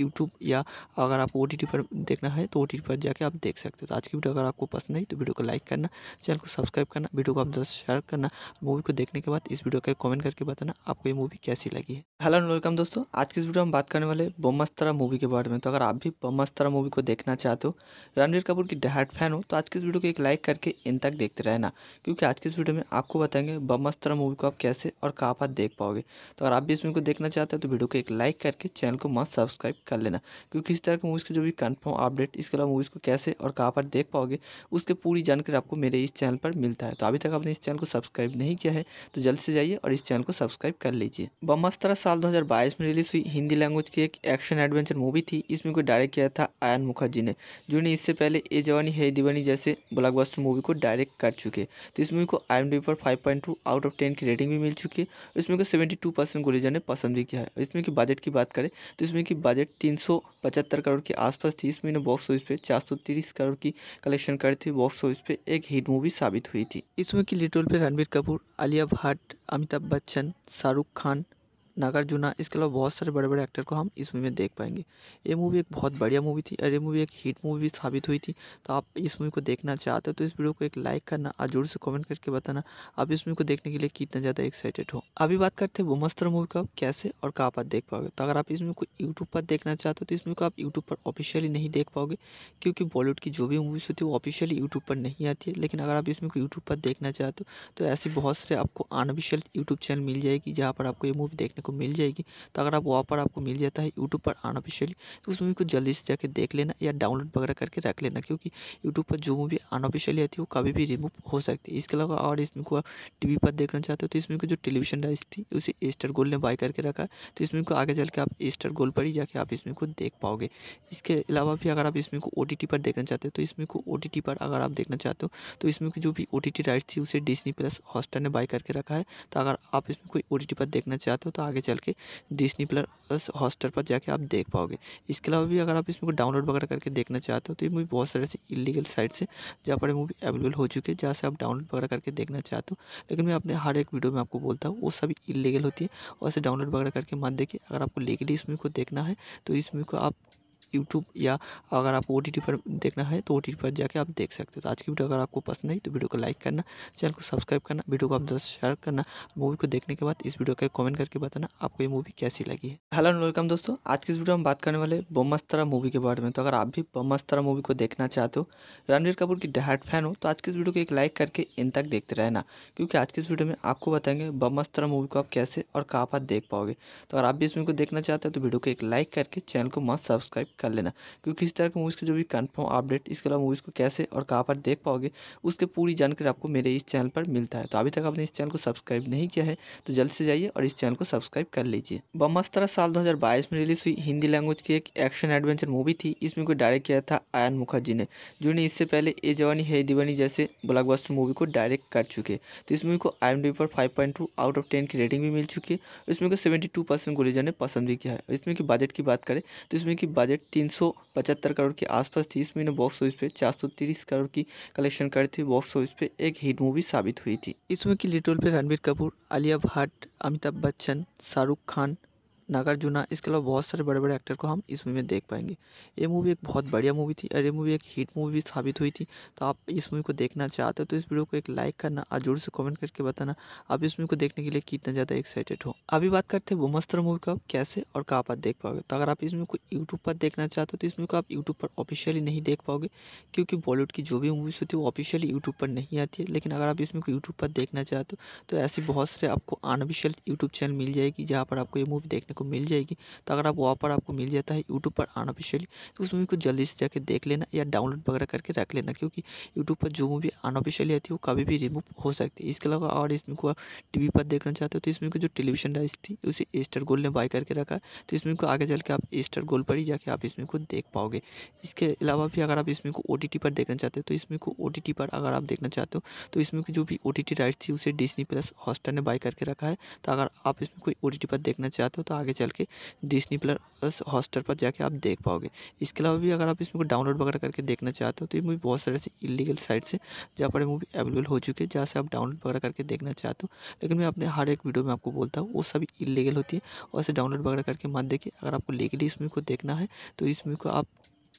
यूट्यूब या अगर आप ओ पर देखना है तो ओ पर जाके आप देख सकते हो तो आज की वीडियो अगर आपको पसंद आई तो वीडियो को लाइक करना चैनल को सब्सक्राइब करना वीडियो को आप दोस्तों शेयर करना मूवी को देखने के बाद इस वीडियो का कमेंट करके बताना आपको ये मूवी कैसी लगी है हेलो एंड वेलकम दोस्तों आज की इस वीडियो में बात करने वाले बमस्तरा मूवी के बारे में तो अगर आप भी बमस्तरा मूवी को देखना चाहते हो रणवीर कपूर की डहाट फैन हो तो आज की इस वीडियो को एक लाइक करके इन तक देखते रहना क्योंकि आज की इस वीडियो में आपको बताएंगे बमस्तरा मूवी को आप कैसे और कहाँ पर देख पाओगे तो अगर आप भी इस मूवी को देखना चाहते हो तो वीडियो को एक लाइक करके चैनल को मस्त सब्सक्राइब कर लेना क्योंकि किसी तरह की मूवीज़ के जो भी कन्फर्म अपडेट इसके अलावा मूवीज़ को कैसे और कहाँ पर देख पाओगे उसके पूरी जानकारी आपको मेरे इस चैनल पर मिलता है तो अभी तक आपने इस चैनल को सब्सक्राइब नहीं किया है तो जल्द से जाइए और इस चैनल को सब्सक्राइब कर लीजिए बमस्तरा साल दो में रिलीज हुई हिंदी लैंग्वेज की एक एक्शन एडवेंचर मूवी थी इसमें कोई को डायरेक्ट किया था आयन मुखर्जी ने जिन्होंने इससे पहले ए जवानी है दीवानी जैसे ब्लॉकबस्टर मूवी को डायरेक्ट कर चुके तो इस मूवी को आई पर फाइव आउट ऑफ टेन की रेटिंग भी मिल चुकी है इसमें को सेवेंटी टू परसेंट गुलिजा ने पसंद भी किया है इसमें की बजट की बात करें तो इसमें की बजट तीन सौ पचहत्तर करोड़ के आसपास थी इस महीने बॉक्स ऑफिस पे चार सौ तीस करोड़ की कलेक्शन करी थी बॉक्स ऑफिस पे एक हिट मूवी साबित हुई थी इसमें की लिटोल पे रणबीर कपूर आलिया भट्ट अमिताभ बच्चन शाहरुख खान नागार्जुना इसके अलावा बहुत सारे बड़े बड़े एक्टर को हम इस मूवी में देख पाएंगे ये मूवी एक बहुत बढ़िया मूवी थी और ये मूवी एक हिट मूवी साबित हुई थी तो आप इस मूवी को देखना चाहते हो तो इस वीडियो को एक लाइक करना और जोर से कमेंट करके बताना आप इस मूवी को देखने के लिए कितना ज़्यादा एक्साइटेड हो अभी बात करते हैं मस्तर मूवी को आप कैसे और कहाँ पर देख पाओगे तो अगर आप इस मूवी को यूट्यूब पर देखना चाहते हो तो इस मूवी को आप यूट्यूब पर ऑफिशियली नहीं देख पाओगे क्योंकि बॉलीवुड की जो भी मूवीज़ होती है वो ऑफिशियली यूट्यूब पर नहीं आती है लेकिन अगर आप इस मूवी को यूट्यूब पर देखना चाहते हो तो ऐसी बहुत सारे आपको अनऑफिशियल यूट्यूब चैनल मिल जाएगी जहाँ पर आपको ये मूवी देखने को मिल जाएगी तो अगर आप पर आपको मिल जाता है यूट्यूब पर अनऑफिशियली तो उस मूवी को जल्दी से जाके देख लेना या डाउनलोड वगैरह करके रख लेना क्योंकि यूट्यूब पर जो मूवी अनऑफिशियली आती है वो कभी भी रिमूव हो सकती है इसके अलावा और इसमें को टी पर देखना चाहते हो तो इसमें को जो टेलीविजन डाइस थी उसे एस्टर गोल्ड ने बाय करके रखा है तो इसमें को आगे चल के आप एस्टर गोल्ड पर ही जाके आप इसमें को देख पाओगे इसके अलावा भी अगर आप इसमें को ओ पर देखना चाहते हो तो इसमें को ओ पर अगर आप देखना चाहते हो तो इसमें की जो भी ओ राइट्स थी उसे डिस्नी प्लस हॉस्टर ने बाय करके रखा है तो अगर आप इसमें कोई ओ पर देखना चाहते हो तो आगे आगे चल के डिस्नी प्लस हॉस्टर पर जाके आप देख पाओगे इसके अलावा भी अगर आप इसमें को डाउनलोड वगैरह करके देखना चाहते हो तो ये मूवी बहुत सारे से इलीगल साइट से जहाँ पर मूवी अवेलेबल हो चुकी है जहाँ से आप डाउनलोड वगैरह करके देखना चाहते हो लेकिन मैं अपने हर एक वीडियो में आपको बोलता हूँ वो सभी इलीगल होती है और इसे डाउनलोड वगैरह करके मत देखिए अगर आपको लीगली इस मूवी को देखना है तो इस मूवी को आप यूट्यूब या अगर आपको ओ पर देखना है तो ओ पर जाके आप देख सकते हो तो आज की वीडियो अगर आपको पसंद आई तो वीडियो को लाइक करना चैनल को सब्सक्राइब करना वीडियो को आप दस शेयर करना मूवी को देखने के बाद इस वीडियो का कमेंट करके बताना आपको ये मूवी कैसी लगी है हेलो एंड वेलकम दोस्तों आज की इस वीडियो में बात करने वाले बोमस्तरा मूवी के बारे में तो अगर आप भी बमस्तरा मूवी को देखना चाहते हो रणवीर कपूर की डायट फैन हो तो आज की इस वीडियो को एक लाइक करके इन तक देखते रहना क्योंकि आज की इस वीडियो में आपको बताएंगे बोमस्तरा मूवी को आप कैसे और कहाँ पर देख पाओगे तो अगर आप भी इस मूवी को देखना चाहते हो तो वीडियो को एक लाइक करके चैनल को मस्त सब्सक्राइब कर लेना क्योंकि किसी तरह के मूवीज़ के जो भी कन्फर्म अपडेट इसके अलावा मूवीज़ को कैसे और कहाँ पर देख पाओगे उसके पूरी जानकारी आपको मेरे इस चैनल पर मिलता है तो अभी तक आपने इस चैनल को सब्सक्राइब नहीं किया है तो जल्द से जाइए और इस चैनल को सब्सक्राइब कर लीजिए बमस्तरा साल दो में रिलीज हुई हिंदी लैंग्वेज की एक एक्शन एडवेंचर मूवी थी इसमें को डायरेक्ट किया था आयन मुखर्जी ने जिन्होंने इससे पहले ए जवानी है दीवानी जैसे ब्लॉकबस्टर मूवी को डायरेक्ट कर चुके तो इस मूवी को आई पर फाइव आउट ऑफ टेन की रेटिंग भी मिल चुकी है इसमें को सेवेंटी टू परसेंट गोलीजा ने पसंद भी किया है इसमें की बजट की बात करें तो इसमें की बजट तीन सौ पचहत्तर करोड़ के आसपास थी इसमें महीने बॉक्स ऑफिस पे चार सौ तीस करोड़ की कलेक्शन करी थी बॉक्स ऑफिस पे एक हिट मूवी साबित हुई थी इसमें की लिटोल पे रणबीर कपूर आलिया भट्ट अमिताभ बच्चन शाहरुख खान नागार्जुना इसके अलावा बहुत सारे बड़े बड़े एक्टर को हम इस मूवी में देख पाएंगे ये मूवी एक बहुत बढ़िया मूवी थी और ये मूवी एक हिट मूवी साबित हुई थी तो आप इस मूवी को देखना चाहते हो तो इस वीडियो को एक लाइक करना और जोर से कमेंट करके बताना आप इस मूवी को देखने के लिए कितना ज़्यादा एक्साइटेड हो अभी बात करते हैं मस्तर मूवी का कैसे और कहाँ पर देख पाओगे तो अगर आप इस मूवी को यूट्यूब पर देखना चाहते हो तो इस मूवी को आप यूट्यूब पर ऑफिशियली नहीं देख पाओगे क्योंकि बॉलीवुड की जो भी मूवीज़ होती है वो ऑफिशियली यूट्यूब पर नहीं आती है लेकिन अगर आप इस मूवी को यूट्यूब पर देखना चाहते हो तो ऐसी बहुत सारे आपको अनऑफिशियल यूट्यूब चैनल मिल जाएगी जहाँ पर आपको ये मूवी देखने देखने को मिल जाएगी तो अगर आप वहाँ आपको मिल जाता है यूट्यूब पर अनऑफिशियली तो उस मूवी को जल्दी से जाके देख लेना या डाउनलोड वगैरह करके रख लेना क्योंकि यूट्यूब पर जो मूवी अनऑफिशियली आती है वो कभी भी रिमूव हो सकती है इसके अलावा और इसमें को आप टी पर देखना चाहते हो तो इसमें को जो टेलीविजन राइस थी उसे एस्टर गोल्ड ने बाय करके रखा है तो इसमें को आगे चल के आप स्टार गोल्ड पर ही जाके आप इसमें को देख पाओगे इसके अलावा भी अगर आप इसमें को ओ पर देखना चाहते हो तो इसमें को ओ पर अगर आप देखना चाहते हो तो इसमें की जो भी ओ टी थी उसे डिस्नी प्लस हॉस्टर ने बाय करके रखा है तो अगर आप इसमें कोई ओ पर देखना चाहते हो तो आगे चल के डिस्नी प्लस हॉस्टल पर जाके आप देख पाओगे इसके अलावा भी अगर आप इसमें को डाउनलोड वगैरह करके देखना चाहते हो तो ये मूवी बहुत सारे ऐसे इलीगल साइट से जहाँ पर मूवी अवेलेबल हो चुकी है जहाँ से आप डाउनलोड वगैरह करके देखना चाहते हो लेकिन मैं अपने हर एक वीडियो में आपको बोलता हूँ वो सभी इलीगल होती है और ऐसे डाउनलोड वगैरह करके मत देखिए अगर आपको लीगली इस मूवी को देखना है तो इस मूवी को आप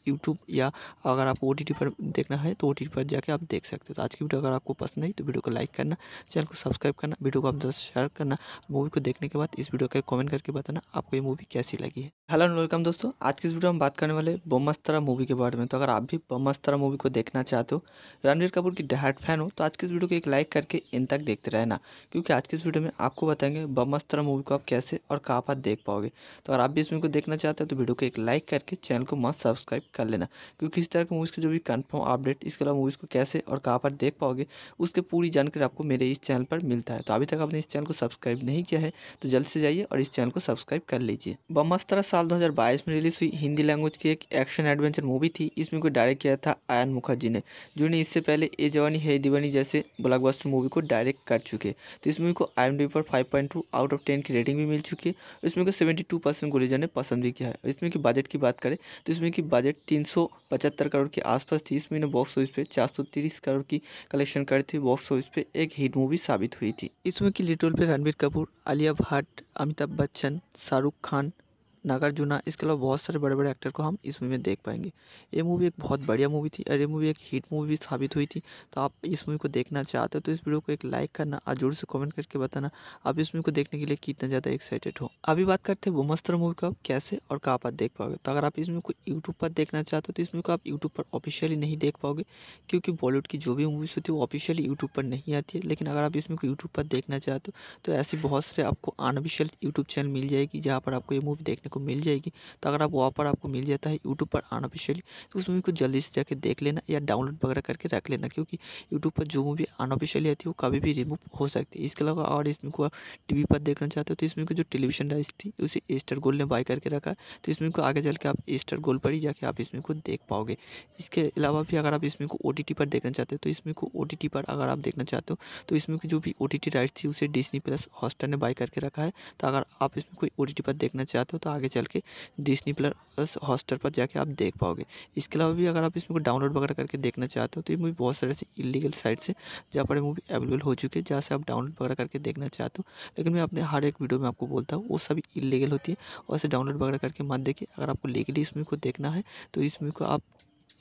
यूट्यूब या अगर आपको ओ पर देखना है तो ओ पर जाके आप देख सकते हो तो आज की वीडियो अगर आपको पसंद आई तो वीडियो को लाइक करना चैनल को सब्सक्राइब करना वीडियो को आप दस शेयर करना मूवी को देखने के बाद इस वीडियो का कमेंट करके बताना आपको ये मूवी कैसी लगी है हेलो एंड वेलकम दोस्तों आज की इस वीडियो में बात करने वाले बमस्तरा मूवी के बारे में तो अगर आप भी बमस्तरा मूवी को देखना चाहते हो रणवीर कपूर की डहाट फैन हो तो आज की इस वीडियो को एक लाइक करके इन तक देखते रहना क्योंकि आज की इस वीडियो में आपको बताएंगे बमस्तरा मूवी को आप कैसे और कहाँ पर देख पाओगे तो अगर आप भी इस मूवी को देखना चाहते हो तो वीडियो को एक लाइक करके चैनल को मस्त सब्सक्राइब कर लेना क्योंकि इस तरह की मूवीज़ के जो भी कन्फर्म अपडेट इसके अलावा मूवीज़ को कैसे और कहाँ पर देख पाओगे उसके पूरी जानकारी आपको मेरे इस चैनल पर मिलता है तो अभी तक आपने इस चैनल को सब्सक्राइब नहीं किया है तो जल्द से जाइए और इस चैनल को सब्सक्राइब कर लीजिए बमस्तरा साल दो में रिलीज हुई हिंदी लैंग्वेज की एक एक्शन एडवेंचर मूवी थी इसमें को डायरेक्ट किया था आयन मुखर्जी ने जिन्होंने इससे पहले ए जवानी है दीवानी जैसे ब्लॉकबस्टर मूवी को डायरेक्ट कर चुके तो इस मूवी को आई पर फाइव आउट ऑफ टेन की रेटिंग भी मिल चुकी है इसमें को सेवेंटी टू परसेंट गुलेजा ने पसंद भी किया है इसमें की बजट की बात करें तो इसमें की बजट तीन सौ पचहत्तर करोड़ के आसपास इस महीने बॉक्स ऑफिस पे चार सौ तीस करोड़ की कलेक्शन करती थी बॉक्स ऑफिस पे एक हिट मूवी साबित हुई थी इसमें की लीड रोल पे रणबीर कपूर आलिया भट्ट अमिताभ बच्चन शाहरुख खान नागार्जुना इसके अलावा बहुत सारे बड़े बड़े एक्टर को हम इस मूवी में देख पाएंगे ये मूवी एक बहुत बढ़िया मूवी थी और ये मूवी एक हिट मूवी साबित हुई थी तो आप इस मूवी को देखना चाहते हो तो इस वीडियो को एक लाइक करना और जोर से कमेंट करके बताना आप इस मूवी को देखने के लिए कितना ज़्यादा एक्साइटेड हो अभी बात करते हैं मस्तर मूवी को आप कैसे और कहाँ पर देख पाओगे तो अगर आप इस मूवी को यूट्यूब पर देखना चाहते हो तो इस मूवी को आप यूट्यूब पर ऑफिशियली नहीं देख पाओगे क्योंकि बॉलीवुड की जो भी मूवीज़ होती है वो ऑफिशियली यूट्यूब पर नहीं आती है लेकिन अगर आप इस मूवी को यूट्यूब पर देखना चाहते हो तो ऐसी बहुत सारे आपको अनऑफिशियल यूट्यूब चैनल मिल जाएगी जहाँ पर आपको ये मूवी देखने को को मिल जाएगी तो अगर आप वहाँ पर आपको मिल जाता है यूट्यूब पर अनऑफिशियली तो उस मूवी को जल्दी से जाके देख लेना या डाउनलोड वगैरह करके रख लेना क्योंकि यूट्यूब पर जो मूवी अनऑफिशियली आती है वो कभी भी रिमूव हो सकती है इसके अलावा और इसमें को टी पर देखना चाहते हो तो इसमें को जो टेलीविजन राइस थी उसे एस्टर गोल ने बाय करके रखा है तो इसमें को आगे चल के आप एस्टर गोल पर ही जाके आप इसमें को देख पाओगे इसके अलावा भी अगर आप इसमें को ओ पर देखना चाहते हो तो इसमें को ओ पर अगर आप देखना चाहते हो तो इसमें की जो भी ओ टी राइट थी उसे डिस्नी प्लस हॉस्टर ने बाय करके रखा है तो अगर आप इसमें कोई ओ पर देखना चाहते हो तो आगे आगे चल के डिस्नी प्लस हॉस्टर पर जाके आप देख पाओगे इसके अलावा भी अगर आप इसमें डाउनलोड वगैरह करके देखना चाहते हो तो ये मूवी बहुत सारे ऐसे इलीगल साइट से जहाँ पर मूवी अवेलेबल हो चुकी है जहाँ से आप डाउनलोड वगैरह करके देखना चाहते हो लेकिन मैं अपने हर एक वीडियो में आपको बोलता हूँ वो सभी इलीगल होती है और ऐसे डाउनलोड वगैरह करके मत देखिए अगर आपको लीगली इस मूवी को देखना है तो इस मूवी को आप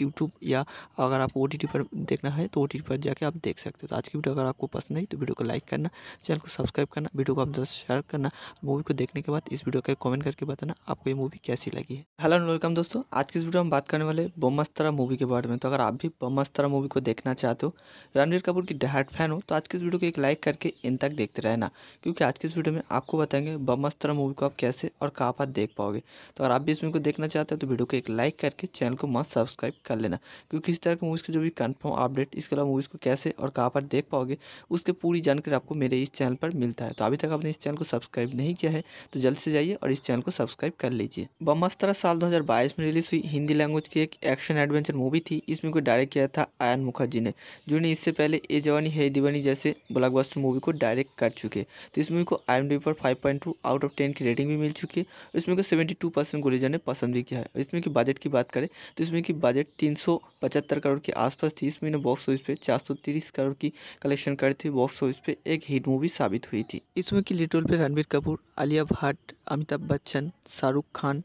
यूट्यूब या अगर आप ओ पर देखना है तो ओ पर जाके आप देख सकते हो तो आज की वीडियो अगर आपको पसंद आई तो वीडियो को लाइक करना चैनल को सब्सक्राइब करना वीडियो को आप दोस्तों शेयर करना मूवी को देखने के बाद इस वीडियो का कमेंट करके बताना आपको ये मूवी कैसी लगी है हेलो एंड वेलकम दोस्तों आज की इस वीडियो में बात करने वाले बमस्तरा मूवी के बारे में तो अगर आप भी बमस्तरा मूवी को देखना चाहते हो रणवीर कपूर की डहाट फैन हो तो आज की इस वीडियो को एक लाइक करके इन तक देखते रहना क्योंकि आज की इस वीडियो में आपको बताएंगे बमस्तरा मूवी को आप कैसे और कहाँ पर देख पाओगे तो अगर आप भी इस मूवी को देखना चाहते हो तो वीडियो को एक लाइक करके चैनल को मस्त सब्सक्राइब कर लेना क्योंकि किसी तरह के मूवीज़ के जो भी कन्फर्म अपडेट इसके अलावा मूवीज़ को कैसे और कहाँ पर देख पाओगे उसके पूरी जानकारी आपको मेरे इस चैनल पर मिलता है तो अभी तक आपने इस चैनल को सब्सक्राइब नहीं किया है तो जल्द से जाइए और इस चैनल को सब्सक्राइब कर लीजिए बमस्तरा साल दो में रिलीज हुई हिंदी लैंग्वेज की एक एक्शन एडवेंचर मूवी थी इसमें कोई को डायरेक्ट किया था आयन मुखर्जी ने जिन्होंने इससे पहले ए जवानी है दीवानी जैसे ब्लॉकबस्टर मूवी को डायरेक्ट कर चुके तो इस मूवी को आई पर फाइव आउट ऑफ टेन की रेटिंग भी मिल चुकी है और इसमें को सेवेंटी टू परसेंट गोलेजा ने पसंद भी किया है इसमें की बजट की बात करें तो इसमें की बजट तीन सौ पचहत्तर करोड़ के आसपास थी इस महीने बॉक्स ऑफिस पे चार सौ तीस करोड़ की कलेक्शन करती थी बॉक्स ऑफिस पे एक हिट मूवी साबित हुई थी इसमें की लिटिल पे रणबीर कपूर आलिया भट्ट अमिताभ बच्चन शाहरुख खान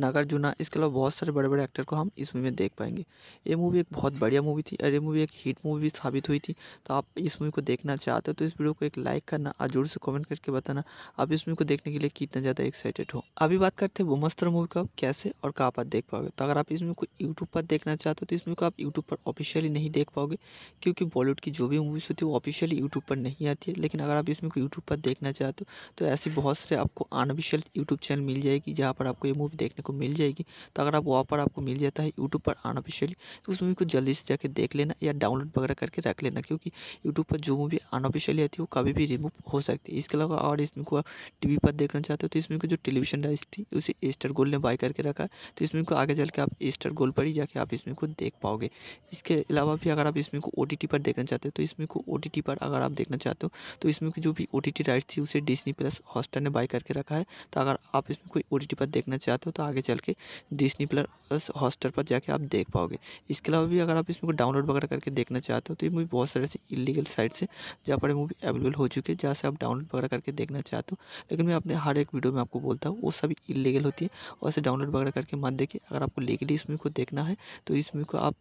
नागार्जुना इसके अलावा बहुत सारे बड़े बड़े एक्टर को हम इस मूवी में देख पाएंगे ये मूवी एक बहुत बढ़िया मूवी थी और ये मूवी एक हिट मूवी साबित हुई थी तो आप इस मूवी को देखना चाहते हो तो इस वीडियो को एक लाइक करना और जोर से कमेंट करके बताना आप इस मूवी को देखने के लिए कितना ज़्यादा एक्साइटेड हो अभी बात करते हैं वोमस्त्र मूवी को आप कैसे और कहाँ पर देख पाओगे तो अगर आप इस मूवी को यूट्यूब पर देखना चाहते हो तो इस मूवी को आप यूट्यूब पर ऑफिशियली नहीं देख पाओगे क्योंकि बॉलीवुड की जो भी मूवीज़ होती है वो ऑफिशियली यूट्यूब पर नहीं आती है लेकिन अगर आप इस मूवी को यूट्यूब पर देखना चाहते हो तो ऐसी बहुत सारे आपको अनऑफिशियल यूट्यूब चैनल मिल जाएगी जहाँ पर आपको ये मूवी देखने को मिल जाएगी तो अगर आप वहाँ पर आपको मिल जाता है यूट्यूब पर अनऑफिशियली तो उस मूवी को जल्दी से जाके देख लेना या डाउनलोड वगैरह करके रख लेना क्योंकि यूट्यूब पर जो मूवी अनऑफिशियली आती है वो कभी भी रिमूव हो सकती है इसके अलावा और इसमें को आप टी पर देखना चाहते हो तो इसमें को जो टेलीविजन राइस थी उसे स्टार गोल्ड ने बाय करके रखा तो इसमें को आगे चल के आप स्टार गोल्ड पर ही जाके आप इसमें को देख पाओगे इसके अलावा भी अगर आप इसमें को ओ पर देखना चाहते हो तो इसमें को ओ पर अगर आप देखना चाहते हो तो इसमें की जो भी ओ टी राइट थी उसे डिस्नी प्लस हॉस्टर ने बाय करके रखा है तो अगर आप इसमें कोई ओ पर देखना चाहते हो तो आगे आगे चल के डिस्नी प्लस हॉस्टर पर जाके आप देख पाओगे इसके अलावा भी अगर आप इसमें डाउनलोड वगैरह करके देखना चाहते हो तो ये मूवी बहुत सारे ऐसे इलीगल साइट से जहाँ पर मूवी अवेलेबल हो चुकी है जहाँ से आप डाउनलोड वगैरह करके देखना चाहते हो लेकिन मैं अपने हर एक वीडियो में आपको बोलता हूँ वो सभी इलीगल होती है और ऐसे डाउनलोड वगैरह करके मत देखिए अगर आपको लीगली इस मूवी को देखना है तो इस मूवी को आप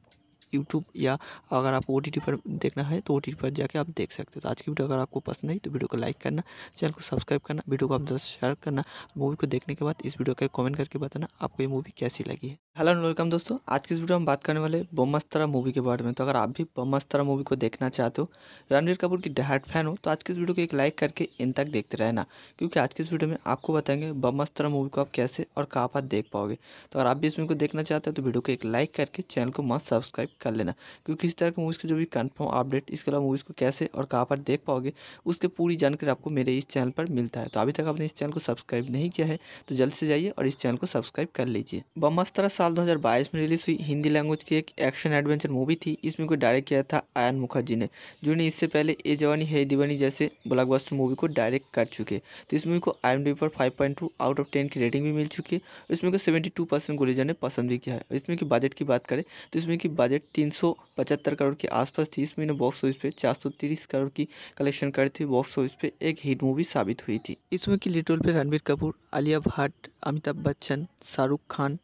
यूट्यूब या अगर आप ओ पर देखना है तो ओ पर जाके आप देख सकते हो तो आज की वीडियो अगर आपको पसंद आई तो वीडियो को लाइक करना चैनल को सब्सक्राइब करना वीडियो को आप शेयर करना मूवी को देखने के बाद इस वीडियो का कमेंट करके बताना आपको ये मूवी कैसी लगी है हेलो एंड वेलकम दोस्तों आज की इस वीडियो में बात करने वाले ब्रह्मास्त्रा मूवी के बारे में तो अगर आप भी ब्रह्मास्त्रा मूवी को देखना चाहते हो रणवीर कपूर की डहाट फैन हो तो आज की इस वीडियो को एक लाइक करके इन तक देखते रहना क्योंकि आज की इस वीडियो में आपको बताएंगे ब्रह्मास्त्रा मूवी को आप कैसे और कहाँ पर देख पाओगे तो अगर आप भी इस मूवी को देखना चाहते हो तो वीडियो को एक लाइक करके चैनल को मस्त सब्सक्राइब कर लेना क्योंकि इस तरह की मूवीज़ के जो भी कन्फर्म अपडेट इसके अलावा मूवीज़ को कैसे और कहाँ पर देख पाओगे उसकी पूरी जानकारी आपको मेरे इस चैनल पर मिलता है तो अभी तक आपने इस चैनल को सब्सक्राइब नहीं किया है तो जल्द से जाइए और इस चैनल को सब्सक्राइब कर लीजिए ब्रह्मास्त्रा साल 2022 में रिलीज हुई हिंदी लैंग्वेज की एक एक्शन एडवेंचर मूवी थी इसमें को डायरेक्ट किया था आयन मुखर्जी ने जिन्होंने इससे पहले ए जवानी है दीवानी जैसे ब्लॉकबस्टर मूवी को डायरेक्ट कर चुके तो इस मूवी को आई पर 5.2 आउट ऑफ 10 की रेटिंग भी मिल चुकी है इसमें को टू परसेंट गुलिजा ने पसंद भी किया है इसमें की बजट की बात करें तो इसमें की बजट तीन करोड़ के आसपास थी इसमें बॉक्स ऑफिस पे चार करोड़ की कलेक्शन करी थी बॉक्स ऑफिस पे एक हिट मूवी साबित हुई थी इसमें की लिटोल पे रणबीर कपूर आलिया भट्ट अमिताभ बच्चन शाहरुख खान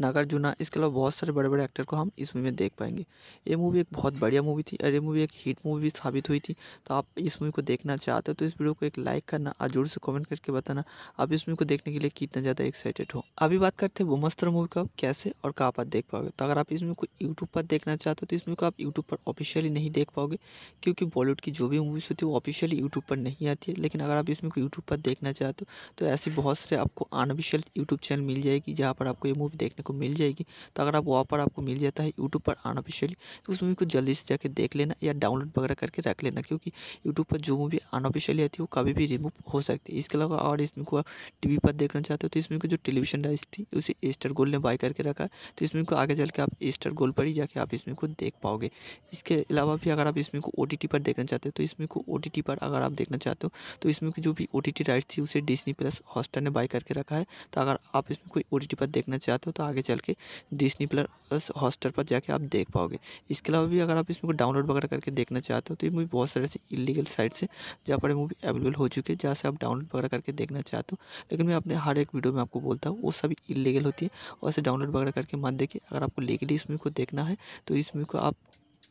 नागार्जुना इसके अलावा बहुत सारे बड़े बड़े एक्टर को हम इस मूवी में देख पाएंगे ये मूवी एक बहुत बढ़िया मूवी थी और ये मूवी एक हिट मूवी साबित हुई थी तो आप इस मूवी को देखना चाहते हो तो इस वीडियो को एक लाइक करना और जोर से कमेंट करके बताना आप इस मूवी को देखने के लिए कितना ज़्यादा एक्साइटेड हो अभी बात करते हैं मस्तर मूवी का कैसे और कहाँ पर देख पाओगे तो अगर आप इस मूवी को यूट्यूब पर देखना चाहते हो तो इस मूवी को आप यूट्यूब पर ऑफिशियली नहीं देख पाओगे क्योंकि बॉलीवुड की जो भी मूवीज़ होती है वो ऑफिशियली यूट्यूब पर नहीं आती है लेकिन अगर आप इस मूवी को यूट्यूब पर देखना चाहते हो तो ऐसी बहुत सारे आपको अनऑफिशियल यूट्यूब चैनल मिल जाएगी जहाँ पर आपको ये मूवी देखने देखने को मिल जाएगी तो अगर आप वहाँ पर आपको मिल जाता है यूट्यूब पर अनऑफिशियली तो उस मूवी को जल्दी से जाके देख लेना या डाउनलोड वगैरह करके रख लेना क्योंकि यूट्यूब पर जो मूवी अनऑफिशियली आती है वो कभी भी रिमूव हो सकती है इसके अलावा और इस मूवी को टी पर देखना चाहते हो तो इस मूवी को जो टेलीविजन राइस थी उसे एस्टर गोल्ड ने बाय करके रखा है तो इसमें को आगे चल के आप एस्टर गोल्ड पर ही जाके आप इसमें को देख पाओगे इसके अलावा भी अगर आप इसमें को ओ पर देखना चाहते हो तो इसमें को ओ पर अगर आप देखना चाहते हो तो इसमें की जो भी ओ राइट थी उसे डिस्नी प्लस हॉस्टर ने बाय करके रखा है तो अगर आप इसमें कोई ओ पर देखना चाहते हो तो आगे चल के डिस्नी प्लस हॉस्टर पर जाके आप देख पाओगे इसके अलावा भी अगर आप इसमें को डाउनलोड वगैरह करके देखना चाहते हो तो ये मूवी बहुत सारे ऐसे इलीगल साइट से जहाँ पर मूवी अवेलेबल हो चुकी है जहाँ से आप डाउनलोड वगैरह करके देखना चाहते हो लेकिन मैं अपने हर एक वीडियो में आपको बोलता हूँ वो सभी इलीगल होती है और डाउनलोड वगैरह करके मत देखिए अगर आपको लीगली इस मूवी को देखना है तो इस मूवी को आप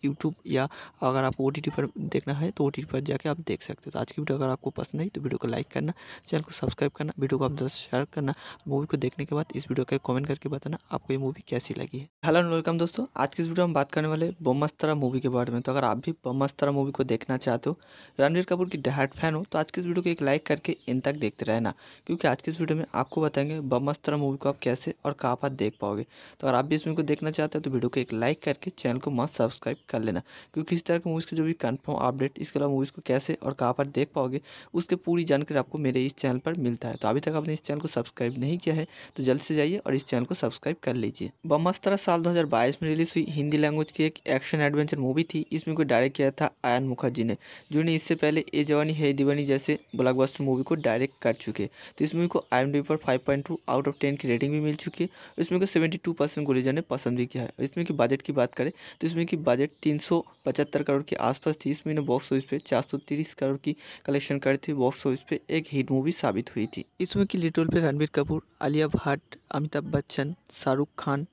यूट्यूब या अगर आपको ओ पर देखना है तो ओ पर जाके आप देख सकते हो तो आज की वीडियो अगर आपको पसंद आई तो वीडियो को लाइक करना चैनल को सब्सक्राइब करना वीडियो को आप दस शेयर करना मूवी को देखने के बाद इस वीडियो का कमेंट करके बताना आपको ये मूवी कैसी लगी है हेलो एंड वेलकम दोस्तों आज की इस वीडियो में बात करने वाले बमस्तरा मूवी के बारे में तो अगर आप भी बमस्तरा मूवी को देखना चाहते हो रणवीर कपूर की डहाट फैन हो तो आज की इस वीडियो को एक लाइक करके इन तक देखते रहना क्योंकि आज की इस वीडियो में आपको बताएंगे बमस्तरा मूवी को आप कैसे और कहाँ पर देख पाओगे तो अगर आप भी इस मूवी को देखना चाहते हो तो वीडियो को एक लाइक करके चैनल को मस्त सब्सक्राइब कर लेना क्योंकि किसी तरह की मूवीज़ के जो भी कन्फर्म अपडेट इसके अलावा मूवीज़ को कैसे और कहाँ पर देख पाओगे उसके पूरी जानकारी आपको मेरे इस चैनल पर मिलता है तो अभी तक आपने इस चैनल को सब्सक्राइब नहीं किया है तो जल्द से जाइए और इस चैनल को सब्सक्राइब कर लीजिए बमस्तरा साल 2022 में रिलीज हुई हिंदी लैंग्वेज की एक एक्शन एडवेंचर मूवी थी इसमें को डायरेक्ट किया था आयन मुखर्जी ने जिन्होंने इससे पहले ए जवानी है दीवानी जैसे ब्लॉकबस्टर मूवी को डायरेक्ट कर चुके तो इस मूवी को आई पर फाइव आउट ऑफ टेन की रेटिंग भी मिल चुकी है इसमें को सेवेंटी टू परसेंट गुलिजा ने पसंद भी किया है इसमें की बजट की बात करें तो इसमें की बजट तीन सौ पचहत्तर करोड़ के आसपास थी इसमें बॉक्स ऑफिस पे चार सौ तीस करोड़ की कलेक्शन करी थी बॉक्स ऑफिस पे एक हिट मूवी साबित हुई थी इसमें की लिटोल पे रणबीर कपूर आलिया भट्ट अमिताभ बच्चन शाहरुख खान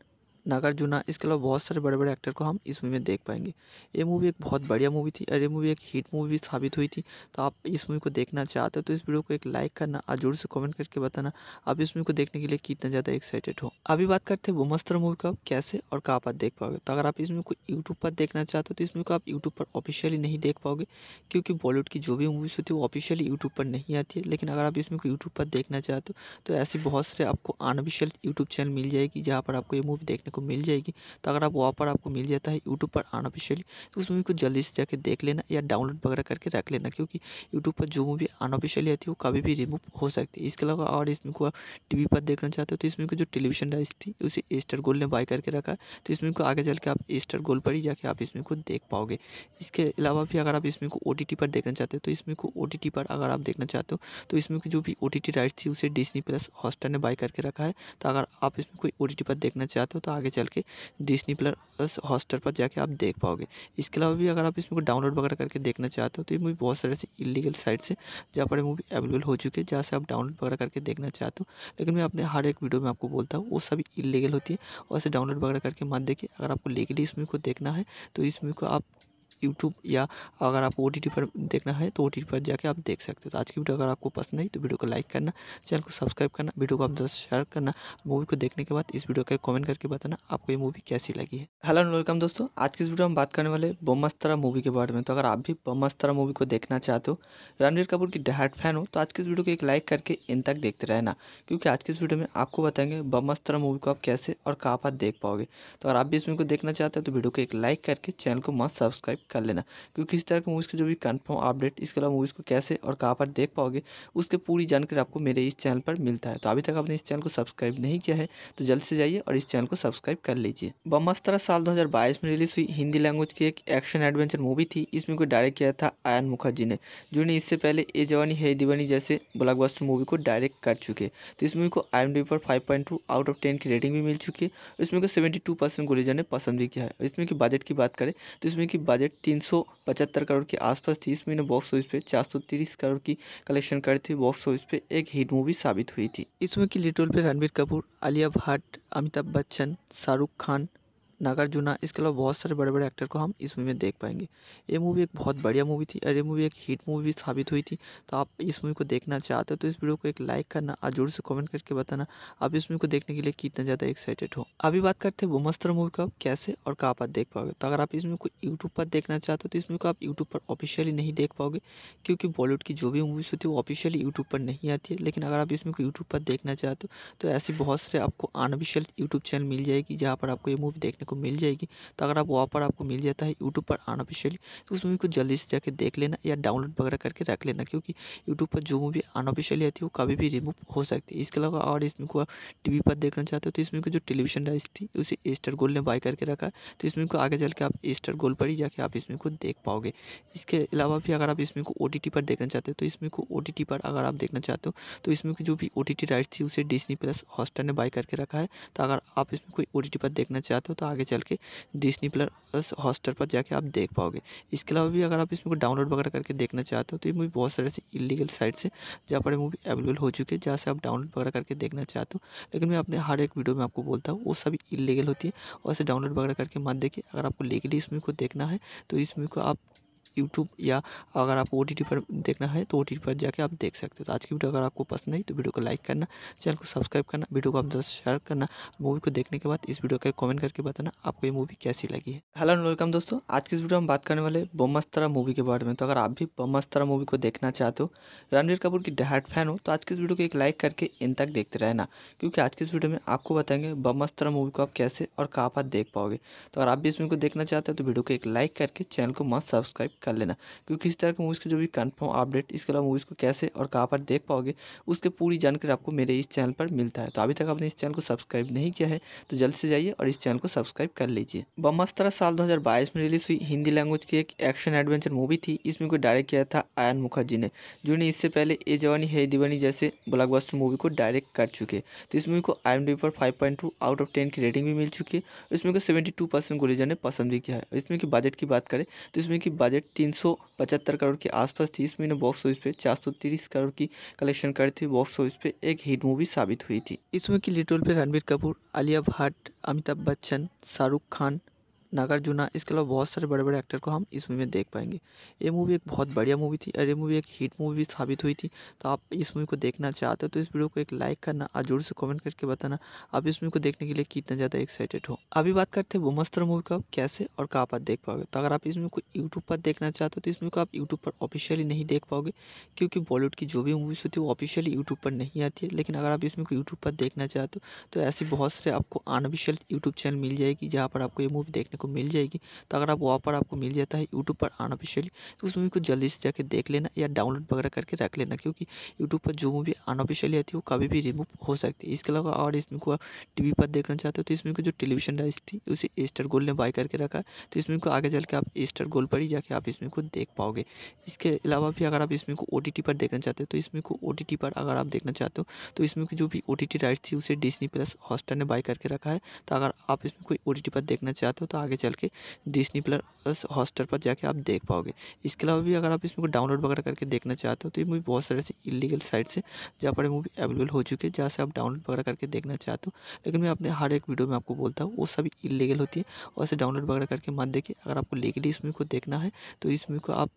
नागार्जुना इसके अलावा बहुत सारे बड़े बड़े एक्टर को हम इस मूवी में देख पाएंगे ये मूवी एक बहुत बढ़िया मूवी थी और ये मूवी एक हिट मूवी भी साबित हुई थी तो आप इस मूवी को देखना चाहते हो तो इस वीडियो को एक लाइक करना और जोर से कमेंट करके बताना आप इस मूवी को देखने के लिए कितना ज़्यादा एक्साइटेड हो अभी बात करते हैं मस्तर मूवी का कैसे और कहाँ पर देख पाओगे तो अगर आप इस मूवी को यूट्यूब पर देखना चाहते हो तो इस मूवी को आप यूट्यूब पर ऑफिशियली नहीं देख पाओगे क्योंकि बॉलीवुड की जो भी मूवीज़ होती है वो ऑफिशियली यूट्यूब पर नहीं आती है लेकिन अगर आप इस मूवी को यूट्यूब पर देखना चाहते हो तो ऐसी बहुत सारे आपको अनऑफिशियल यूट्यूब चैनल मिल जाएगी जहाँ पर आपको ये मूवी देखने को आपको मिल जाएगी तो अगर आप वहाँ पर आपको मिल जाता है यूट्यूब पर अनऑफिशियली तो उस मूवी को जल्दी से जाके देख लेना या डाउनलोड वगैरह करके रख लेना क्योंकि यूट्यूब पर जो मूवी अनऑफिशियली आती है वो कभी भी रिमूव हो सकती है इसके अलावा और इसमें को आप टी पर देखना चाहते हो तो इसमें को जो टेलीविजन डाइस थी उसे एस्टर गोल्ड ने बाय करके रखा है तो इसमें को आगे चल के आप एस्टर गोल्ड पर ही जाके आप इसमें को देख पाओगे इसके अलावा भी अगर आप इसमें को ओ पर देखना चाहते हो तो इसमें को ओ पर अगर आप देखना चाहते हो तो इसमें की जो भी ओ राइट थी उसे डिस्नी प्लस हॉस्टर ने बाय करके रखा है तो अगर आप इसमें कोई ओ पर देखना चाहते हो तो आगे चल के डिस्नी प्लस हॉस्टल पर जाके आप देख पाओगे इसके अलावा भी अगर आप इसमें को डाउनलोड वगैरह करके देखना चाहते हो तो ये मूवी बहुत सारे ऐसे इलीगल साइट से जहाँ पर मूवी अवेलेबल हो चुकी है जहाँ से आप डाउनलोड वगैरह करके देखना चाहते हो लेकिन मैं अपने हर एक वीडियो में आपको बोलता हूँ वो सभी इलीगल होती है और ऐसे डाउनलोड वगैरह करके मत देखिए अगर आपको लीगली इस मूवी को देखना है तो इस मूवी को आप यूट्यूब या अगर आप ओ पर देखना है तो ओ पर जाके आप देख सकते हो तो आज की वीडियो अगर आपको पसंद आई तो वीडियो को लाइक करना चैनल को सब्सक्राइब करना वीडियो को आप दोस्त शेयर करना मूवी को देखने के बाद इस वीडियो का कमेंट करके बताना आपको ये मूवी कैसी लगी है हेलो एंड वेलकम दोस्तों आज की इस वीडियो में बात करने वाले बमस्तरा मूवी के बारे में तो अगर आप भी बमस्तरा मूवी को देखना चाहते हो रणवीर कपूर की डहाट फैन हो तो आज की इस वीडियो को एक लाइक करके इन तक देखते रहना क्योंकि आज की इस वीडियो में आपको बताएंगे बमस्तरा मूवी को आप कैसे और कहाँ पर देख पाओगे तो अगर आप भी इस मूवी को देखना चाहते हो तो वीडियो को एक लाइक करके चैनल को मस्त सब्सक्राइब कर लेना क्योंकि किसी तरह के मूवीज़ के जो भी कन्फर्म अपडेट इसके अलावा मूवीज़ को कैसे और कहाँ पर देख पाओगे उसके पूरी जानकारी आपको मेरे इस चैनल पर मिलता है तो अभी तक आपने इस चैनल को सब्सक्राइब नहीं किया है तो जल्द से जाइए और इस चैनल को सब्सक्राइब कर लीजिए बमस्तरा साल दो में रिलीज हुई हिंदी लैंग्वेज की एक एक्शन एडवेंचर मूवी थी इसमें कोई को डायरेक्ट किया था आयन मुखर्जी ने जिन्होंने इससे पहले ए जवानी है दीवानी जैसे ब्लॉकबस्टर मूवी को डायरेक्ट कर चुके तो इस मूवी को आई पर फाइव आउट ऑफ टेन की रेटिंग भी मिल चुकी है इसमें को सेवेंटी टू परसेंट गुलिजा ने पसंद भी किया है इसमें की बजट की बात करें तो इसमें की बजट तीन सौ पचहत्तर करोड़ के आसपास थी महीने बॉक्स ऑफिस पे चार सौ तीस करोड़ की कलेक्शन करती थी बॉक्स ऑफिस पे एक हिट मूवी साबित हुई थी इसमें की लिटोल पे रणबीर कपूर आलिया भट्ट अमिताभ बच्चन शाहरुख खान नागार्जुना इसके अलावा बहुत सारे बड़े बड़े एक्टर को हम इस मूवी में देख पाएंगे ये मूवी एक बहुत बढ़िया मूवी थी और ये मूवी एक हिट मूवी साबित हुई थी तो आप इस मूवी को देखना चाहते हो तो इस वीडियो को एक लाइक करना और जोर से कमेंट करके बताना आप इस मूवी को देखने के लिए कितना ज़्यादा एक्साइटेड हो अभी बात करते हैं मस्तर मूवी को आप कैसे और कहाँ पर देख पाओगे तो अगर आप इस मूवी को यूट्यूब पर देखना चाहते हो तो इस मूवी को आप यूट्यूब पर ऑफिशियली नहीं देख पाओगे क्योंकि बॉलीवुड की जो भी मूवीज़ होती है वो ऑफिशियली यूट्यूब पर नहीं आती है लेकिन अगर आप इस मूवी को यूट्यूब पर देखना चाहते हो तो ऐसी बहुत सारे आपको अनऑफिशियल यूट्यूब चैनल मिल जाएगी जहाँ पर आपको ये मूवी देखने को मिल जाएगी तो अगर आप पर आपको मिल जाता है यूट्यूब पर अनऑफिशियली तो उस मूवी को जल्दी से जाके देख लेना या डाउनलोड वगैरह करके रख लेना क्योंकि यूट्यूब पर जो मूवी अनऑफिशियली आती है वो कभी भी रिमूव हो सकती है इसके अलावा और इसमें को टी पर देखना चाहते हो तो इसमें को जो टेलीविजन डाइस थी उसे एस्टर गोल्ड ने बाय करके रखा तो इसमें को आगे चल के आप एस्टर गोल्ड पर ही जाके आप इसमें को देख पाओगे इसके अलावा भी अगर आप इसमें को ओ पर देखना चाहते हो तो इसमें को ओ पर अगर आप देखना चाहते हो तो इसमें की जो भी ओ टी राइट थी उसे डिस्नी प्लस हॉस्टर ने बाय करके रखा है तो अगर आप इसमें कोई ओ पर देखना चाहते हो तो आगे आगे चल के डिस्नी प्लस हॉस्टर पर जाके आप देख पाओगे इसके अलावा भी अगर आप इसमें को डाउनलोड वगैरह करके देखना चाहते हो तो ये मूवी बहुत सारे से इलीगल साइट से जहाँ पर मूवी अवेलेबल हो चुकी है जहाँ से आप डाउनलोड वगैरह करके देखना चाहते हो लेकिन मैं अपने हर एक वीडियो में आपको बोलता हूँ वो सभी इलीगल होती है और ऐसे डाउनलोड वगैरह करके मत देखिए अगर आपको लीगली इस मूवी को देखना है तो इस मूवी को आप यूट्यूब या अगर आपको ओ पर देखना है तो ओ पर जाके आप देख सकते हो तो आज की वीडियो अगर आपको पसंद आई तो वीडियो को लाइक करना चैनल को सब्सक्राइब करना वीडियो को आप जस्ट शेयर करना मूवी को देखने के बाद इस वीडियो का कमेंट करके बताना आपको ये मूवी कैसी लगी है हेलो एंड वेलकम दोस्तों आज की इस वीडियो में बात करने वाले बोमस्तरा मूवी के बारे में तो अगर आप भी बमस्तरा मूवी को देखना चाहते हो रणवीर कपूर की डहाट फैन हो तो आज की इस वीडियो को एक लाइक करके इन तक देखते रहना क्योंकि आज की इस वीडियो में आपको बताएंगे बोमस्तरा मूवी को आप कैसे और कहाँ पर देख पाओगे तो अगर आप भी इस मूवी को देखना चाहते हो तो वीडियो को एक लाइक करके चैनल को मस्त सब्सक्राइब कर कर लेना क्योंकि किसी तरह के मूवीज़ के जो भी कन्फर्म अपडेट इसके अलावा मूवीज़ को कैसे और कहाँ पर देख पाओगे उसके पूरी जानकारी आपको मेरे इस चैनल पर मिलता है तो अभी तक आपने इस चैनल को सब्सक्राइब नहीं किया है तो जल्द से जाइए और इस चैनल को सब्सक्राइब कर लीजिए बमस्तरा साल बाईस में रिलीज हुई हिंदी लैंग्वेज की एक एक्शन एडवेंचर मूवी थी इसमें को डायरेक्ट किया था आयन मुखर्जी ने जिन्होंने इससे पहले ए जवानी है दीवानी जैसे ब्लॉकबस्टर मूवी को डायरेक्ट कर चुके तो इस मूवी को आई पर फाइव आउट ऑफ टेन की रेटिंग भी मिल चुकी है इसमें को सेवेंटी टू परसेंट गुरीजा ने पसंद भी किया है इसमें की बजट की बात करें तो इसमें की बजट तीन करोड़ के आसपास थी इस महीने बॉक्स ऑफिस पे चार करोड़ की कलेक्शन करती थी बॉक्स ऑफिस पे एक हिट मूवी साबित हुई थी इसमें की लिटोल पे रणबीर कपूर आलिया भट्ट अमिताभ बच्चन शाहरुख खान नागार्जुना इसके अलावा बहुत सारे बड़े बड़े एक्टर को हम इस मूवी में देख पाएंगे ये मूवी एक बहुत बढ़िया मूवी थी और ये मूवी एक हिट मूवी साबित हुई थी तो आप इस मूवी को देखना चाहते हो तो इस वीडियो को एक लाइक करना और जोर से कमेंट करके बताना आप इस मूवी को देखने के लिए कितना ज़्यादा एक्साइटेड हो अभी बात करते हैं वो मस्तर मूवी को कैसे और कहाँ पर देख पाओगे तो अगर आप इस मूवी को यूट्यूब पर देखना चाहते हो तो इस मूवी को आप यूट्यूब पर ऑफिशियली नहीं देख पाओगे क्योंकि बॉलीवुड की जो भी मूवीज़ होती है वो ऑफिशियली यूट्यूब पर नहीं आती है लेकिन अगर आप इस मूवी को यूट्यूब पर देखना चाहते हो तो ऐसी बहुत सारे आपको अनऑफिशियल यूट्यूब चैनल मिल जाएगी जहाँ पर आपको ये मूवी देखने को मिल जाएगी तो अगर आप वहाँ पर आपको मिल जाता है यूट्यूब पर अनऑफिशियली तो उस मूवी को जल्दी से जाके देख लेना या डाउनलोड वगैरह करके रख लेना क्योंकि यूट्यूब पर जो मूवी अनऑफिशियली आती है वो कभी भी रिमूव हो सकती है इसके अलावा और इसमें को टी पर देखना चाहते हो तो इसमें को जो टेलीविजन राइस थी उसे एस्टर गोल्ड ने बाय करके रखा तो इसमें को आगे चल के आप एस्टर गोल्ड पर ही जाके आप इसमें को देख पाओगे इसके अलावा भी अगर आप इसमें को ओ पर देखना चाहते हो तो इसमें को ओ पर अगर आप देखना चाहते हो तो इसमें की जो भी ओ टी राइट थी उसे डिस्नी प्लस हॉस्टर ने बाय करके रखा है तो अगर आप इसमें कोई ओ पर देखना चाहते हो तो आगे चल के डिस्नी प्लस हॉस्टर पर जाके आप देख पाओगे इसके अलावा भी अगर आप इसमें को डाउनलोड वगैरह करके देखना चाहते हो तो ये मूवी बहुत सारे से इलीगल साइट से जहाँ पर मूवी अवेलेबल हो चुकी है जहाँ से आप डाउनलोड वगैरह करके देखना चाहते हो लेकिन मैं अपने हर एक वीडियो में आपको बोलता हूँ वो सभी इलीगल होती है और डाउनलोड वगैरह करके मत देखिए अगर आपको लीगली इस मूवी को देखना है तो इस मूवी को आप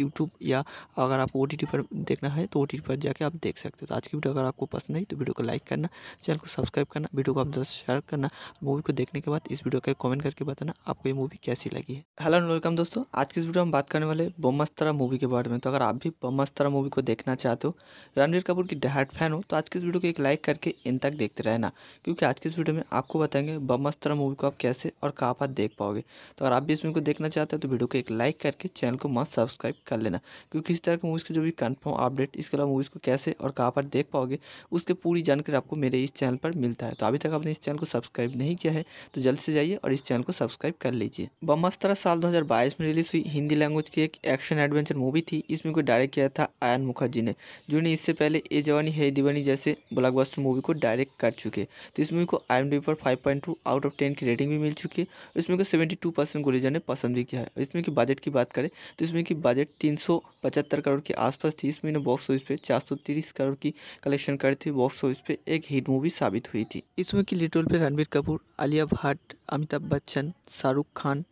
यूट्यूब या अगर आपको ओ पर देखना है तो ओ पर जाके आप देख सकते हो तो आज की वीडियो अगर आपको पसंद आई तो वीडियो को लाइक करना चैनल को सब्सक्राइब करना वीडियो को आप दोस्त शेयर करना मूवी को देखने के बाद इस वीडियो का कमेंट करके बताना आपको ये मूवी कैसी लगी है हेलो एंड वेलकम दोस्तों आज की इस वीडियो में बात करने वाले बमस्तरा मूवी के बारे में तो अगर आप भी बमस्तरा मूवी को देखना चाहते हो रणवीर कपूर की डहाट फैन हो तो आज की इस वीडियो को एक लाइक करके इन तक देखते रहना क्योंकि आज की इस वीडियो में आपको बताएंगे बमस्तरा मूवी को आप कैसे और कहाँ पर देख पाओगे तो अगर आप भी इस मूवी को देखना चाहते हो तो वीडियो को एक लाइक करके चैनल को मस्त सब्सक्राइब कर लेना क्योंकि इसी तरह की मूवीज़ के जो भी कन्फर्म अपडेट इसके अलावा मूवीज़ को कैसे और कहाँ पर देख पाओगे उसके पूरी जानकारी आपको मेरे इस चैनल पर मिलता है तो अभी तक आपने इस चैनल को सब्सक्राइब नहीं किया है तो जल्द से जाइए और इस चैनल को सब्सक्राइब कर लीजिए बमस्तरा साल दो में रिलीज हुई हिंदी लैंग्वेज की एक एक्शन एडवेंचर मूवी थी इसमें को डायरेक्ट किया था आयन मुखर्जी ने जिन्होंने इससे पहले ए जवानी है दीवानी जैसे ब्लॉकबस्टर मूवी को डायरेक्ट कर चुके तो इस मूवी को आई पर फाइव आउट ऑफ टेन की रेटिंग भी मिल चुकी है इसमें को सेवेंटी टू परसेंट गुलिजा ने पसंद भी किया है इसमें की बजट की बात करें तो इसमें की बजट तीन सौ पचहत्तर करोड़ के आसपास थी इस महीने बॉक्स ऑफिस पे चार सौ तीस करोड़ की कलेक्शन करी थी बॉक्स ऑफिस पे एक हिट मूवी साबित हुई थी इसमें की लिटोल पे रणबीर कपूर आलिया भट्ट अमिताभ बच्चन शाहरुख खान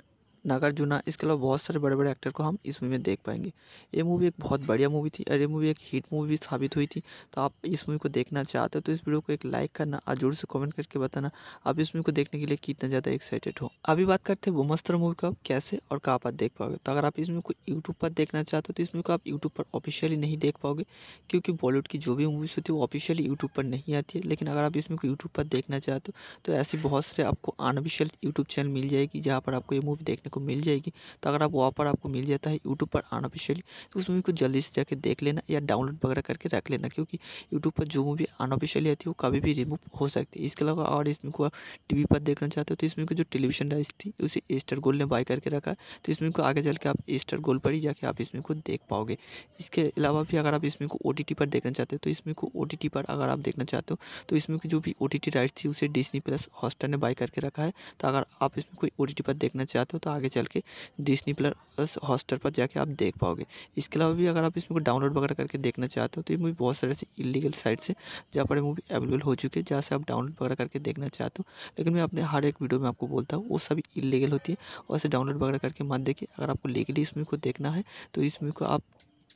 नागार्जुना इसके अलावा बहुत सारे बड़े बड़े एक्टर को हम इस मूवी में देख पाएंगे ये मूवी एक बहुत बढ़िया मूवी थी और ये मूवी एक हिट मूवी साबित हुई थी तो आप इस मूवी को देखना चाहते हो तो इस वीडियो को एक लाइक करना और जोर से कमेंट करके बताना आप इस मूवी को देखने के लिए कितना ज़्यादा एक्साइटेड हो अभी बात करते हैं मस्तर मूवी का कैसे और कहाँ पर देख पाओगे तो अगर आप इस मूवी को यूट्यूब पर देखना चाहते हो तो इस मूवी को आप यूट्यूब पर ऑफिशियली नहीं देख पाओगे क्योंकि बॉलीवुड की जो भी मूवीज़ होती है वो ऑफिशियली यूट्यूब पर नहीं आती है लेकिन अगर आप इस मूवी को यूट्यूब पर देखना चाहते हो तो ऐसी बहुत सारे आपको अनऑफिशियल यूट्यूब चैनल मिल जाएगी जहाँ पर आपको ये मूवी देखने को आपको मिल जाएगी तो अगर आप वहाँ पर आपको मिल जाता है यूट्यूब पर अनऑफिशियली तो उस मूवी को जल्दी से जाके देख लेना या डाउनलोड वगैरह करके रख लेना क्योंकि यूट्यूब पर जो मूवी अनऑफिशियली आती है वो कभी भी रिमूव हो सकती है इसके अलावा और इसमें को आप टी पर देखना चाहते हो तो इसमें को जो टेलीविजन डाइस थी उसे एस्टर गोल्ड ने बाय करके रखा है तो इसमें को आगे चल के आप एस्टर गोल्ड पर ही जाके आप इसमें को देख पाओगे इसके अलावा भी अगर आप इसमें को ओ पर देखना चाहते हो तो इसमें को ओ पर अगर आप देखना चाहते हो तो इसमें की जो भी ओ टी राइट थी उसे डिस्नी प्लस हॉस्टर ने बाय करके रखा है तो अगर आप इसमें कोई ओ पर देखना चाहते हो तो आगे आगे चल के डिस्नी प्लस हॉस्टल पर जाके आप देख पाओगे इसके अलावा भी अगर आप इसमें डाउनलोड वगैरह करके देखना चाहते हो तो ये मूवी बहुत सारे ऐसी इलीगल साइट से जहाँ पर मूवी अवेलेबल हो चुकी है जहाँ से आप डाउनलोड वगैरह करके देखना चाहते हो लेकिन मैं अपने हर एक वीडियो में आपको बोलता हूँ वो सभी इलीगल होती है और ऐसे डाउनलोड वगैरह करके मत देखिए अगर आपको लीगली इस मूवी को देखना है तो इस मूवी को आप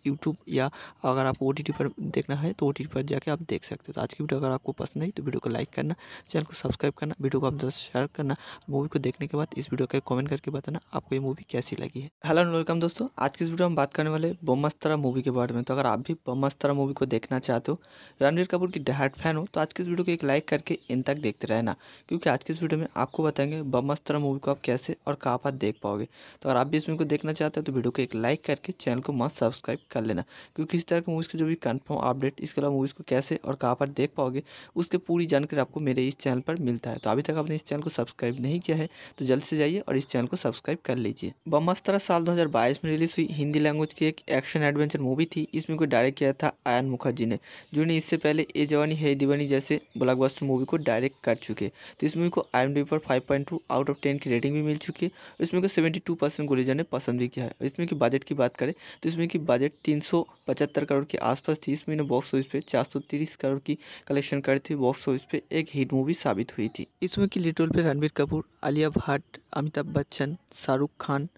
यूट्यूब या अगर आप ओ पर देखना है तो ओ पर जाके आप देख सकते हो तो आज की वीडियो अगर आपको पसंद आई तो वीडियो को लाइक करना चैनल को सब्सक्राइब करना वीडियो को आप दोस्तों शेयर करना मूवी को देखने के बाद इस वीडियो का कमेंट करके बताना आपको ये मूवी कैसी लगी है हेलो एंड वेलकम दोस्तों आज की इस वीडियो में बात करने वाले बोमस्तरा मूवी के बारे में तो अगर आप भी बमस्तरा मूवी को देखना चाहते हो रणवीर कपूर की डहाट फैन हो तो आज की इस वीडियो को एक लाइक करके इन तक देखते रहना क्योंकि आज की इस वीडियो में आपको बताएंगे बमस्तरा मूवी को आप कैसे और कहाँ पर देख पाओगे तो अगर आप भी इस मूवी को देखना चाहते हो तो वीडियो को एक लाइक करके चैनल को मस्त सब्सक्राइब कर लेना क्योंकि इस तरह के मूवीज़ के जो भी कन्फर्म अपडेट इसके अलावा मूवीज़ को कैसे और कहाँ पर देख पाओगे उसके पूरी जानकारी आपको मेरे इस चैनल पर मिलता है तो अभी तक आपने इस चैनल को सब्सक्राइब नहीं किया है तो जल्द से जाइए और इस चैनल को सब्सक्राइब कर लीजिए ब्रह्मास्त्र साल दो में रिलीज हुई हिंदी लैंग्वेज की एक एक्शन एडवेंचर मूवी थी इसमें को डायरेक्ट किया था आयन मुखर्जी ने जिन्होंने इससे पहले ए जवानी है दीवानी जैसे ब्लॉकबस्टर मूवी को डायरेक्ट कर चुके तो इस मूवी को आई पर फाइव आउट ऑफ टेन की रेटिंग भी मिल चुकी है इसमें को सेवेंटी टू परसेंट गुलेजा ने पसंद भी किया है इसमें की बजट की बात करें तो इसमें की बजट तीन सौ पचहत्तर करोड़ के आसपास थी इस महीने बॉक्स ऑफिस पे चार सौ तीस करोड़ की कलेक्शन करी थी बॉक्स ऑफिस पे एक हिट मूवी साबित हुई थी इसमें की लिटल पे रणबीर कपूर आलिया भट्ट अमिताभ बच्चन शाहरुख खान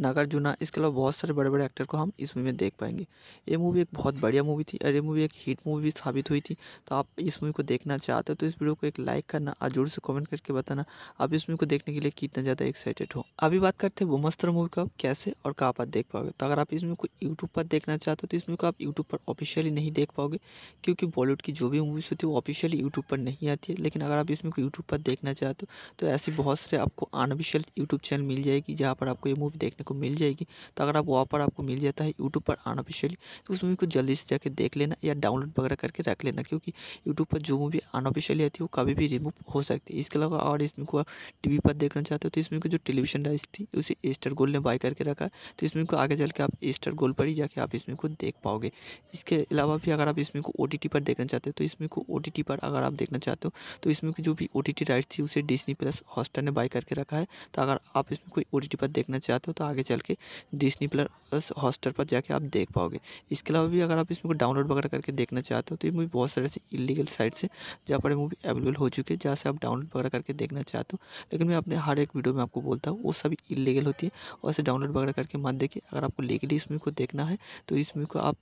नागार्जुना इसके अलावा बहुत सारे बड़े बड़े एक्टर को हम इस मूवी में देख पाएंगे ये मूवी एक बहुत बढ़िया मूवी थी और ये मूवी एक हिट मूवी साबित हुई थी तो आप इस मूवी को देखना चाहते हो तो इस वीडियो को एक लाइक करना और जोर से कमेंट करके बताना आप इस मूवी को देखने के लिए कितना ज़्यादा एक्साइटेड हो अभी बात करते हैं मस्तर मूवी को कैसे और कहाँ पर देख पाओगे तो अगर आप इस मूवी को यूट्यूब पर देखना चाहते हो तो इस मूवी को आप यूट्यूब पर ऑफिशियली नहीं देख पाओगे क्योंकि बॉलीवुड की जो भी मूवीज़ होती है वो ऑफिशियली यूट्यूब पर नहीं आती है लेकिन अगर आप इस मूवी को यूट्यूब पर देखना चाहते हो तो ऐसी बहुत सारे आपको अनऑफिशियल यूट्यूब चैनल मिल जाएगी जहाँ पर आपको ये मूवी देखने को मिल जाएगी तो अगर आप वहाँ पर आपको मिल जाता है यूट्यूब पर अनऑफिशियली तो उस मूवी को जल्दी से जाके देख लेना या डाउनलोड वगैरह करके रख लेना क्योंकि यूट्यूब पर जो मूवी अनऑफिशियली आती है वो कभी भी रिमूव हो सकती है इसके अलावा और इसमें को आप टी पर देखना चाहते हो तो इसमें को जो टेलीविजन राइस थी उसे स्टार गोल्ड ने बाय करके रखा तो इसमें को आगे चल के आप एस्टर गोल्ड पर ही जाके आप इसमें को देख पाओगे इसके अलावा भी अगर आप इसमें को ओ पर देखना चाहते हो तो इसमें को ओ पर अगर आप देखना चाहते हो तो इसमें की जो भी ओ टी राइट थी उसे डिस्नी प्लस हॉस्टर ने बाय करके रखा है तो अगर आप इसमें कोई ओ पर देखना चाहते हो तो आगे आगे चल के डिस्नी प्लस हॉस्टर पर जाके आप देख पाओगे इसके अलावा भी अगर आप इसमें डाउनलोड वगैरह करके देखना चाहते हो तो ये मूवी बहुत सारे से इलीगल साइट से जहाँ पर मूवी अवेलेबल हो चुकी है जहाँ से आप डाउनलोड वगैरह करके देखना चाहते हो लेकिन मैं अपने हर एक वीडियो में आपको बोलता हूँ वो सभी इलीगल होती है और डाउनलोड वगैरह करके मत देखिए अगर आपको लीगली इस मूवी को देखना है तो इस मूवी को आप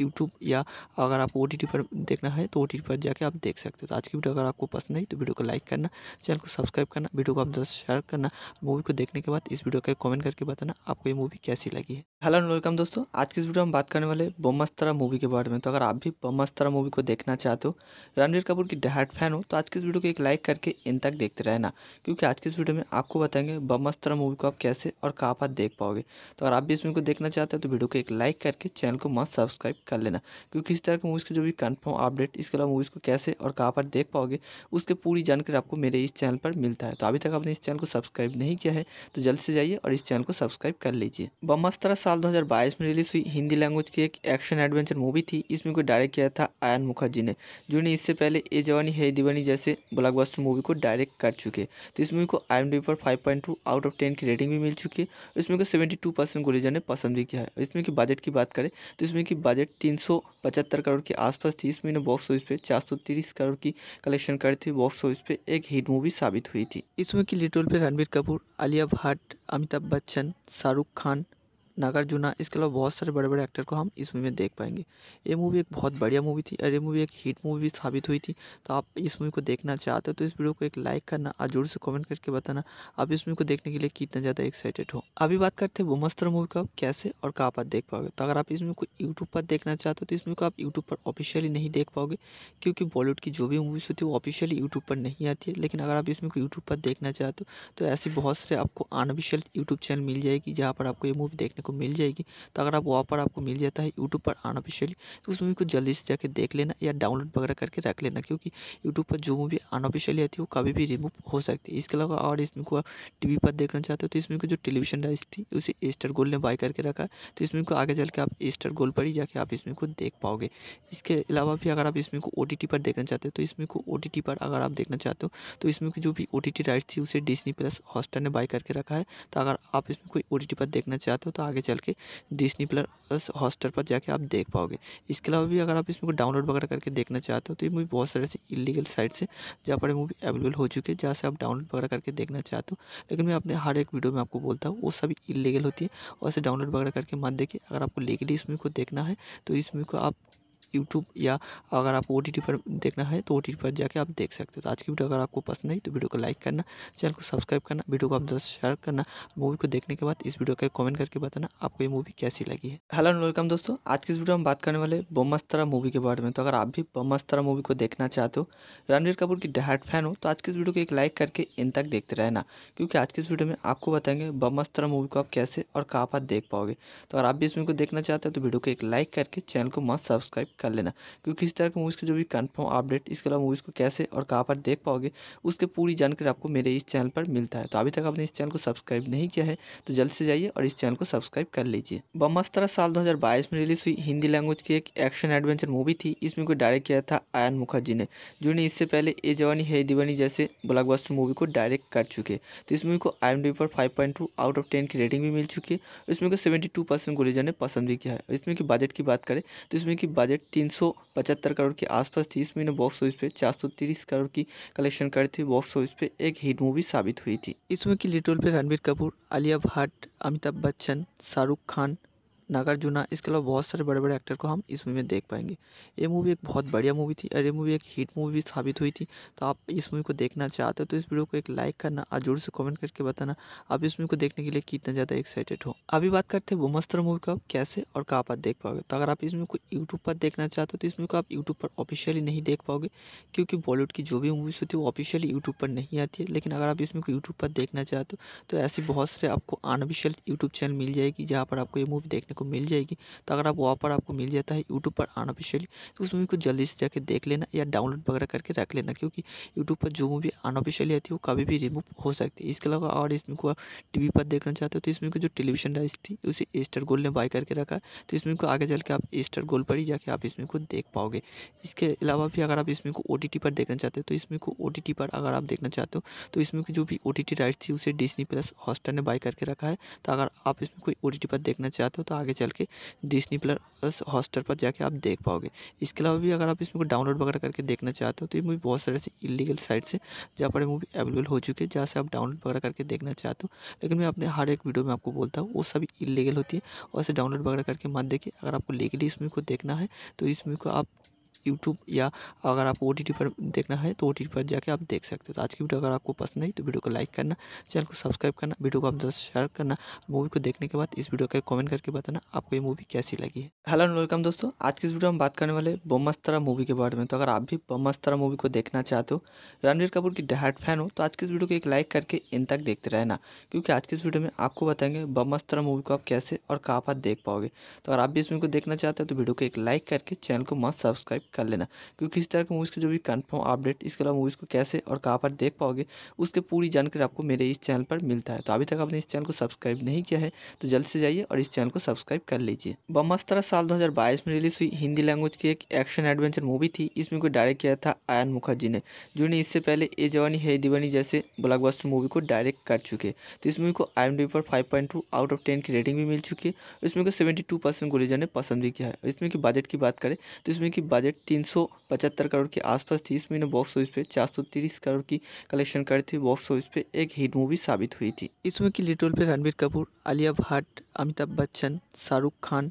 यूट्यूब या अगर आप ओ पर देखना है तो ओ पर जाके आप देख सकते हो तो आज की वीडियो अगर आपको पसंद आई तो वीडियो को लाइक करना चैनल को सब्सक्राइब करना वीडियो को आप दस शेयर करना मूवी को देखने के बाद इस वीडियो का कमेंट करके बताना आपको ये मूवी कैसी लगी है हेलो एंड वेलकम दोस्तों आज की इस वीडियो में बात करने वाले बमस्तरा मूवी के बारे में तो अगर आप भी बमस्तरा मूवी को देखना चाहते हो रणवीर कपूर की डहाट फैन हो तो आज की इस वीडियो को एक लाइक करके इन तक देखते रहना क्योंकि आज की इस वीडियो में आपको बताएंगे बोमस्तरा मूवी को आप कैसे और कहाँ पर देख पाओगे तो अगर आप भी इस मूवी को देखना चाहते हो तो वीडियो को एक लाइक करके चैनल को मस्त सब्सक्राइब कर लेना क्योंकि किसी तरह की मूवीज़ के जो भी कन्फर्म अपडेट इसके अलावा मूवीज़ को कैसे और कहाँ पर देख पाओगे उसके पूरी जानकारी आपको मेरे इस चैनल पर मिलता है तो अभी तक आपने इस चैनल को सब्सक्राइब नहीं किया है तो जल्द से जाइए और इस चैनल को सब्सक्राइब कर लीजिए बमस्तरा साल दो में रिलीज हुई हिंदी लैंग्वेज की एक एक्शन एडवेंचर मूवी थी इसमें को डायरेक्ट किया था आयन मुखर्जी ने जो ने इससे पहले ए जवानी है दीवानी जैसे ब्लॉकबस्टर मूवी को डायरेक्ट कर चुके तो इस मूवी को आई पर फाइव आउट ऑफ टेन की रेटिंग भी मिल चुकी है इसमें को सेवेंटी टू परसेंट गुरीजा ने पसंद भी किया है इसमें की बजट की बात करें तो इसमें की बजट तीन सौ पचहत्तर करोड़ के आसपास थी इसमें बॉक्स ऑफिस पे चार सौ तीस करोड़ की कलेक्शन करी थी बॉक्स ऑफिस पे एक हिट मूवी साबित हुई थी इसमें की लिटोल पे रणबीर कपूर आलिया भट्ट अमिताभ बच्चन शाहरुख खान नागार्जुना इसके अलावा बहुत सारे बड़े बड़े एक्टर को हम इस मूवी में देख पाएंगे ये मूवी एक बहुत बढ़िया मूवी थी और ये मूवी एक हिट मूवी साबित हुई थी तो आप इस मूवी को देखना चाहते हो तो इस वीडियो को एक लाइक करना और जोर से कमेंट करके बताना आप इस मूवी को देखने के लिए कितना ज़्यादा एक्साइटेड हो अभी बात करते हैं मस्तर मूवी का कैसे और कहाँ पर देख पाओगे तो अगर आप इस मूवी को यूट्यूब पर देखना चाहते हो तो इस मूवी को आप यूट्यूब पर ऑफिशियली नहीं देख पाओगे क्योंकि बॉलीवुड की जो भी मूवीज़ होती है वो ऑफिशियली यूट्यूब पर नहीं आती है लेकिन अगर आप इस मूवी को यूट्यूब पर देखना चाहते हो तो ऐसी बहुत सारे आपको अनऑफिशियल यूट्यूब चैनल मिल जाएगी जहाँ पर आपको ये मूवी देखने देखने को मिल जाएगी तो अगर आप वहाँ पर आपको मिल जाता है यूट्यूब पर अनऑफिशियली तो उस मूवी को जल्दी से जाके देख लेना या डाउनलोड वगैरह करके रख लेना क्योंकि यूट्यूब पर जो मूवी अनऑफिशियली आती है वो कभी भी रिमूव हो सकती है इसके अलावा और इसमें को आप टी पर देखना चाहते हो तो इसमें को जो टेलीविजन राइस थी उसे एस्टर गोल्ड ने बाय करके रखा है तो इसमें को आगे चल के आप एस्टर गोल्ड पर ही जाके आप इसमें को देख पाओगे इसके अलावा भी अगर आप इसमें को ओ पर देखना चाहते हो तो इसमें को ओ पर अगर आप देखना चाहते हो तो इसमें की जो भी ओ टी राइट थी उसे डिस्नी प्लस हॉस्टर ने बाय करके रखा है तो अगर आप इसमें कोई ओ पर देखना चाहते हो तो आगे चल के डिस्नी प्लस हॉस्टल पर जाके आप देख पाओगे इसके अलावा भी अगर आप इसमें को डाउनलोड वगैरह करके देखना चाहते हो तो ये मूवी बहुत सारे ऐसे इलीगल साइट से जहाँ पर मूवी अवेलेबल हो चुकी है जहाँ से आप डाउनलोड वगैरह करके देखना चाहते हो लेकिन मैं अपने हर एक वीडियो में आपको बोलता हूँ वो सभी इलीगल होती है और ऐसे डाउनलोड वगैरह करके मत देखिए अगर आपको लीगली इस मूवी को देखना है तो इस मूवी को आप यूट्यूब या अगर आपको ओ पर देखना है तो ओ पर जाके आप देख सकते हो तो आज की वीडियो अगर आपको पसंद आई तो वीडियो को लाइक करना चैनल को सब्सक्राइब करना वीडियो को आप दस शेयर करना मूवी को देखने के बाद इस वीडियो का कमेंट करके बताना आपको ये मूवी कैसी लगी है हेलो एंड वेलकम दोस्तों आज की इस वीडियो में बात करने वाले बमस्तरा मूवी के बारे में तो अगर आप भी बमस्तरा मूवी को देखना चाहते हो रणवीर कपूर की डहाट फैन हो तो आज की इस वीडियो को एक लाइक करके इन तक देखते रहना क्योंकि आज की इस वीडियो में आपको बताएंगे बमस्तरा मूवी को आप कैसे और कहाँ पर देख पाओगे तो अगर आप भी इस मूवी को देखना चाहते हो तो वीडियो को एक लाइक करके चैनल को मस्त सब्सक्राइब कर लेना क्योंकि किसी तरह के मूवीज़ के जो भी कन्फर्म अपडेट इसके अलावा मूवीज़ को कैसे और कहाँ पर देख पाओगे उसके पूरी जानकारी आपको मेरे इस चैनल पर मिलता है तो अभी तक आपने इस चैनल को सब्सक्राइब नहीं किया है तो जल्द से जाइए और इस चैनल को सब्सक्राइब कर लीजिए बमस्तरा साल 2022 में रिलीज हुई हिंदी लैंग्वेज की एक एक्शन एडवेंचर मूवी थी इसमें को डायरेक्ट किया था आयन मुखर्जी ने जिन्होंने इससे पहले ए जवानी है दीवानी जैसे ब्लॉकबस्टर मूवी को डायरेक्ट कर चुके तो इस मूवी को आई पर फाइव आउट ऑफ टेन की रेटिंग भी मिल चुकी है इसमें को सेवेंटी टू परसेंट गुरीजा ने पसंद भी किया है इसमें की बजट की बात करें तो इसमें की बजट तीन सौ पचहत्तर करोड़ के आसपास थी इसमें बॉक्स ऑफिस पे चार सौ तीस करोड़ की कलेक्शन करती थी बॉक्स ऑफिस पे एक हिट मूवी साबित हुई थी इसमें की लिटोल पे रणबीर कपूर आलिया भट्ट अमिताभ बच्चन शाहरुख खान नागार्जुना इसके अलावा बहुत सारे बड़े बड़े एक्टर को हम इस मूवी में देख पाएंगे ये मूवी एक बहुत बढ़िया मूवी थी और ये मूवी एक हिट मूवी साबित हुई थी तो आप इस मूवी को देखना चाहते हो तो इस वीडियो को एक लाइक करना और जोर से कमेंट करके बताना आप इस मूवी को देखने के लिए कितना ज़्यादा एक्साइटेड हो अभी बात करते हैं मस्तर मूवी को आप कैसे और कहाँ पर देख पाओगे तो अगर आप इस मूवी को यूट्यूब पर देखना चाहते हो तो इस मूवी को आप यूट्यूब पर ऑफिशियली नहीं देख पाओगे क्योंकि बॉलीवुड की जो भी मूवीज़ होती है वो ऑफिशियली यूट्यूब पर नहीं आती है लेकिन अगर आप इस मूवी को यूट्यूब पर देखना चाहते हो तो ऐसी बहुत सारे आपको अनऑफिशियल यूट्यूब चैनल मिल जाएगी जहाँ पर आपको ये मूवी देखने को आपको मिल जाएगी तो अगर आप वहाँ पर आपको मिल जाता है यूट्यूब पर अनऑफिशियली तो उस मूवी को जल्दी से जाके देख लेना या डाउनलोड वगैरह करके रख लेना क्योंकि यूट्यूब पर जो मूवी अनऑफिशियली आती है वो कभी भी रिमूव हो सकती है इसके अलावा और इसमें को टी पर देखना चाहते हो तो इसमें को जो टेलीविजन राइस थी उसे एस्टर गोल्ड ने बाय करके रखा है तो इसमें को आगे चल के आप एस्टर गोल्ड पर ही जाके आप इसमें को देख पाओगे इसके अलावा भी अगर आप इसमें को ओ पर देखना चाहते हो तो इसमें को ओ पर अगर आप देखना चाहते हो तो इसमें की जो भी ओ टी राइट थी उसे डिस्नी प्लस हॉस्टर ने बाय करके रखा है तो अगर आप इसमें कोई ओ पर देखना चाहते हो तो आगे आगे चल के डिस्नी प्लस हॉस्टल पर जाके आप देख पाओगे इसके अलावा भी अगर आप इसमें डाउनलोड वगैरह करके देखना चाहते हो तो ये मूवी बहुत सारे से इलीगल साइट से जहाँ पर मूवी अवेलेबल हो चुकी है जहाँ से आप डाउनलोड वगैरह करके देखना चाहते हो लेकिन मैं अपने हर एक वीडियो में आपको बोलता हूँ वो सब इलीगल होती है और ऐसे डाउनलोड वगैरह करके मत देखिए अगर आपको लीगली इस मूवी को देखना है तो इस मूवी को आप यूट्यूब या अगर आपको ओ पर देखना है तो ओ पर जाके आप देख सकते हो तो आज की वीडियो अगर आपको पसंद आई तो वीडियो को लाइक करना चैनल को सब्सक्राइब करना वीडियो को आप दोस्तों शेयर करना मूवी को देखने के बाद इस वीडियो का कमेंट करके बताना आपको ये मूवी कैसी लगी है हेलो एंड वेलकम दोस्तों आज की इस वीडियो में बात करने वाले बमस्तरा मूवी के बारे में तो अगर आप भी बमस्तरा मूवी को देखना चाहते हो रणवीर कपूर की डहाट फैन हो तो आज की इस वीडियो को एक लाइक करके इन तक देखते रहना क्योंकि आज की इस वीडियो में आपको बताएंगे बमस्तरा मूवी को आप कैसे और कहाँ पर देख पाओगे तो अगर आप भी इस मूवी को देखना चाहते हो तो वीडियो को एक लाइक करके चैनल को मस्त सब्सक्राइब कर लेना क्योंकि इस तरह के मूवीज़ के जो भी कन्फर्म अपडेट इसके अलावा मूवीज़ को कैसे और कहाँ पर देख पाओगे उसके पूरी जानकारी आपको मेरे इस चैनल पर मिलता है तो अभी तक आपने इस चैनल को सब्सक्राइब नहीं किया है तो जल्द से जाइए और इस चैनल को सब्सक्राइब कर लीजिए बमस्तरा साल दो में रिलीज हुई हिंदी लैंग्वेज की एक एक्शन एडवेंचर मूवी थी इसमें को डायरेक्ट किया था आयन मुखर्जी ने जिन्होंने इससे पहले ए जवानी है दीवानी जैसे ब्लॉकबस्टर मूवी को डायरेक्ट कर चुके तो इस मूवी को आई पर फाइव आउट ऑफ टेन की रेटिंग भी मिल चुकी है इसमें को सेवेंटी टू परसेंट गुलिजा ने पसंद भी किया है इसमें की बजट की बात करें तो इसमें की बजट तीन सौ पचहत्तर करोड़ के आसपास थी इस महीने बॉक्स ऑफिस पे चार सौ तीस करोड़ की कलेक्शन करी थी बॉक्स ऑफिस पे एक हिट मूवी साबित हुई थी इसमें की लिटोल पे रणबीर कपूर आलिया भट्ट अमिताभ बच्चन शाहरुख खान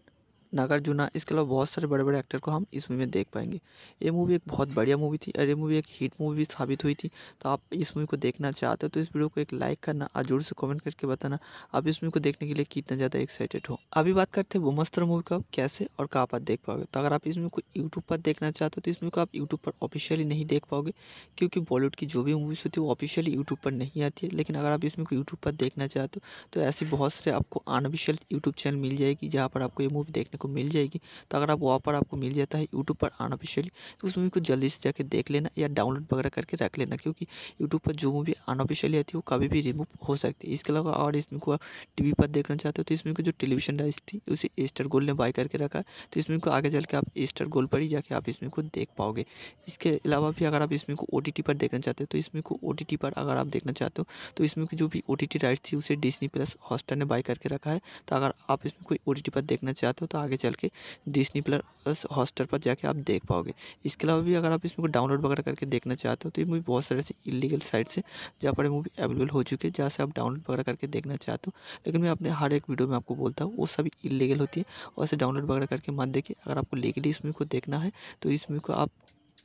नागार्जुना इसके अलावा बहुत सारे बड़े बड़े एक्टर को हम इस मूवी में देख पाएंगे ये मूवी एक बहुत बढ़िया मूवी थी और ये मूवी एक हिट मूवी साबित हुई थी तो आप इस मूवी को देखना चाहते हो तो इस वीडियो को एक लाइक करना और जोर से कमेंट करके बताना आप इस मूवी को देखने के लिए कितना ज़्यादा एक्साइटेड हो अभी बात करते हैं ब्रह्मस्त्र मूवी को आप कैसे और कहाँ पर देख पाओगे तो अगर आप इस मूवी को यूट्यूब पर देखना चाहते हो तो इस मूवी को आप यूट्यूब पर ऑफिशियली नहीं देख पाओगे क्योंकि बॉलीवुड की जो भी मूवीज़ होती है वो ऑफिशियली यूट्यूब पर नहीं आती है लेकिन अगर आप इस मूवी को यूट्यूब पर देखना चाहते हो तो ऐसी बहुत सारे आपको अनऑफिशियल यूट्यूब चैनल मिल जाएगी जहाँ पर आपको ये मूवी देखने को मिल जाएगी तो अगर आप वहाँ पर आपको मिल जाता है यूट्यूब पर अनऑफिशियली तो उस मूवी को जल्दी से जाके देख लेना या डाउनलोड वगैरह करके रख लेना क्योंकि यूट्यूब पर जो मूवी अनऑफिशियली आती है वो कभी भी रिमूव हो सकती है इसके अलावा और इसमें को आप टी पर देखना चाहते हो तो इसमें को जो टेलीविजन डाइस थी उसे स्टार गोल्ड ने बाय करके रखा तो इसमें को आगे चल के आप स्टार गोल्ड पर ही जाके आप इसमें को देख पाओगे इसके अलावा भी अगर आप इसमें को ओ पर देखना चाहते हो तो इसमें को ओ पर अगर आप देखना चाहते हो तो इसमें की जो भी ओ टी राइट थी उसे डिस्नी प्लस हॉस्टर ने बाय करके रखा है तो अगर आप इसमें कोई ओ पर देखना चाहते हो तो आगे आगे चल के डिस्नी प्लस हॉस्टर पर जाके आप देख पाओगे इसके अलावा भी अगर आप इसमें डाउनलोड वगैरह करके देखना चाहते हो तो ये मूवी बहुत सारे ऐसे इलीगल साइट से जहाँ पर मूवी अवेलेबल हो चुकी है जहाँ से आप डाउनलोड वगैरह करके देखना चाहते हो लेकिन मैं अपने हर एक वीडियो में आपको बोलता हूँ वो सभी इलीगल होती है और डाउनलोड वगैरह करके मत देखिए अगर आपको लीगली इस मूवी को देखना है तो इस मूवी को आप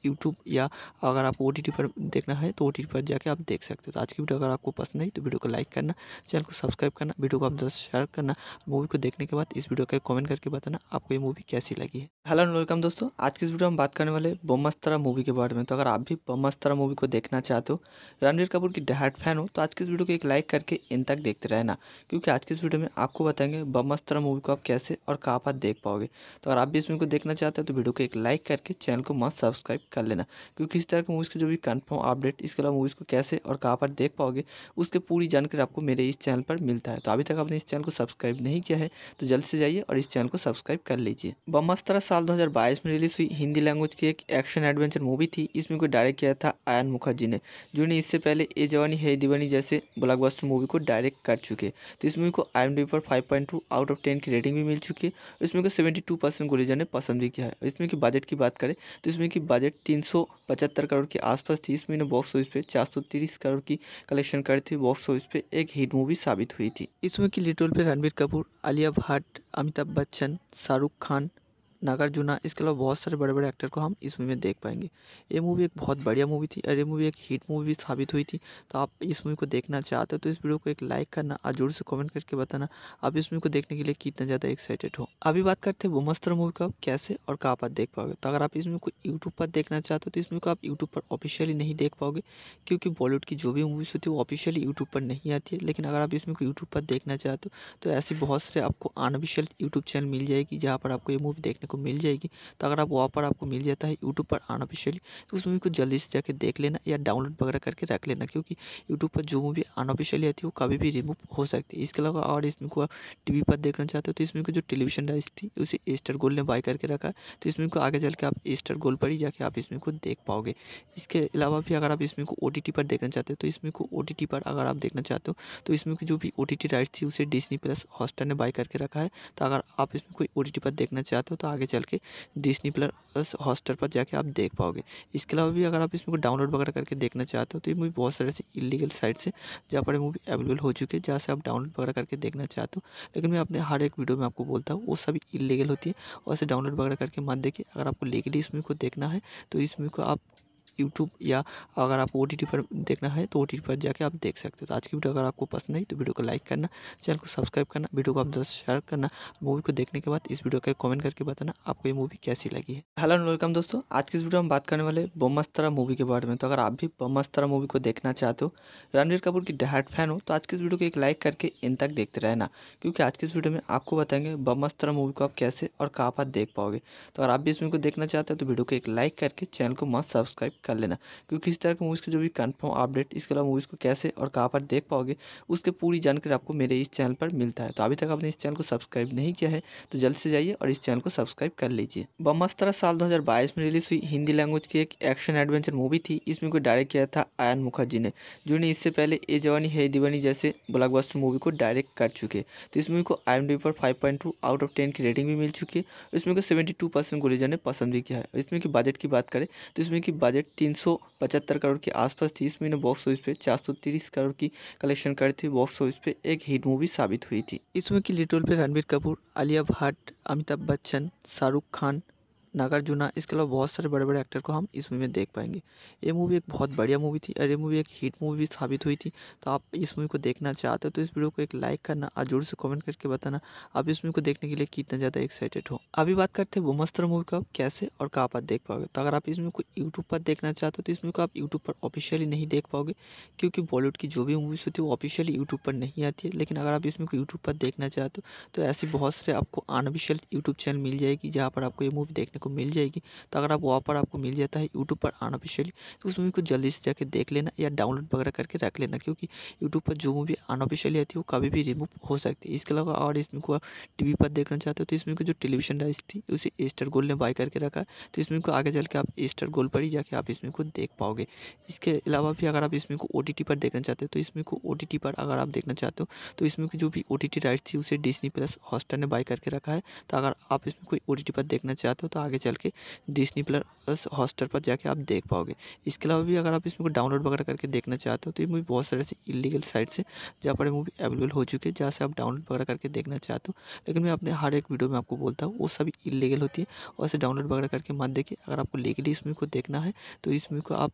यूट्यूब या अगर आपको ओ पर देखना है तो ओ पर जाके आप देख सकते हो तो आज की वीडियो अगर आपको पसंद आई तो वीडियो को लाइक करना चैनल को सब्सक्राइब करना वीडियो को आप दस शेयर करना मूवी को देखने के बाद इस वीडियो का कमेंट करके बताना आपको ये मूवी कैसी लगी है हेलो एंड वेलकम दोस्तों आज की इस वीडियो में बात करने वाले बमस्तरा मूवी के बारे में तो अगर आप भी बमस्तरा मूवी को देखना चाहते हो रणवीर कपूर की डहाट फैन हो तो आज की इस वीडियो को एक लाइक करके इन तक देखते रहना क्योंकि आज की इस वीडियो में आपको बताएंगे बमस्तरा मूवी को आप कैसे और कहाँ पर देख पाओगे तो अगर आप भी इस मूवी को देखना चाहते हो तो वीडियो को एक लाइक करके चैनल को मस्त सब्सक्राइब कर लेना क्योंकि किसी तरह के मूवीज़ के जो भी कन्फर्म अपडेट इसके अलावा मूवीज़ को कैसे और कहाँ पर देख पाओगे उसके पूरी जानकारी आपको मेरे इस चैनल पर मिलता है तो अभी तक आपने इस चैनल को सब्सक्राइब नहीं किया है तो जल्द से जाइए और इस चैनल को सब्सक्राइब कर लीजिए बमस्तरा साल दो में रिलीज हुई हिंदी लैंग्वेज की एक एक्शन एडवेंचर मूवी थी इसमें को डायरेक्ट किया था आयन मुखर्जी ने जिन्होंने इससे पहले ए जवानी है दीवानी जैसे ब्लॉकबस्टर मूवी को डायरेक्ट कर चुके तो इस मूवी को आई पर फाइव आउट ऑफ टेन की रेटिंग भी मिल चुकी है इसमें को सेवेंटी टू परसेंट गुरीजा ने पसंद भी किया है इसमें की बजट की बात करें तो इसमें की बजट तीन सौ पचहत्तर करोड़ के आसपास थी इसमें बॉक्स ऑफिस पे चार सौ तीस करोड़ की कलेक्शन करी थी बॉक्स ऑफिस पे एक हिट मूवी साबित हुई थी इसमें की लिटोल पे रणबीर कपूर आलिया भट्ट अमिताभ बच्चन शाहरुख खान नागार्जुना इसके अलावा बहुत सारे बड़े बड़े एक्टर को हम इस मूवी में देख पाएंगे ये मूवी एक बहुत बढ़िया मूवी थी और ये मूवी एक हिट मूवी साबित हुई थी तो आप इस मूवी को देखना चाहते हो तो इस वीडियो को एक लाइक करना और जोर से कमेंट करके बताना आप इस मूवी को देखने के लिए कितना ज़्यादा एक्साइटेड हो अभी बात करते हैं मस्तर मूवी का कैसे और कहाँ पर देख पाओगे तो अगर आप इस मूवी को यूट्यूब पर देखना चाहते हो तो इस मूवी को आप यूट्यूब पर ऑफिशियली नहीं देख पाओगे क्योंकि बॉलीवुड की जो भी मूवीज़ होती है वो ऑफिशियली यूट्यूब पर नहीं आती है लेकिन अगर आप इस मूवी को यूट्यूब पर देखना चाहते हो तो ऐसी बहुत सारे आपको अनऑफिशियल यूट्यूब चैनल मिल जाएगी जहाँ पर आपको ये मूवी देखने देखने को मिल जाएगी तो अगर आप वहाँ पर आपको मिल जाता है यूट्यूब पर अनऑफिशियली तो उस मूवी को जल्दी से जाके देख लेना या डाउनलोड वगैरह करके रख लेना क्योंकि यूट्यूब पर जो मूवी अनऑफिशियली आती है वो कभी भी रिमूव हो सकती है इसके अलावा और इसमें को टी पर देखना चाहते हो तो इसमें को जो टेलीविजन डाइस थी उसे एस्टर गोल्ड ने बाय करके रखा है तो इसमें को आगे चल के आप एस्टर गोल्ड पर ही जाके आप इसमें को देख पाओगे इसके अलावा भी अगर आप इसमें को ओ पर देखना चाहते हो तो इसमें को ओ पर अगर आप देखना चाहते हो तो इसमें जो भी ओ राइट थी उसे डिस्नी प्लस हॉस्टर ने बाय करके रखा है तो अगर आप इसमें कोई ओ पर देखना चाहते हो तो आगे चल के डिस्नी प्लस हॉस्टल पर जाके आप देख पाओगे इसके अलावा भी अगर आप इसमें को डाउनलोड वगैरह करके देखना चाहते हो तो ये मूवी बहुत सारे ऐसे इलीगल साइट्स से जहाँ पर मूवी अवेलेबल हो चुकी है जहाँ से आप डाउनलोड वगैरह करके देखना चाहते हो लेकिन मैं अपने हर एक वीडियो में आपको बोलता हूँ वो सभी इलीगल होती है और डाउनलोड वगैरह करके मत देखिए अगर आपको लीगली इस मूवी को देखना है तो इस मूवी को आप यूट्यूब या अगर आपको ओ पर देखना है तो ओ पर जाके आप देख सकते हो तो आज की वीडियो अगर आपको पसंद आई तो वीडियो को लाइक करना चैनल को सब्सक्राइब करना वीडियो को आप दस शेयर करना मूवी को देखने के बाद इस वीडियो का कमेंट करके बताना आपको ये मूवी कैसी लगी है हेलो एंड वेलकम दोस्तों आज की इस वीडियो में बात करने वाले बमस्तरा मूवी के बारे में तो अगर आप भी बमस्तरा मूवी को देखना चाहते हो रणवीर कपूर की डहाट फैन हो तो आज की इस वीडियो को एक लाइक करके इन तक देखते रहना क्योंकि आज की इस वीडियो में आपको बताएंगे बमस्तरा मूवी को आप कैसे और कहाँ पर देख पाओगे तो अगर आप भी इस मूवी को देखना चाहते हो तो वीडियो को एक लाइक करके चैनल को मस्त सब्सक्राइब कर लेना क्योंकि इस तरह की मूवीज़ के जो भी कन्फर्म अपडेट इसके अलावा मूवीज़ को कैसे और कहाँ पर देख पाओगे उसके पूरी जानकारी आपको मेरे इस चैनल पर मिलता है तो अभी तक आपने इस चैनल को सब्सक्राइब नहीं किया है तो जल्द से जाइए और इस चैनल को सब्सक्राइब कर लीजिए बमस्तरा साल दो में रिलीज हुई हिंदी लैंग्वेज की एक एक्शन एडवेंचर मूवी थी इसमें को डायरेक्ट किया था आयन मुखर्जी ने जिन्होंने इससे पहले ए जवानी है दीवानी जैसे ब्लॉकबस्टर मूवी को डायरेक्ट कर चुके तो इस मूवी को आई पर फाइव आउट ऑफ टेन की रेटिंग भी मिल चुकी है इसमें को सेवेंटी टू परसेंट गुरीजा ने पसंद भी किया है इसमें की बजट की बात करें तो इसमें की बजट तीन सौ पचहत्तर करोड़ के आसपास इसमें इन्होंने बॉक्स ऑफिस पे चार सौ तीस करोड़ की कलेक्शन करी थी बॉक्स ऑफिस पे एक हिट मूवी साबित हुई थी इसमें की लिटोल पे रणबीर कपूर आलिया भट्ट अमिताभ बच्चन शाहरुख खान नागार्जुना इसके अलावा बहुत सारे बड़े बड़े एक्टर को हम इस मूवी में देख पाएंगे ये मूवी एक बहुत बढ़िया मूवी थी और ये मूवी एक हिट मूवी भी साबित हुई थी तो आप इस मूवी को देखना चाहते हो तो इस वीडियो को एक लाइक करना और जोर से कमेंट करके बताना आप इस मूवी को देखने के लिए कितना ज़्यादा एक्साइटेड हो अभी बात करते हैं मस्तर मूवी का कैसे और कहाँ पर देख पाओगे तो अगर आप इस मूवी को यूट्यूब पर देखना चाहते हो तो इस मूवी को आप यूट्यूब पर ऑफिशियली नहीं देख पाओगे क्योंकि बॉलीवुड की जो भी मूवीज़ होती है वो ऑफिशियली यूट्यूब पर नहीं आती है लेकिन अगर आप इस मूवी को यूट्यूब पर देखना चाहते हो तो ऐसी बहुत सारे आपको अनऑफिशियल यूट्यूब चैनल मिल जाएगी जहाँ पर आपको ये मूवी देखने को आपको मिल जाएगी तो अगर आप वहाँ पर आपको मिल जाता है यूट्यूब पर अनऑफिशियली तो उस मूवी को जल्दी से जाके देख लेना या डाउनलोड वगैरह करके रख लेना क्योंकि यूट्यूब पर जो मूवी अनऑफिशियली आती है वो कभी भी रिमूव हो सकती है इसके अलावा और इसमें को आप टी पर देखना चाहते हो तो इसमें को जो टेलीविजन डाइस थी उसे एस्टर गोल्ड ने बाय करके रखा है तो इसमें को आगे चल के आप एस्टर गोल्ड पर ही जाके आप इसमें को देख पाओगे इसके अलावा भी अगर आप इसमें को ओ पर देखना चाहते हो तो इसमें को ओ पर अगर आप देखना चाहते हो तो इसमें की जो भी ओ राइट थी उसे डिस्नी प्लस हॉस्टर ने बाय करके रखा है तो अगर आप इसमें कोई ओ पर देखना चाहते हो तो आगे चल के डिस्नी प्लस हॉस्टल पर जाके आप देख पाओगे इसके अलावा भी अगर आप इसमें को डाउनलोड वगैरह करके देखना चाहते हो तो ये मूवी बहुत सारे इलीगल साइट से जहाँ पर मूवी अवेलेबल हो चुकी है जहाँ से आप डाउनलोड वगैरह करके देखना चाहते हो लेकिन मैं अपने हर एक वीडियो में आपको बोलता हूँ वो सभी इलीगल होती है और इसे डाउनलोड वगैरह करके मत देखिए अगर आपको लीगली इस मूवी को देखना है तो इस मूवी को आप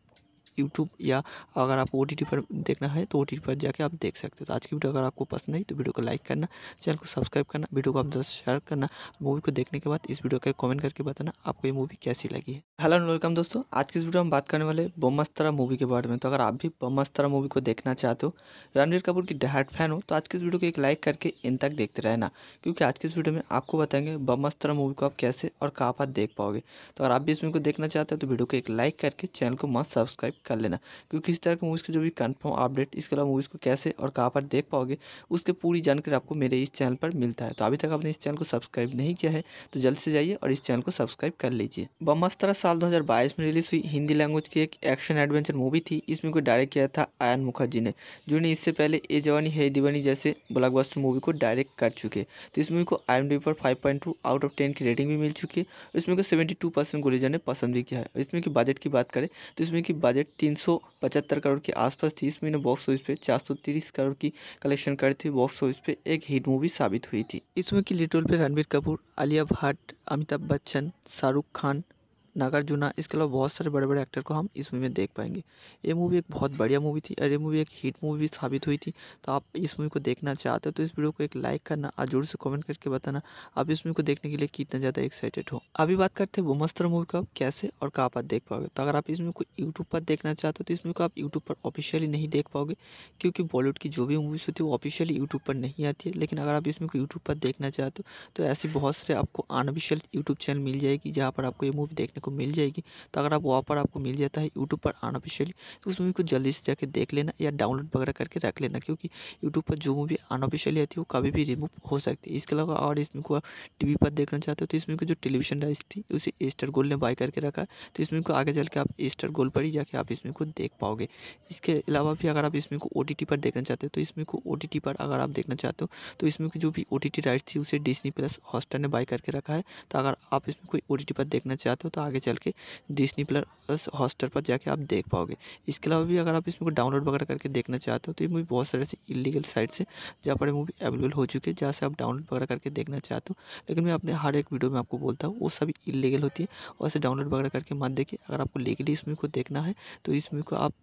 यूट्यूब या अगर आप ओ पर देखना है तो ओ पर जाके आप देख सकते हो तो आज की वीडियो अगर आपको पसंद आई तो वीडियो को लाइक करना चैनल को सब्सक्राइब करना वीडियो को आप दोस्त शेयर करना मूवी को देखने के बाद इस वीडियो का कमेंट करके बताना आपको ये मूवी कैसी लगी है हेलो एंड वेलकम दोस्तों आज की इस वीडियो में बात करने वाले बमस्तरा मूवी के बारे में तो अगर आप भी बमस्तरा मूवी को देखना चाहते हो रणवीर कपूर की डहाट फैन हो तो आज की इस वीडियो को एक लाइक करके इन तक देखते रहना क्योंकि आज की इस वीडियो में आपको बताएंगे बमस्तरा मूवी को आप कैसे और कहाँ पर देख पाओगे तो अगर आप भी इस मूवी को देखना चाहते हो तो वीडियो को एक लाइक करके चैनल को मस्त सब्सक्राइब कर लेना क्योंकि किसी तरह की मूवीज़ के जो भी कन्फर्म अपडेट इसके अलावा मूवीज़ को कैसे और कहाँ पर देख पाओगे उसके पूरी जानकारी आपको मेरे इस चैनल पर मिलता है तो अभी तक आपने इस चैनल को सब्सक्राइब नहीं किया है तो जल्द से जाइए और इस चैनल को सब्सक्राइब कर लीजिए बमस्तरा साल दो में रिलीज हुई हिंदी लैंग्वेज की एक एक्शन एडवेंचर मूवी थी इसमें को डायरेक्ट किया था आयन मुखर्जी ने जिन्होंने इससे पहले ए जवानी है दीवानी जैसे ब्लॉकबस्टर मूवी को डायरेक्ट कर चुके तो इस मूवी को आई पर फाइव आउट ऑफ टेन की रेटिंग भी मिल चुकी है इसमें को सेवेंटी टू परसेंट गुलिजा ने पसंद भी किया है इसमें की बजट की बात करें तो इसमें की बजट तीन सौ पचहत्तर करोड़ के आसपास थी इस महीने बॉक्स ऑफिस पे चार सौ तीस करोड़ की कलेक्शन करती थी बॉक्स ऑफिस पे एक हिट मूवी साबित हुई थी इसमें की लीड रोल पे रणबीर कपूर आलिया भट्ट अमिताभ बच्चन शाहरुख खान नागार्जुना इसके अलावा बहुत सारे बड़े बड़े एक्टर को हम इस मूवी में देख पाएंगे ये मूवी एक बहुत बढ़िया मूवी थी और ये मूवी एक हिट मूवी साबित हुई थी तो आप इस मूवी को देखना चाहते हो तो इस वीडियो को एक लाइक करना और जोर से कमेंट करके बताना आप इस मूवी को देखने के लिए कितना ज़्यादा एक्साइटेड हो अभी बात करते हैं मस्तर मूवी को आप कैसे और कहाँ पर देख पाओगे तो अगर आप इस मूवी को यूट्यूब पर देखना चाहते हो तो इस मूवी को आप यूट्यूब पर ऑफिशियली नहीं देख पाओगे क्योंकि बॉलीवुड की जो भी मूवीज़ होती है वो ऑफिशियली यूट्यूब पर नहीं आती है लेकिन अगर आप इस मूवी को यूट्यूब पर देखना चाहते हो तो ऐसी बहुत सारे आपको अनऑफिशियल यूट्यूब चैनल मिल जाएगी जहाँ पर आपको ये मूवी देखने को मिल जाएगी तो अगर आप पर आपको मिल जाता है यूट्यूब पर अनऑफिशियली तो उस मूवी को जल्दी से जाके देख लेना या डाउनलोड वगैरह करके रख लेना क्योंकि यूट्यूब पर जो मूवी अनऑफिशियली आती है वो कभी भी रिमूव हो सकती है इसके अलावा और इसमें को आप टी पर देखना चाहते हो तो इसमें को जो टेलीविजन डाइस थी उसे एस्टर गोल्ड ने बाय करके रखा तो इसमें को आगे चल के आप एस्टर गोल्ड पर ही जाके आप इसमें को देख पाओगे इसके अलावा भी अगर आप इसमें को ओ पर देखना चाहते हो तो इसमें को ओ पर अगर आप देखना चाहते हो तो इसमें की जो भी ओ टी राइट्स थी उसे डिस्नी प्लस हॉस्टर ने बाय करके रखा है तो अगर आप इसमें कोई ओ पर देखना चाहते हो तो आगे आगे चल के डिस्नी प्लस हॉस्टर पर जाके आप देख पाओगे इसके अलावा भी अगर आप इसमें को डाउनलोड वगैरह करके देखना चाहते हो तो ये मूवी बहुत सारे से इलीगल साइट से जहाँ पर मूवी अवेलेबल हो चुकी है जहाँ से आप डाउनलोड वगैरह करके देखना चाहते हो लेकिन मैं अपने हर एक वीडियो में आपको बोलता हूँ वो सभी इलीगल होती है और इसे डाउनलोड वगैरह करके मत देखिए अगर आपको लीगली इस मूवी को देखना है तो इस मूवी को आप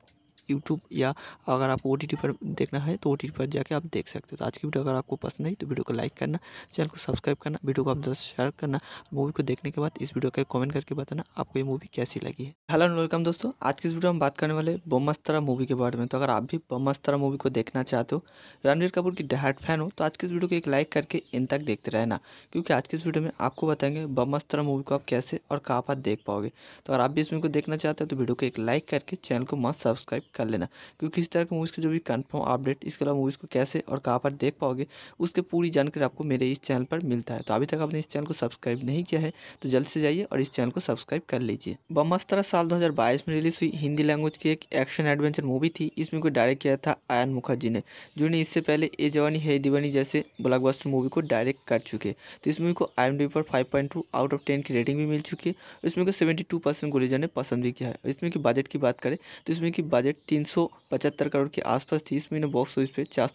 यूट्यूब या अगर आपको ओ पर देखना है तो ओ पर जाके आप देख सकते हो तो आज की वीडियो अगर आपको पसंद आई तो वीडियो को लाइक करना चैनल को सब्सक्राइब करना वीडियो को आप दस शेयर करना मूवी को देखने के बाद इस वीडियो का कमेंट करके बताना आपको ये मूवी कैसी लगी है हेलो एंड वेलकम दोस्तों आज की इस वीडियो में बात करने वाले बमस्तरा मूवी के बारे में तो अगर आप भी बमस्तरा मूवी को देखना चाहते हो रणवीर कपूर की डहाट फैन हो तो आज की इस वीडियो को एक लाइक करके इन तक देखते रहना क्योंकि आज की इस वीडियो में आपको बताएंगे बोमस्तरा मूवी को आप कैसे और कहाँ पर देख पाओगे तो अगर आप भी इस मूवी को देखना चाहते हो तो वीडियो को एक लाइक करके चैनल को मस्त सब्सक्राइब कर लेना क्योंकि इस तरह के मूवीज़ के जो भी कन्फर्म अपडेट इसके अलावा मूवीज़ को कैसे और कहाँ पर देख पाओगे उसके पूरी जानकारी आपको मेरे इस चैनल पर मिलता है तो अभी तक आपने इस चैनल को सब्सक्राइब नहीं किया है तो जल्द से जाइए और इस चैनल को सब्सक्राइब कर लीजिए बमस्तरा साल बाईस में रिलीज हुई हिंदी लैंग्वेज की एक एक्शन एडवेंचर मूवी थी इसमें को डायरेक्ट किया था आयन मुखर्जी ने जिन्होंने इससे पहले ए जवानी है दीवानी जैसे ब्लॉकबस्टर मूवी को डायरेक्ट कर चुके तो इस मूवी को आई पर फाइव आउट ऑफ टेन की रेटिंग भी मिल चुकी है इसमें को सेवेंटी टू परसेंट गुलिजा ने पसंद भी किया है इसमें की बजट की बात करें तो इसमें की बजट तीन करोड़ के आसपास थी इस महीने बॉक्स ऑफिस पे चार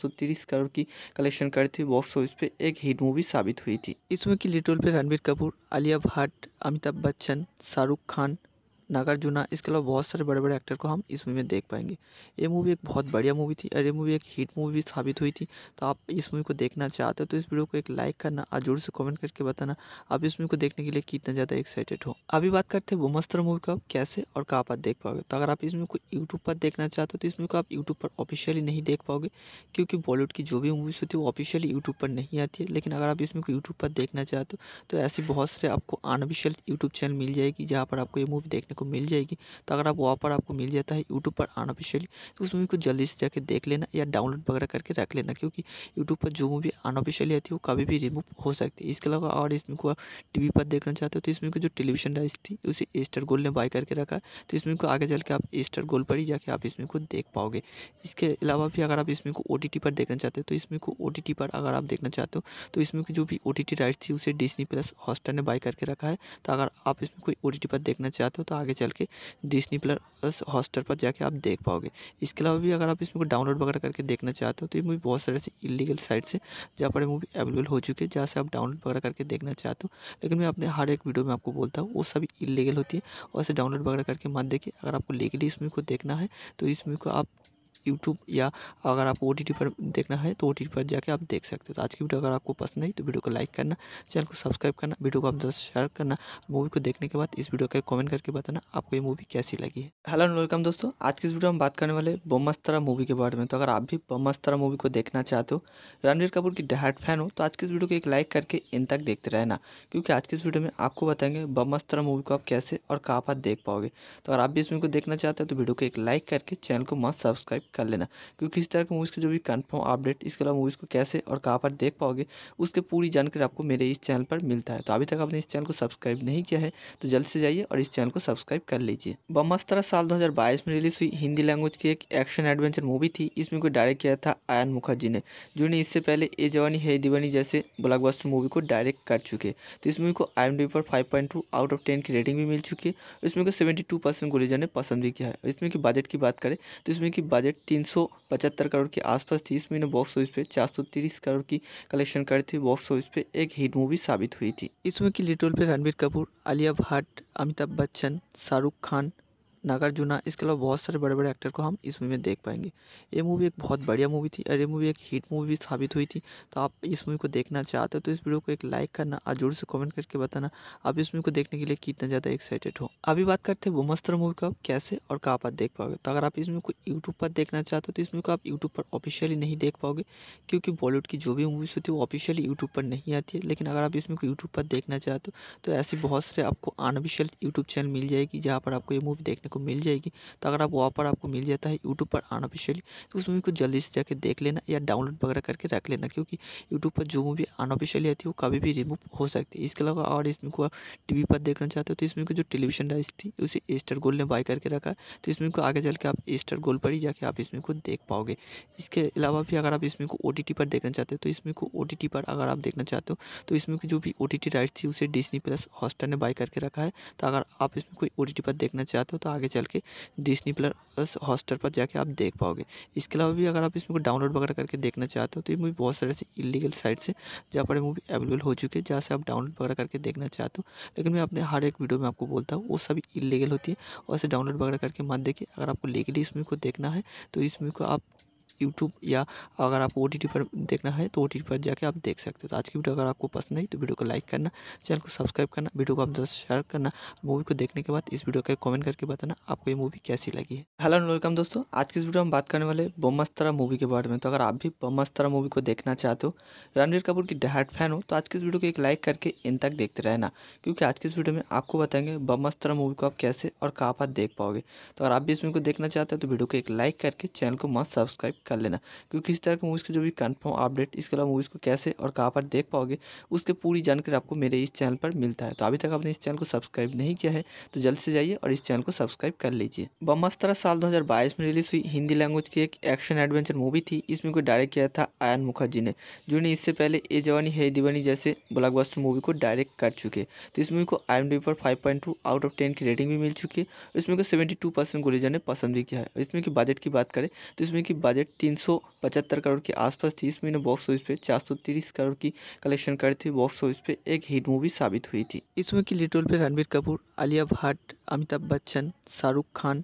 करोड़ की कलेक्शन करी थी बॉक्स ऑफिस पे एक हिट मूवी साबित हुई थी इसमें की लिटोल पे रणबीर कपूर आलिया भट्ट अमिताभ बच्चन शाहरुख खान नागार्जुना इसके अलावा बहुत सारे बड़े बड़े एक्टर को हम इस मूवी में देख पाएंगे ये मूवी एक बहुत बढ़िया मूवी थी और ये मूवी एक हिट मूवी साबित हुई थी तो आप इस मूवी को देखना चाहते हो तो इस वीडियो को एक लाइक करना और जोर से कमेंट करके बताना आप इस मूवी को देखने के लिए कितना ज़्यादा एक्साइटेड हो अभी बात करते हैं मस्तर मूवी का कैसे और कहाँ पर देख पाओगे तो अगर आप इस मूवी को यूट्यूब पर देखना चाहते हो तो इस मूवी को आप यूट्यूब पर ऑफिशियली नहीं देख पाओगे क्योंकि बॉलीवुड की जो भी मूवीज़ होती है वो ऑफिशियली यूट्यूब पर नहीं आती है लेकिन अगर आप इस मूवी को यूट्यूब पर देखना चाहते हो तो ऐसी बहुत सारे आपको अनऑफिशियल यूट्यूब चैनल मिल जाएगी जहाँ पर आपको ये मूवी देखने देखने को मिल जाएगी तो अगर आप वहाँ पर आपको मिल जाता है यूट्यूब पर अनऑफिशियली तो उस मूवी को जल्दी से जाके देख लेना या डाउनलोड वगैरह करके रख लेना क्योंकि यूट्यूब पर जो मूवी अनऑफिशियली आती है वो कभी भी रिमूव हो सकती है इसके अलावा और इसमें को आप टी पर देखना चाहते हो तो इसमें को जो टेलीविजन राइस थी उसे एस्टर गोल्ड ने बाय करके रखा है तो इसमें को आगे चल के आप एस्टर गोल्ड पर ही जाके आप इसमें को देख पाओगे इसके अलावा भी अगर आप इसमें को ओ पर देखना चाहते हो तो इसमें को ओ पर अगर आप देखना चाहते हो तो इसमें की जो भी ओ टी राइट थी उसे डिस्नी प्लस हॉस्टर ने बाय करके रखा है तो अगर आप इसमें कोई ओ पर देखना चाहते हो तो आगे चल के डिस्नी प्लस हॉस्टर पर जाके आप देख पाओगे इसके अलावा भी अगर आप इसमें को डाउनलोड वगैरह करके देखना चाहते हो तो ये मूवी बहुत सारे ऐसे इलीगल साइट से जहाँ पर मूवी अवेलेबल हो चुकी है जहाँ से आप डाउनलोड वगैरह करके देखना चाहते हो लेकिन मैं अपने हर एक वीडियो में आपको बोलता हूँ वो सभी इलीगल होती है और ऐसे डाउनलोड वगैरह करके मत देखिए अगर आपको लीगली इस मूवी को देखना है तो इस मूवी को आप यूट्यूब या अगर आपको ओ पर देखना है तो ओ पर जाके आप देख सकते हो तो आज की वीडियो अगर आपको पसंद आई तो वीडियो को लाइक करना चैनल को सब्सक्राइब करना वीडियो को आप दस शेयर करना मूवी को देखने के बाद इस वीडियो का कमेंट करके बताना आपको ये मूवी कैसी लगी है हेलो एंड वेलकम दोस्तों आज की इस वीडियो में बात करने वाले बमस्तरा मूवी के बारे में तो अगर आप भी बमस्तरा मूवी को देखना चाहते हो रणवीर कपूर की डहाट फैन हो तो आज की इस वीडियो को एक लाइक करके इन तक देखते रहना क्योंकि आज की इस वीडियो में आपको बताएंगे बमस्तरा मूवी को आप कैसे और कहाँ पर देख पाओगे तो अगर आप भी इस मूवी को देखना चाहते हो तो वीडियो को एक लाइक करके चैनल को मस्त सब्सक्राइब कर लेना क्योंकि इस तरह की मूवीज़ के जो भी कन्फर्म अपडेट इसके अलावा मूवीज़ को कैसे और कहाँ पर देख पाओगे उसके पूरी जानकारी आपको मेरे इस चैनल पर मिलता है तो अभी तक आपने इस चैनल को सब्सक्राइब नहीं किया है तो जल्द से जाइए और इस चैनल को सब्सक्राइब कर लीजिए बमस्तरा साल दो में रिलीज हुई हिंदी लैंग्वेज की एक एक्शन एडवेंचर मूवी थी इसमें को डायरेक्ट किया था आयन मुखर्जी ने जिन्होंने इससे पहले ए जवानी है दीवानी जैसे ब्लॉकबस्टर मूवी को डायरेक्ट कर चुके तो इस मूवी को आई पर फाइव आउट ऑफ टेन की रेटिंग भी मिल चुकी है इसमें को सेवेंटी टू परसेंट गुलिजा ने पसंद भी किया है इसमें की बजट की बात करें तो इसमें की बजट तीन सौ पचहत्तर करोड़ के आसपास थी इस महीने बॉक्स ऑफिस पे चार सौ तीस करोड़ की कलेक्शन करी थी बॉक्स ऑफिस पे एक हिट मूवी साबित हुई थी इस मूवी की लीड रोल पे रणबीर कपूर आलिया भट्ट अमिताभ बच्चन शाहरुख खान नागार्जुना इसके अलावा बहुत सारे बड़े बड़े एक्टर को हम इस मूवी में देख पाएंगे ये मूवी एक बहुत बढ़िया मूवी थी और ये मूवी एक हिट मूवी साबित हुई थी तो आप इस मूवी को देखना चाहते हो तो इस वीडियो को एक लाइक करना और जोर से कमेंट करके बताना आप इस मूवी को देखने के लिए कितना ज़्यादा एक्साइटेड हो अभी बात करते हैं मस्तर मूवी का कैसे और कहाँ पर देख पाओगे तो अगर आप इस मूवी को यूट्यूब पर देखना चाहते हो तो इस मूवी को आप यूट्यूब पर ऑफिशियली नहीं देख पाओगे क्योंकि बॉलीवुड की जो भी मूवीज़ होती है वो ऑफिशियली यूट्यूब पर नहीं आती है लेकिन अगर आप इस मूवी को यूट्यूब पर देखना चाहते हो तो ऐसी बहुत सारे आपको अनऑफिशियल यूट्यूब चैनल मिल जाएगी जहाँ पर आपको ये मूवी देखने को को मिल जाएगी तो अगर आप वहाँ पर आपको मिल जाता है यूट्यूब पर अनऑफिशियली तो उस मूवी को जल्दी से जाके देख लेना या डाउनलोड वगैरह करके रख लेना क्योंकि यूट्यूब पर जो मूवी अनऑफिशियली आती है वो कभी भी रिमूव हो सकती है इसके अलावा और इसमें को आप टी पर देखना चाहते हो तो इसमें को जो टेलीविजन डाइस थी उसे एस्टर गोल ने बाय करके रखा है तो इसमें को आगे चल के आप एस्टर गोल पर ही जाके आप इसमें को देख पाओगे इसके अलावा भी अगर आप इसमें को ओ पर देखना चाहते हो तो इसमें को ओ पर अगर आप देखना चाहते हो तो इसमें की जो भी ओ टी राइट थी उसे डिजनी प्लस हॉस्टर ने बाय करके रखा है तो अगर आप इसमें कोई ओ पर देखना चाहते हो तो आगे आगे चल के डिस्नी प्लस हॉस्टल पर जाके आप देख पाओगे इसके अलावा भी अगर आप इसमें डाउनलोड वगैरह करके देखना चाहते हो तो ये मूवी बहुत सारे ऐसी इलीगल साइट से जहाँ पर मूवी अवेलेबल हो चुकी है जहाँ से आप डाउनलोड वगैरह करके देखना चाहते हो लेकिन मैं अपने हर एक वीडियो में आपको बोलता हूँ वो सभी इलीगल होती है और ऐसे डाउनलोड वगैरह करके मत देखिए अगर आपको लीगली इस मूवी को देखना है तो इस मूवी को आप यूट्यूब या अगर आप ओ पर देखना है तो ओ पर जाके आप देख सकते हो तो आज की वीडियो अगर आपको पसंद आई तो वीडियो को लाइक करना चैनल को सब्सक्राइब करना वीडियो को आप दोस्तों शेयर करना मूवी को देखने के बाद इस वीडियो का कमेंट करके बताना आपको ये मूवी कैसी लगी है हेलो एंड वेलकम दोस्तों आज की इस वीडियो में बात करने वाले बोमस्तरा मूवी के बारे में तो अगर आप भी बमस्तरा मूवी को देखना चाहते हो रणवीर कपूर की डहाट फैन हो तो आज की इस वीडियो को एक लाइक करके इन तक देखते रहना क्योंकि आज की इस वीडियो में आपको बताएंगे बमस्तरा मूवी को आप कैसे और कहाँ पर देख पाओगे तो अगर आप भी इस मूवी को देखना चाहते हो तो वीडियो को एक लाइक करके चैनल को मस्त सब्सक्राइब कर लेना क्योंकि इस तरह के मूवीज़ के जो भी कन्फर्म अपडेट इसके अलावा मूवीज़ को कैसे और कहाँ पर देख पाओगे उसके पूरी जानकारी आपको मेरे इस चैनल पर मिलता है तो अभी तक आपने इस चैनल को सब्सक्राइब नहीं किया है तो जल्द से जाइए और इस चैनल को सब्सक्राइब कर लीजिए बमस्तरा साल दो में रिलीज हुई हिंदी लैंग्वेज की एक एक्शन एडवेंचर मूवी थी इसमें को डायरेक्ट किया था आयन मुखर्जी ने जिन्होंने इससे पहले ए जवानी है दीवानी जैसे ब्लॉकबस्टर मूवी को डायरेक्ट कर चुके तो इस मूवी को आई पर फाइव आउट ऑफ टेन की रेटिंग भी मिल चुकी है इसमें को सेवेंटी टू परसेंट गुलेजा ने पसंद भी किया है इसमें की बजट की बात करें तो इसमें की बजट तीन सौ पचहत्तर करोड़ के आसपास थी इस महीने बॉक्स ऑफिस पे चार सौ तीस करोड़ की कलेक्शन करी थी बॉक्स ऑफिस पे एक हिट मूवी साबित हुई थी इसमें की लिटोल पे रणबीर कपूर आलिया भट्ट अमिताभ बच्चन शाहरुख खान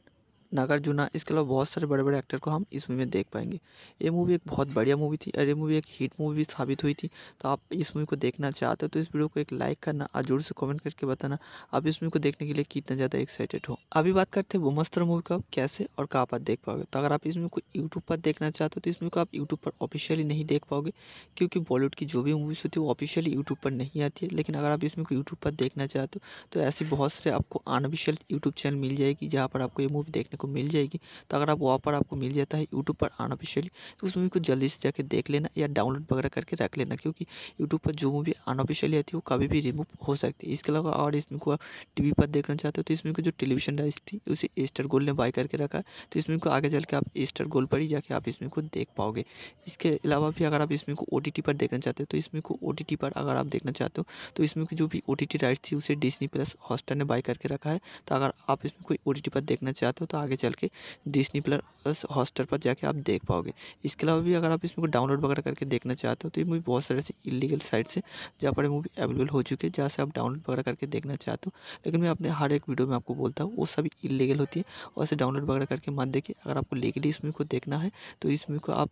नागार्जुना इसके अलावा बहुत सारे बड़े बड़े एक्टर को हम इस मूवी में देख पाएंगे ये मूवी एक बहुत बढ़िया मूवी थी और ये मूवी एक हिट मूवी साबित हुई थी तो आप इस मूवी को देखना चाहते हो तो इस वीडियो को एक लाइक करना और जोर से कमेंट करके बताना आप इस मूवी को देखने के लिए कितना ज़्यादा एक्साइटेड हो अभी बात करते हैं मस्तर मूवी को कैसे और कहाँ पर देख पाओगे तो अगर आप इस मूवी को यूट्यूब पर देखना चाहते हो तो इस मूवी को आप यूट्यूब पर ऑफिशियली नहीं देख पाओगे क्योंकि बॉलीवुड की जो भी मूवीज़ होती है वो ऑफिशियली यूट्यूब पर नहीं आती है लेकिन अगर आप इस मूवी को यूट्यूब पर देखना चाहते हो तो ऐसी बहुत सारे आपको अनऑफिशियल यूट्यूब चैनल मिल जाएगी जहाँ पर आपको ये मूवी देखने को मिल जाएगी तो अगर आप वहाँ पर आपको मिल जाता है यूट्यूब पर अनऑफिशियली तो उस मूवी को जल्दी से जाके देख लेना या डाउनलोड वगैरह करके रख लेना क्योंकि यूट्यूब पर जो मूवी अनऑफिशियली आती है वो कभी भी रिमूव हो सकती है इसके अलावा और इसमें को आप टी पर देखना चाहते हो तो इसमें को जो टेलीविजन राइस थी उसे स्टार गोल्ड ने बाय करके रखा है तो इसमें को आगे चल के आप एस्टर गोल्ड पर ही जाके आप इसमें को देख पाओगे इसके अलावा भी अगर आप इसमें को ओ पर देखना चाहते हो तो इसमें को ओ पर अगर आप देखना चाहते हो तो इसमें की जो भी ओ टी राइट थी उसे डिस्नी प्लस हॉस्टर ने बाय करके रखा है तो अगर आप इसमें कोई ओ पर देखना चाहते हो तो आगे आगे चल के डिस्नी प्लस हॉस्टर पर जाके आप देख पाओगे इसके अलावा भी अगर आप इसमें डाउनलोड वगैरह करके देखना चाहते हो तो ये मूवी बहुत सारे से इलीगल साइट से जहाँ पर मूवी अवेलेबल हो चुकी है जहाँ से आप डाउनलोड वगैरह करके देखना चाहते हो लेकिन मैं अपने हर एक वीडियो में आपको बोलता हूँ वो सभी इलीगल होती है और डाउनलोड वगैरह करके मत देखिए अगर आपको लीगली इस मूवी को देखना है तो इस मूवी को आप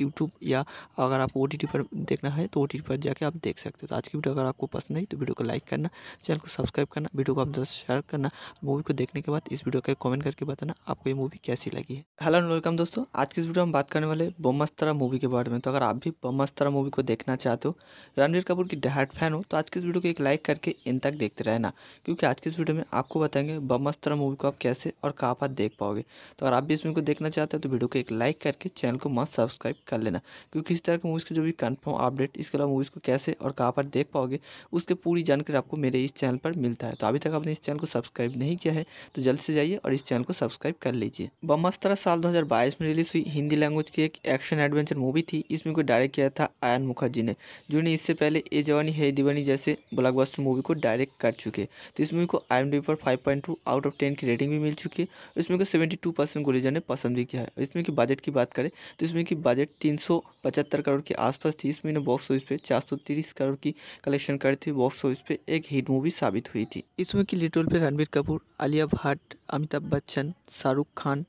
यूट्यूब या अगर आप ओ पर देखना है तो ओ पर जाके आप देख सकते हो तो आज की वीडियो अगर आपको पसंद आई तो वीडियो को लाइक करना चैनल को सब्सक्राइब करना वीडियो को आप जस्ट शेयर करना मूवी को देखने के बाद इस वीडियो का कमेंट करके बताना आपको ये मूवी कैसी लगी है हेलो एंड वेलकम दोस्तों आज की इस वीडियो में बात करने वाले बमस्तरा मूवी के बारे में तो अगर आप भी बमस्तरा मूवी को देखना चाहते हो रणवीर कपूर की डहाट फैन हो तो आज की इस वीडियो को एक लाइक करके इन तक देखते रहना क्योंकि आज की इस वीडियो में आपको बताएंगे बमस्तरा मूवी को आप कैसे और कहाँ पर देख पाओगे तो अगर आप भी इस मूवी को देखना चाहते हो तो वीडियो को एक लाइक करके चैनल को मस्त सब्सक्राइब कर लेना क्योंकि किसी तरह की मूवीज़ के जो भी कन्फर्म अपडेट इसके अलावा मूवीज़ को कैसे और कहाँ पर देख पाओगे उसके पूरी जानकारी आपको मेरे इस चैनल पर मिलता है तो अभी तक आपने इस चैनल को सब्सक्राइब नहीं किया है तो जल्द से जाइए और इस चैनल को सब्सक्राइब कर लीजिए बमस्तरा साल दो में रिलीज हुई हिंदी लैंग्वेज की एक एक्शन एडवेंचर मूवी थी इसमें को डायरेक्ट किया था आयन मुखर्जी ने जो ने इससे पहले ए जवानी है दीवानी जैसे ब्लॉकबस्टर मूवी को डायरेक्ट कर चुके तो इस मूवी को आई पर 5.2 आउट ऑफ 10 की रेटिंग भी मिल चुकी है इसमें को 72 परसेंट गुरीजा ने पसंद भी किया है इसमें की बजट की बात करें तो इसमें की बजट तीन सौ पचहत्तर करोड़ के आसपास थी इसमें बॉक्स ऑफिस पे चार सौ तीस करोड़ की कलेक्शन कर थी बॉक्स ऑफिस पे एक हिट मूवी साबित हुई थी इसमें की लिटोल पे रणबीर कपूर आलिया भट्ट अमिताभ बच्चन शाहरुख खान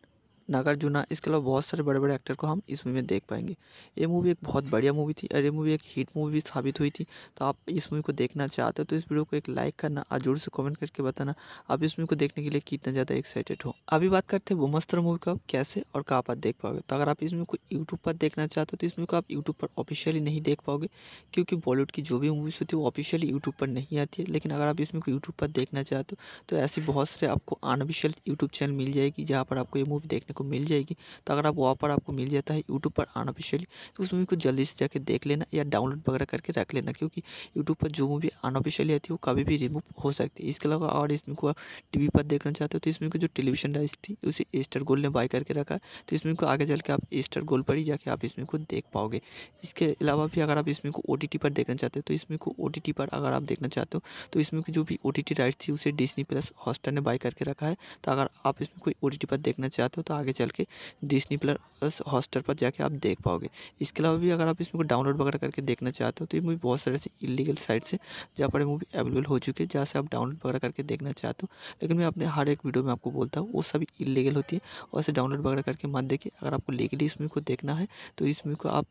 नागार्जुना इसके अलावा बहुत सारे बड़े बड़े एक्टर को हम इस मूवी में देख पाएंगे ये मूवी एक बहुत बढ़िया मूवी थी और ये मूवी एक हिट मूवी साबित हुई थी तो आप इस मूवी को देखना चाहते हो तो इस वीडियो को एक लाइक करना और जोर से कमेंट करके बताना आप इस मूवी को देखने के लिए कितना ज़्यादा एक्साइटेड हो अभी बात करते हैं मस्तर मूवी का कैसे और कहाँ पर देख पाओगे तो अगर आप इस मूवी को यूट्यूब पर देखना चाहते हो तो इस मूवी को आप यूट्यूब पर ऑफिशियली नहीं देख पाओगे क्योंकि बॉलीवुड की जो भी मूवीज़ होती है वो ऑफिशियली यूट्यूब पर नहीं आती है लेकिन अगर आप इस मूवी को यूट्यूब पर देखना चाहते हो तो ऐसी बहुत सारे आपको अनऑफिशियल यूट्यूब चैनल मिल जाएगी जहाँ पर आपको ये मूवी देखने को आपको मिल जाएगी तो अगर आप वहाँ पर आपको मिल जाता है यूट्यूब पर अनऑफिशियली तो उस मूवी को जल्दी से जाके देख लेना या डाउनलोड वगैरह करके रख लेना क्योंकि यूट्यूब पर जो मूवी अनऑफिशियली आती है वो कभी भी रिमूव हो सकती है इसके अलावा और इसमें को आप टी पर देखना चाहते हो तो इसमें को जो टेलीविजन राइस थी उसे एस्टर गोल्ड ने बाय करके रखा है तो इसमें को आगे चल के आप एस्टर गोल्ड पर ही जाके आप इसमें को देख पाओगे इसके अलावा भी अगर आप इसमें को ओ पर देखना चाहते हो तो इसमें को ओ पर अगर आप देखना चाहते हो तो इसमें की जो भी ओ टी राइट थी उसे डिस्नी प्लस हॉस्टर ने बाय करके रखा है तो अगर आप इसमें कोई ओ पर देखना चाहते हो तो आगे चल के डिस्नी प्लस हॉस्टर पर जाके आप देख पाओगे इसके अलावा भी अगर आप इसमें को डाउनलोड वगैरह करके देखना चाहते हो तो ये मूवी बहुत सारे ऐसे इलीगल साइट से जहाँ पर मूवी अवेलेबल हो चुकी है जहाँ से आप डाउनलोड वगैरह करके देखना चाहते हो लेकिन मैं अपने हर एक वीडियो में आपको बोलता हूँ वो सभी इलीगल होती है और डाउनलोड वगैरह करके मत देखिए अगर आपको लीगली इस मूवी को देखना है तो इस मूवी को आप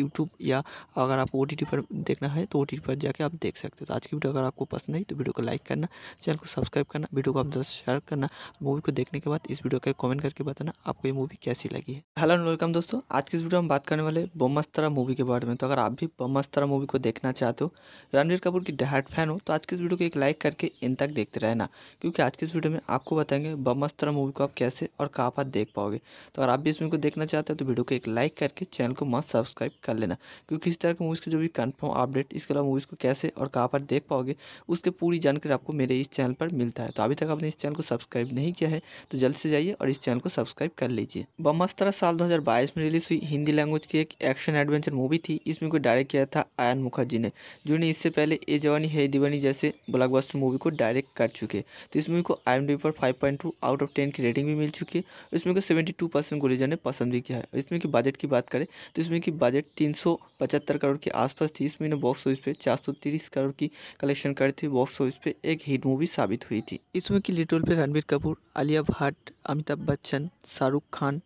यूट्यूब या अगर आपको ओ पर देखना है तो ओ पर जाके आप देख सकते हो तो आज की वीडियो अगर आपको पसंद आई तो वीडियो को लाइक करना चैनल को सब्सक्राइब करना वीडियो को आप दस शेयर करना मूवी को देखने के बाद इस वीडियो का कमेंट करके बताना आपको ये मूवी कैसी लगी है हेलो एंड वेलकम दोस्तों आज की इस वीडियो में बात करने वाले बमस्तरा मूवी के बारे में तो अगर आप भी बमस्तरा मूवी को देखना चाहते हो रणवीर कपूर की डहाट फैन हो तो आज की इस वीडियो को एक लाइक करके इन तक देखते रहना क्योंकि आज की इस वीडियो में आपको बताएंगे बमस्तरा मूवी को आप कैसे और कहाँ पर देख पाओगे तो अगर आप भी इस मूवी को देखना चाहते हो तो वीडियो को एक लाइक करके चैनल को मस्त सब्सक्राइब कर लेना क्योंकि किसी तरह के मूवीज़ के जो भी कन्फर्म अपडेट इसके अलावा मूवीज़ को कैसे और कहाँ पर देख पाओगे उसके पूरी जानकारी आपको मेरे इस चैनल पर मिलता है तो अभी तक आपने इस चैनल को सब्सक्राइब नहीं किया है तो जल्द से जाइए और इस चैनल को सब्सक्राइब कर लीजिए बमस्तरा साल दो में रिलीज हुई हिंदी लैंग्वेज की एक एक्शन एडवेंचर मूवी थी इसमें को डायरेक्ट किया था आयन मुखर्जी ने जिन्होंने इससे पहले ए जवानी है दीवानी जैसे ब्लॉकबस्टर मूवी को डायरेक्ट कर चुके तो इस मूवी को आई पर फाइव आउट ऑफ टेन की रेटिंग भी मिल चुकी है इसमें को सेवेंटी टू परसेंट गुलिजा ने पसंद भी किया है इसमें की बजट की बात करें तो इसमें की बजट तीन सौ पचहत्तर करोड़ के आसपास थी इसमें बॉक्स ऑफिस पे चार सौ तीस करोड़ की कलेक्शन करती थी बॉक्स ऑफिस पे एक हिट मूवी साबित हुई थी इसमें की लीड रोल पे रणबीर कपूर आलिया भट्ट अमिताभ बच्चन शाहरुख खान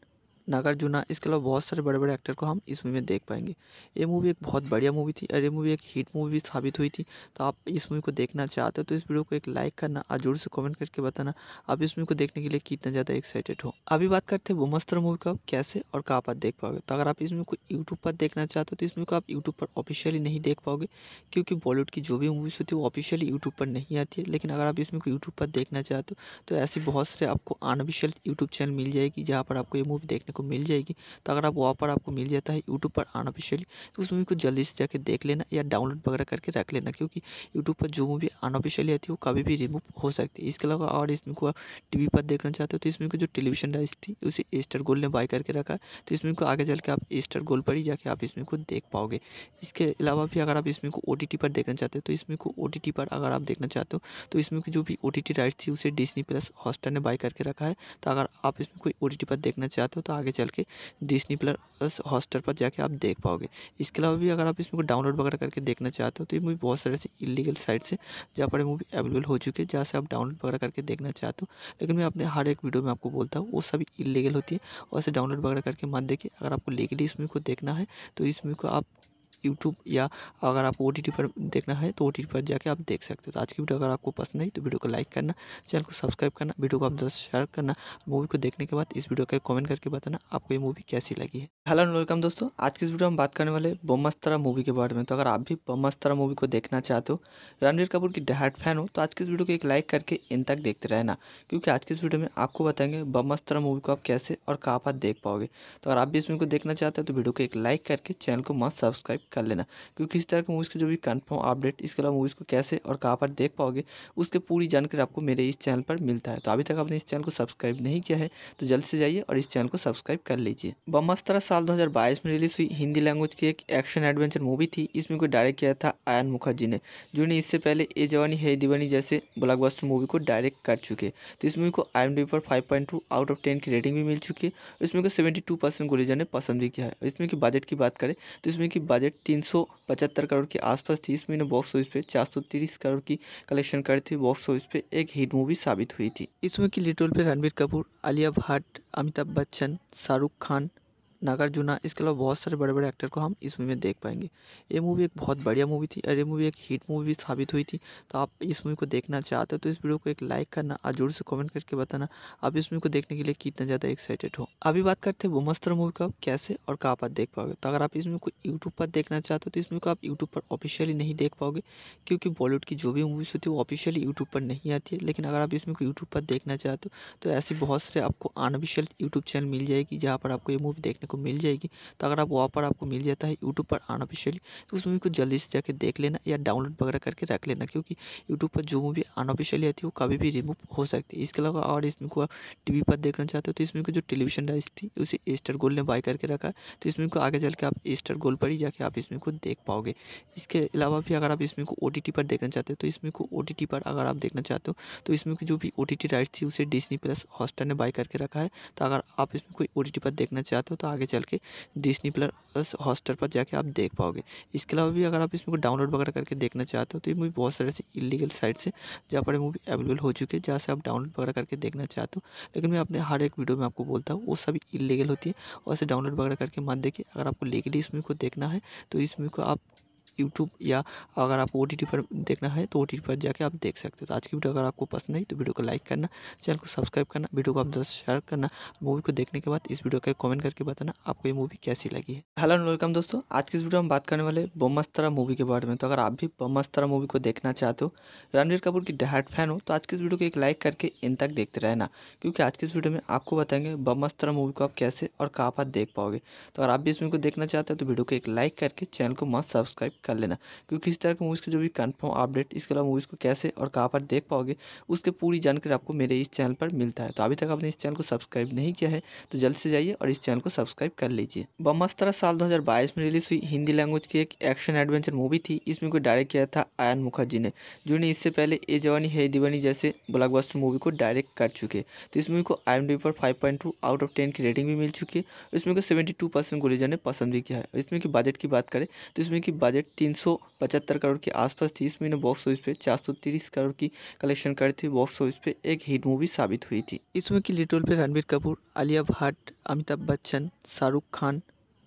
नागार्जुना इसके अलावा बहुत सारे बड़े बड़े एक्टर को हम इस मूवी में देख पाएंगे ये मूवी एक बहुत बढ़िया मूवी थी और ये मूवी एक हिट मूवी साबित हुई थी तो आप इस मूवी को देखना चाहते हो तो इस वीडियो को एक लाइक करना और जोर से कमेंट करके बताना आप इस मूवी को देखने के लिए कितना ज़्यादा एक्साइटेड हो अभी बात करते हैं मस्तर मूवी का कैसे और कहाँ पर देख पाओगे तो अगर आप इस मूवी को यूट्यूब पर देखना चाहते हो तो इस मूवी को आप यूट्यूब पर ऑफिशियली नहीं देख पाओगे क्योंकि बॉलीवुड की जो भी मूवीज़ होती है वो ऑफिशियली यूट्यूब पर नहीं आती है लेकिन अगर आप इस मूवी को यूट्यूब पर देखना चाहते हो तो ऐसी बहुत सारे आपको अनऑफिशियल यूट्यूब चैनल मिल जाएगी जहाँ पर आपको ये मूवी देखने को आपको मिल जाएगी तो अगर आप वहाँ पर आपको मिल जाता है यूट्यूब पर अनऑफिशियली तो उस मूवी को जल्दी से जाके देख लेना या डाउनलोड वगैरह करके रख लेना क्योंकि यूट्यूब पर जो मूवी अनऑफिशियली आती है वो कभी भी रिमूव हो सकती है इसके अलावा और इसमें को आप टी पर देखना चाहते हो तो इसमें को जो टेलीविजन राइस थी उसे एस्टर गोल्ड ने बाय करके रखा है तो इसमें को आगे चल के आप एस्टर गोल्ड पर ही जाके आप इसमें को देख पाओगे इसके अलावा भी अगर आप इसमें को ओ पर देखना चाहते हो तो इसमें को ओ पर अगर आप देखना चाहते हो तो इसमें की जो भी ओ राइट थी उसे डिस्नी प्लस हॉस्टर ने बाय करके रखा है तो अगर आप इसमें कोई ओ पर देखना चाहते हो तो आगे आगे चल के डिस्नी प्लस हॉस्टर पर जाके आप देख पाओगे इसके अलावा भी अगर आप इसमें डाउनलोड वगैरह करके देखना चाहते हो तो ये मूवी बहुत सारे ऐसे इलीगल साइट से जहाँ पर मूवी अवेलेबल हो चुकी है जहाँ से आप डाउनलोड वगैरह करके देखना चाहते हो लेकिन मैं अपने हर एक वीडियो में आपको बोलता हूँ वो सभी इलीगल होती है और ऐसे डाउनलोड वगैरह करके मत देखिए अगर आपको लीगली इस मूवी को देखना है तो इस मूवी को आप यूट्यूब या अगर आपको ओ पर देखना है तो ओ पर जाके आप देख सकते हो तो आज की वीडियो अगर आपको पसंद आई तो वीडियो को लाइक करना चैनल को सब्सक्राइब करना वीडियो को आप दोस्तों शेयर करना मूवी को देखने के बाद इस वीडियो का कमेंट करके बताना आपको ये मूवी कैसी लगी है हेलो एंड वेलकम दोस्तों आज की इस वीडियो में बात करने वाले बोमस्तरा मूवी के बारे में तो अगर आप भी बमस्तरा मूवी को देखना चाहते हो रणवीर कपूर की डहाट फैन हो तो आज की इस वीडियो को एक लाइक करके इन तक देखते रहना क्योंकि आज की इस वीडियो में आपको बताएंगे बमस्तरा मूवी को आप कैसे और कहाँ पर देख पाओगे तो अगर आप भी इस मूवी को देखना चाहते हो तो वीडियो को एक लाइक करके चैनल को मस्त सब्सक्राइब कर लेना क्योंकि किसी तरह के मूवीज़ के जो भी कन्फर्म अपडेट इसके अलावा मूवीज़ को कैसे और कहाँ पर देख पाओगे उसके पूरी जानकारी आपको मेरे इस चैनल पर मिलता है तो अभी तक आपने इस चैनल को सब्सक्राइब नहीं किया है तो जल्द से जाइए और इस चैनल को सब्सक्राइब कर लीजिए बमस्तरा साल दो में रिलीज हुई हिंदी लैंग्वेज की एक एक्शन एडवेंचर मूवी थी इसमें कोई को डायरेक्ट किया था आयन मुखर्जी ने जिन्होंने इससे पहले ए जवानी है दीवानी जैसे ब्लॉकबस्टर मूवी को डायरेक्ट कर चुके हैं तो इस मूवी को आई पर फाइव आउट ऑफ टेन की रेटिंग भी मिल चुकी है इसमें को सेवेंटी टू परसेंट गोलीजा ने पसंद भी किया है इसमें की बजट की बात करें तो इसमें की बजट तीन सौ पचहत्तर करोड़ के आसपास थी इस महीने बॉक्स ऑफिस पे चार सौ तीस करोड़ की कलेक्शन करी थी बॉक्स ऑफिस पे एक हिट मूवी साबित हुई थी इसमें की लिटोल पे रणबीर कपूर आलिया भट्ट अमिताभ बच्चन शाहरुख खान नागार्जुना इसके अलावा बहुत सारे बड़े बड़े एक्टर को हम इस मूवी में देख पाएंगे ये मूवी एक बहुत बढ़िया मूवी थी और ये मूवी एक हिट मूवी साबित हुई थी तो आप इस मूवी को देखना चाहते हो तो इस वीडियो को एक लाइक करना और जोर से कमेंट करके बताना आप इस मूवी को देखने के लिए कितना ज़्यादा एक्साइटेड हो अभी बात करते हैं मस्तर मूवी को आप कैसे और कहाँ पर देख पाओगे तो अगर आप इस मूवी को यूट्यूब पर देखना चाहते हो तो इस मूवी को आप यूट्यूब पर ऑफिशियली नहीं देख पाओगे क्योंकि बॉलीवुड की जो भी मूवीज़ होती है वो ऑफिशियली यूट्यूब पर नहीं आती है लेकिन अगर आप इस मूवी को यूट्यूब पर देखना चाहते हो तो ऐसी बहुत सारे आपको अनऑफिशियल यूट्यूब चैनल मिल जाएगी जहाँ पर आपको ये मूवी देखने को मिल जाएगी तो अगर आप पर आपको मिल जाता है यूट्यूब पर अनऑफिशियली तो उस मूवी को जल्दी से जाके देख लेना या डाउनलोड वगैरह करके रख लेना क्योंकि यूट्यूब पर जो मूवी अनऑफिशियली आती है वो कभी भी रिमूव हो सकती है इसके अलावा और इसमें को आप टी पर देखना चाहते हो तो इसमें को जो टेलीविजन डाइस थी उसे स्टार गोल्ड ने बाय करके रखा तो इसमें को आगे चल के आप एस्टर गोल्ड पर ही जाके आप इसमें को देख पाओगे इसके अलावा भी अगर आप इसमें को ओ पर देखना चाहते हो तो इसमें को ओ पर अगर आप देखना चाहते हो तो इसमें की जो भी ओ टी राइट्स थी उसे डिस्नी प्लस हॉस्टर ने बाय करके रखा है तो अगर आप इसमें कोई ओ पर देखना चाहते हो तो आगे आगे चल के डिस्नी प्लस हॉस्टर पर जाके आप देख पाओगे इसके अलावा भी अगर आप इस मूवी को डाउनलोड वगैरह करके देखना चाहते हो तो ये मूवी बहुत सारे ऐसे इलीगल साइट से जहाँ पर मूवी अवेलेबल हो चुकी है जहाँ से आप डाउनलोड वगैरह करके देखना चाहते हो लेकिन मैं अपने हर एक वीडियो में आपको बोलता हूँ वो सभी इलीगल होती है और डाउनलोड वगैरह करके मत देखिए अगर आपको लीगली इस मूवी को देखना है तो इस मूवी को आप यूट्यूब या अगर आपको ओ पर देखना है तो ओ पर जाके आप देख सकते हो तो आज की वीडियो अगर आपको पसंद आई तो वीडियो को लाइक करना चैनल को सब्सक्राइब करना वीडियो को आप दोस्तों शेयर करना मूवी को देखने के बाद इस वीडियो का कमेंट करके बताना आपको ये मूवी कैसी लगी है हेलो एंड वेलकम दोस्तों आज की इस वीडियो में बात करने वाले बमस्तरा मूवी के बारे में तो अगर आप भी बमस्तरा मूवी को देखना चाहते हो रणवीर कपूर की डहाट फैन हो तो आज की इस वीडियो को एक लाइक करके इन तक देखते रहना क्योंकि आज की इस वीडियो में आपको बताएंगे बमस्तरा मूवी को आप कैसे और कहाँ पर देख पाओगे तो अगर आप भी इस मूवी को देखना चाहते हो तो वीडियो को एक लाइक करके चैनल को मस्त सब्सक्राइब कर कर लेना क्योंकि किसी तरह की मूवीज़ के जो भी कन्फर्म अपडेट इसके अलावा मूवीज़ को कैसे और कहाँ पर देख पाओगे उसके पूरी जानकारी आपको मेरे इस चैनल पर मिलता है तो अभी तक आपने इस चैनल को सब्सक्राइब नहीं किया है तो जल्द से जाइए और इस चैनल को सब्सक्राइब कर लीजिए बमस्तरा साल दो में रिलीज हुई हिंदी लैंग्वेज की एक एक्शन एडवेंचर मूवी थी इसमें को डायरेक्ट किया था आयन मुखर्जी ने जिन्होंने इससे पहले ए जवानी है दीवानी जैसे ब्लॉकबस्टर मूवी को डायरेक्ट कर चुके तो इस मूवी को आई पर फाइव आउट ऑफ टेन की रेटिंग भी मिल चुकी है इसमें को सेवेंटी टू परसेंट गुलिजा ने पसंद भी किया है इसमें की बजट की बात करें तो इसमें की बजट तीन सौ पचहत्तर करोड़ के आसपास थी इस महीने बॉक्स ऑफिस पे चार सौ तीस करोड़ की कलेक्शन करी थी बॉक्स ऑफिस पे एक हिट मूवी साबित हुई थी इसमें की लीड रोल पे रणबीर कपूर आलिया भट्ट अमिताभ बच्चन शाहरुख खान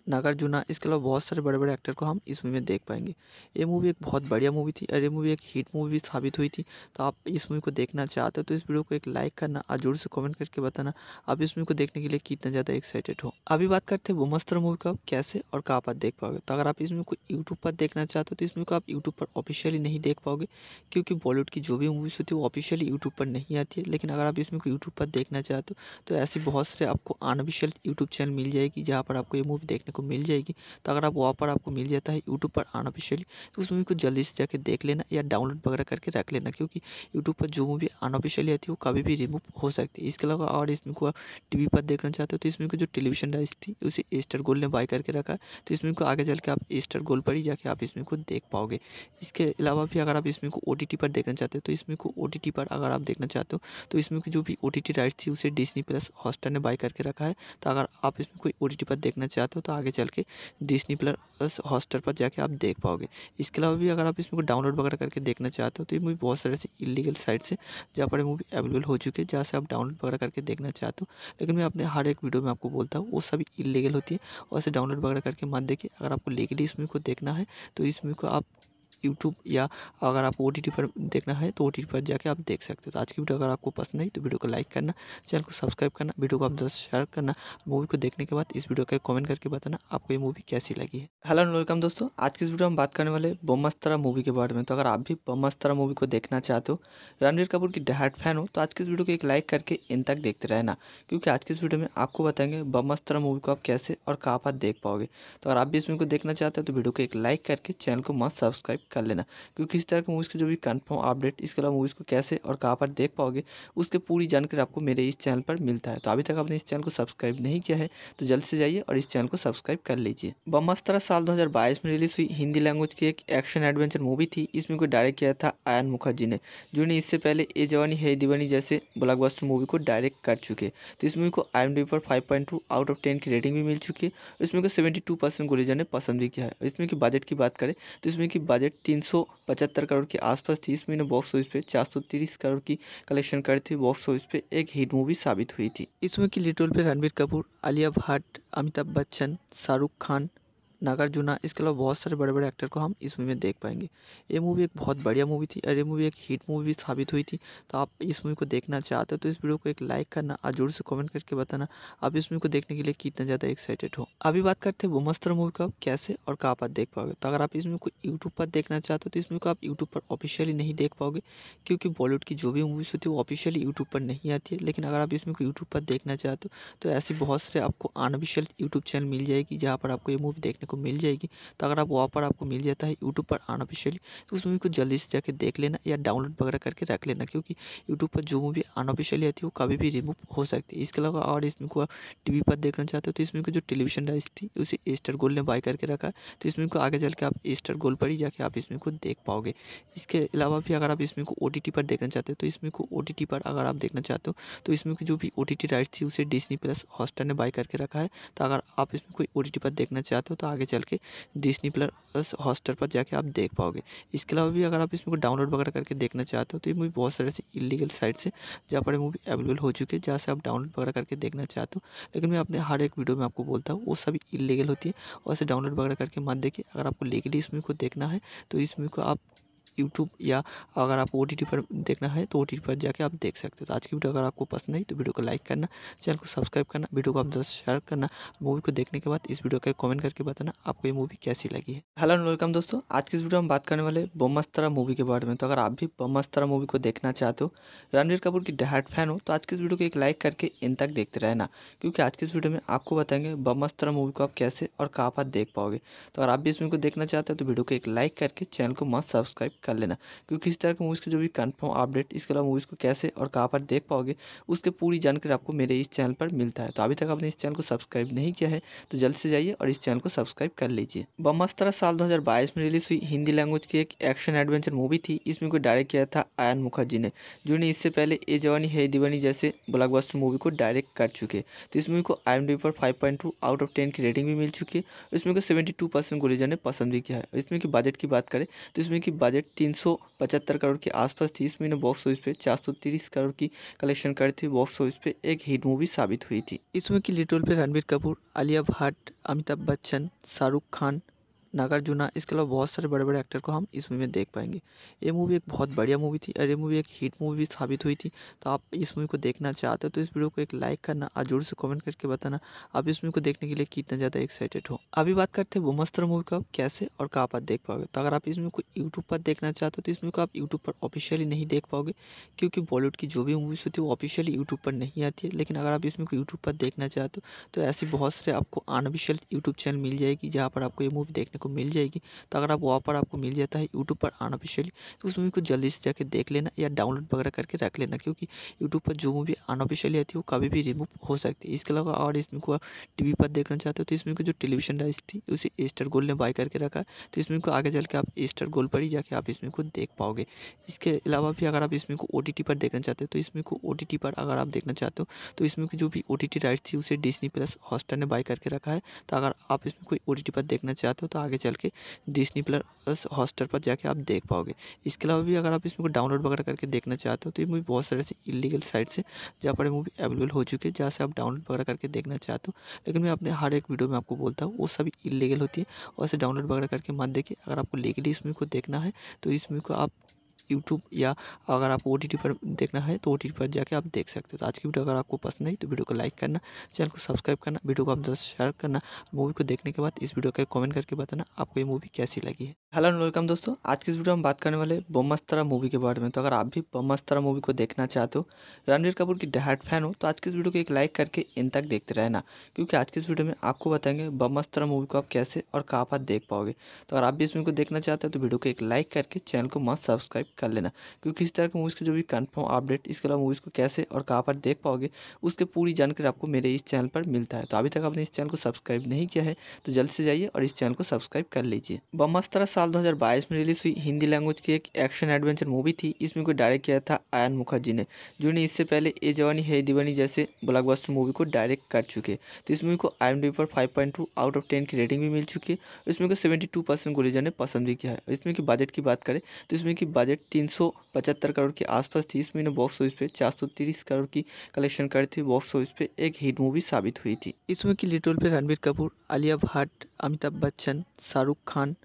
नागार्जुना इसके अलावा बहुत सारे बड़े बड़े एक्टर को हम इस मूवी में देख पाएंगे ये मूवी एक बहुत बढ़िया मूवी थी और ये मूवी एक हिट मूवी साबित हुई थी तो आप इस मूवी को देखना चाहते हो तो इस वीडियो को एक लाइक करना और जोर से कमेंट करके बताना आप इस मूवी को देखने के लिए कितना ज़्यादा एक्साइटेड हो अभी बात करते हैं वो मस्तर मूवी को आप कैसे और कहाँ पर देख पाओगे तो अगर आप इस मूवी को यूट्यूब पर देखना चाहते हो तो इस मूवी को आप यूट्यूब पर ऑफिशियली नहीं देख पाओगे क्योंकि बॉलीवुड की जो भी मूवीज़ होती है वो ऑफिशियली यूट्यूब पर नहीं आती है लेकिन अगर आप इस मूवी को यूट्यूब पर देखना चाहते हो तो ऐसी बहुत सारे आपको अनऑफिशियल यूट्यूब चैनल मिल जाएगी जहाँ पर आपको ये मूवी देखने को मिल जाएगी तो अगर आप वहाँ पर आपको मिल जाता है यूट्यूब पर अनऑफिशियली तो उस मूवी को जल्दी से जाके देख लेना या डाउनलोड वगैरह करके रख लेना क्योंकि यूट्यूब पर जो मूवी अनऑफिशियली आती है वो कभी भी रिमूव हो सकती है इसके अलावा और इसमें को टी पर देखना चाहते हो तो इसमें को जो टेलीविजन डाइस थी उसे एस्टर गोल ने बाय करके रखा है तो इसमें को आगे चल के आप एस्टर गोल पर ही जाके आप इसमें को देख पाओगे इसके अलावा भी अगर आप इसमें को ओ पर देखना चाहते हो तो इसमें को ओ पर अगर आप देखना चाहते हो तो इसमें की जो भी ओ टी राइट थी उसे डिस्नी प्लस हॉस्टर ने बाय करके रखा है तो अगर आप इसमें कोई ओ पर देखना चाहते हो तो आगे आगे चल के डिस्नी प्लस हॉस्टर पर जाके आप देख पाओगे इसके अलावा भी अगर आप इसमें को डाउनलोड वगैरह करके देखना चाहते हो तो ये मूवी बहुत सारे ऐसे इलीगल साइट से जहाँ पर मूवी अवेलेबल हो चुकी है जहाँ से आप डाउनलोड वगैरह करके देखना चाहते हो लेकिन मैं अपने हर एक वीडियो में आपको बोलता हूँ वो सभी इलीगल होती है और इसे डाउनलोड वगैरह करके मत देखिए अगर आपको लीगली इस मूवी को देखना है तो इस मूवी को आप यूट्यूब या अगर आपको ओ पर देखना है तो ओ पर जाके आप देख सकते हो तो आज की वीडियो अगर आपको पसंद आई तो वीडियो को लाइक करना चैनल को सब्सक्राइब करना वीडियो को आप दस शेयर करना मूवी को देखने के बाद इस वीडियो का कमेंट करके बताना आपको ये मूवी कैसी लगी है हेलो एंड वेलकम दोस्तों आज की इस वीडियो में बात करने वाले बमस्तरा मूवी के बारे में तो अगर आप भी बमस्तरा मूवी को देखना चाहते हो रणवीर कपूर की डहाट फैन हो तो आज की इस वीडियो को एक लाइक करके इन तक देखते रहना क्योंकि आज की इस वीडियो में आपको बताएंगे बमस्तरा मूवी को आप कैसे और कहाँ पर देख पाओगे तो अगर आप भी इस मूवी को देखना चाहते हो तो वीडियो को एक लाइक करके चैनल को मस्त सब्सक्राइब कर लेना क्योंकि किसी तरह की मूवीज़ के जो भी कन्फर्म अपडेट इसके अलावा मूवीज़ को कैसे और कहाँ पर देख पाओगे उसके पूरी जानकारी आपको मेरे इस चैनल पर मिलता है तो अभी तक आपने इस चैनल को सब्सक्राइब नहीं किया है तो जल्द से जाइए और इस चैनल को सब्सक्राइब कर लीजिए बमस्तरा साल दो में रिलीज हुई हिंदी लैंग्वेज की एक एक्शन एडवेंचर मूवी थी इसमें को डायरेक्ट किया था आयन मुखर्जी ने जिन्होंने इससे पहले ए जवानी है दीवानी जैसे ब्लॉकबस्टर मूवी को डायरेक्ट कर चुके तो इस मूवी को आई पर फाइव आउट ऑफ टेन की रेटिंग भी मिल चुकी है इसमें को सेवेंटी टू परसेंट गुरीजा ने पसंद भी किया है इसमें की बजट की बात करें तो इसमें की बजट तीन सौ पचहत्तर करोड़ के आसपास इसमें महीने बॉक्स ऑफिस पे चार सौ तीस करोड़ की कलेक्शन करी थी बॉक्स ऑफिस पे एक हिट मूवी साबित हुई थी इसमें की लिटोल पे रणबीर कपूर आलिया भट्ट अमिताभ बच्चन शाहरुख खान नागार्जुना इसके अलावा बहुत सारे बड़े बड़े एक्टर को हम इस मूवी में देख पाएंगे ये मूवी एक बहुत बढ़िया मूवी थी और ये मूवी एक हिट मूवी साबित हुई थी तो आप इस मूवी को देखना चाहते हो तो इस वीडियो को एक लाइक करना और जोर से कमेंट करके बताना आप इस मूवी को देखने के लिए कितना ज़्यादा एक्साइटेड हो अभी बात करते हैं मस्तर मूवी का कैसे और कहाँ पर देख पाओगे तो अगर आप इस मूवी को यूट्यूब पर देखना चाहते हो तो इस मूवी को आप यूट्यूब पर ऑफिशियली नहीं देख पाओगे क्योंकि बॉलीवुड की जो भी मूवीज़ होती है वो ऑफिशियली यूट्यूब पर नहीं आती है लेकिन अगर आप इस मूवी को यूट्यूब पर देखना चाहते हो तो ऐसी बहुत सारे आपको अनऑफिशियल यूट्यूब चैनल मिल जाएगी जहाँ पर आपको ये मूवी देखने को आपको मिल जाएगी तो अगर आप वहाँ पर आपको मिल जाता है यूट्यूब पर अनऑफिशियली तो उस मूवी को जल्दी से जाके देख लेना या डाउनलोड वगैरह करके रख लेना क्योंकि यूट्यूब पर जो मूवी अनऑफिशियली आती है वो कभी भी रिमूव हो सकती है इसके अलावा और इसमें को टी पर देखना चाहते हो तो इसमें को जो टेलीविजन डाइस थी उसे एस्टर गोल्ड ने बाय करके रखा है तो इसमें को आगे चल के आप एस्टर गोल्ड पर ही जाके आप इसमें को देख पाओगे इसके अलावा भी अगर आप इसमें को ओ पर देखना चाहते हो तो इसमें को ओ पर अगर आप देखना चाहते हो तो इसमें की जो भी ओ राइट थी उसे डिस्नी प्लस हॉस्टर ने बाय करके रखा है तो अगर आप इसमें कोई ओ पर देखना चाहते हो तो आगे आगे चल के डिस्नी प्लस हॉस्टल पर जाके आप देख पाओगे इसके अलावा भी अगर आप इसमें डाउनलोड वगैरह करके देखना चाहते हो तो ये मूवी बहुत सारे से इलीगल साइट से जहाँ पर मूवी अवेलेबल हो चुकी है जहाँ से आप डाउनलोड वगैरह करके देखना चाहते हो लेकिन मैं अपने हर एक वीडियो में आपको बोलता हूँ वो सभी इलीगल होती है और ऐसे डाउनलोड वगैरह करके मत देखिए अगर आपको लीगली इस मूवी को देखना है तो इस मूवी को आप यूट्यूब या अगर आप ओ पर देखना है तो ओ पर जाके आप देख सकते हो तो आज की वीडियो अगर आपको पसंद आई तो वीडियो को लाइक करना चैनल को सब्सक्राइब करना वीडियो को आप दोस्तों शेयर करना मूवी को देखने के बाद इस वीडियो का कमेंट करके बताना आपको ये मूवी कैसी लगी है हेलो एंड वेलकम दोस्तों आज की इस वीडियो में बात करने वाले बोमस्तरा मूवी के बारे में तो अगर आप भी बमस्तरा मूवी को देखना चाहते हो रणवीर कपूर की डहाट फैन हो तो आज की इस वीडियो को एक लाइक करके इन तक देखते रहना क्योंकि आज की इस वीडियो में आपको बताएंगे बमस्तरा मूवी को आप कैसे और कहाँ पर देख पाओगे तो अगर आप भी इस मूवी को देखना चाहते हो तो वीडियो को एक लाइक करके चैनल को मस्त सब्सक्राइब कर लेना क्योंकि इस तरह के मूवीज़ के जो भी कन्फर्म अपडेट इसके अलावा मूवीज़ को कैसे और कहाँ पर देख पाओगे उसके पूरी जानकारी आपको मेरे इस चैनल पर मिलता है तो अभी तक आपने इस चैनल को सब्सक्राइब नहीं किया है तो जल्द से जाइए और इस चैनल को सब्सक्राइब कर लीजिए बमस्तरा साल दो में रिलीज हुई हिंदी लैंग्वेज की एक एक्शन एडवेंचर मूवी थी इसमें को डायरेक्ट किया था आयन मुखर्जी ने जिन्होंने इससे पहले ए जवानी है दीवानी जैसे ब्लॉकबस्टर मूवी को डायरेक्ट कर चुके तो इस मूवी को आई पर फाइव आउट ऑफ टेन की रेटिंग भी मिल चुकी है इसमें को सेवेंटी टू परसेंट गुलेजा ने पसंद भी किया है इसमें की बजट की बात करें तो इसमें की बजट तीन सौ पचहत्तर करोड़ के आसपास थी इस महीने बॉक्स ऑफिस पे चार सौ तीस करोड़ की कलेक्शन करी थी बॉक्स ऑफिस पे एक हिट मूवी साबित हुई थी इसमें की लीड पे रणबीर कपूर आलिया भट्ट अमिताभ बच्चन शाहरुख खान नागार्जुना इसके अलावा बहुत सारे बड़े बड़े एक्टर को हम इस मूवी में देख पाएंगे ये मूवी एक बहुत बढ़िया मूवी थी और ये मूवी एक हिट मूवी साबित हुई थी तो आप इस मूवी को देखना चाहते हो तो इस वीडियो को एक लाइक करना और जोर से कमेंट करके बताना आप इस मूवी को देखने के लिए कितना ज़्यादा एक्साइटेड हो अभी बात करते हैं मस्तर मूवी को कैसे और कहाँ पर देख पाओगे तो अगर आप इस मूवी को यूट्यूब पर देखना चाहते हो तो इस मूवी को आप यूट्यूब पर ऑफिशियली नहीं देख पाओगे क्योंकि बॉलीवुड की जो भी मूवीज़ होती है वो ऑफिशियली यूट्यूब पर नहीं आती है लेकिन अगर आप इस मूवी को यूट्यूब पर देखना चाहते हो तो ऐसी बहुत सारे आपको अनऑफिशियल यूट्यूब चैनल मिल जाएगी जहाँ पर आपको ये मूवी देखने को मिल जाएगी तो अगर आप वहाँ पर आपको मिल जाता है यूट्यूब पर अनऑफिशियली तो उस मूवी को जल्दी से जाके देख लेना या डाउनलोड वगैरह करके रख लेना क्योंकि यूट्यूब पर जो मूवी अनऑफिशियली आती है वो कभी भी रिमूव हो सकती है इसके अलावा और इसमें को टी पर देखना चाहते हो तो इसमें को जो टेलीविजन राइस थी उसे एस्टर गोल्ड ने बाई करके रखा तो इसमें को आगे चल के आप स्टार गोल्ड पर ही जाके आप इसमें को देख पाओगे इसके अलावा भी अगर आप इसमें को ओ पर देखना चाहते हो तो इसमें को ओ पर अगर आप देखना चाहते हो तो इसमें की जो भी ओ टी राइट थी उसे डिस्नी प्लस हॉस्टर ने बाई करके रखा है तो अगर आप इसमें कोई ओ पर देखना चाहते हो तो आगे आगे चल के डिस्नी प्लस हॉस्टल पर जाके आप देख पाओगे इसके अलावा भी अगर आप इसमें डाउनलोड वगैरह करके देखना चाहते हो तो ये मूवी बहुत सारे से इलीगल साइट से जहाँ पर मूवी अवेलेबल हो चुकी है जहाँ से आप डाउनलोड वगैरह करके देखना चाहते हो लेकिन मैं अपने हर एक वीडियो में आपको बोलता हूँ वो सभी इलीगल होती है और डाउनलोड वगैरह करके मत देखिए अगर आपको लीगली इस मूवी को देखना है तो इस मूवी को आप यूट्यूब या अगर आप ओ पर देखना है तो ओ पर जाके आप देख सकते हो तो आज की वीडियो अगर आपको पसंद आई तो वीडियो को लाइक करना चैनल को सब्सक्राइब करना वीडियो को आप ज़्यादा शेयर करना मूवी को देखने के बाद इस वीडियो का कमेंट करके बताना आपको ये मूवी कैसी लगी है हेलो एंड वेलकम दोस्तों आज की इस वीडियो में बात करने वाले ब्रह्मास्त्रा मूवी के बारे में तो अगर आप भी ब्रह्मास्त्रा मूवी को देखना चाहते हो रणवीर कपूर की डहाट फैन हो तो आज की इस वीडियो को एक लाइक करके इन तक देखते रहना क्योंकि आज की इस वीडियो में आपको बताएंगे ब्रह्मास्त्रा मूवी को आप कैसे और कहाँ पर देख पाओगे तो अगर आप भी इस को देखना चाहते हो तो वीडियो को एक लाइक करके चैनल को मस्त सब्सक्राइब कर लेना क्योंकि इस तरह की मूवीज़ के जो भी कन्फर्म अपडेट इसके अलावा मूवीज़ को कैसे और कहाँ पर देख पाओगे उसकी पूरी जानकारी आपको मेरे इस चैनल पर मिलता है तो अभी तक आपने इस चैनल को सब्सक्राइब नहीं किया है तो जल्द से जाइए और इस चैनल को सब्सक्राइब कर लीजिए ब्रह्मास्त्रा साल 2022 में रिलीज हुई हिंदी लैंग्वेज की एक एक्शन एडवेंचर मूवी थी इसमें को डायरेक्ट किया था आयन मुखर्जी ने जिन्होंने इससे पहले ए जवानी है दीवानी जैसे ब्लॉकबस्टर मूवी को डायरेक्ट कर चुके तो इस मूवी को आई पर 5.2 आउट ऑफ 10 की रेटिंग भी मिल चुकी है इसमें को टू परसेंट गुलिजा ने पसंद भी किया है इसमें की बजट की बात करें तो इसमें की बजट तीन करोड़ के आसपास थी इसमें बॉक्स ऑफिस पे चार करोड़ की कलेक्शन करी थी बॉक्स ऑफिस पे एक हिट मूवी साबित हुई थी इसमें की लिटोल पे रणबीर कपूर आलिया भट्ट अमिताभ बच्चन शाहरुख खान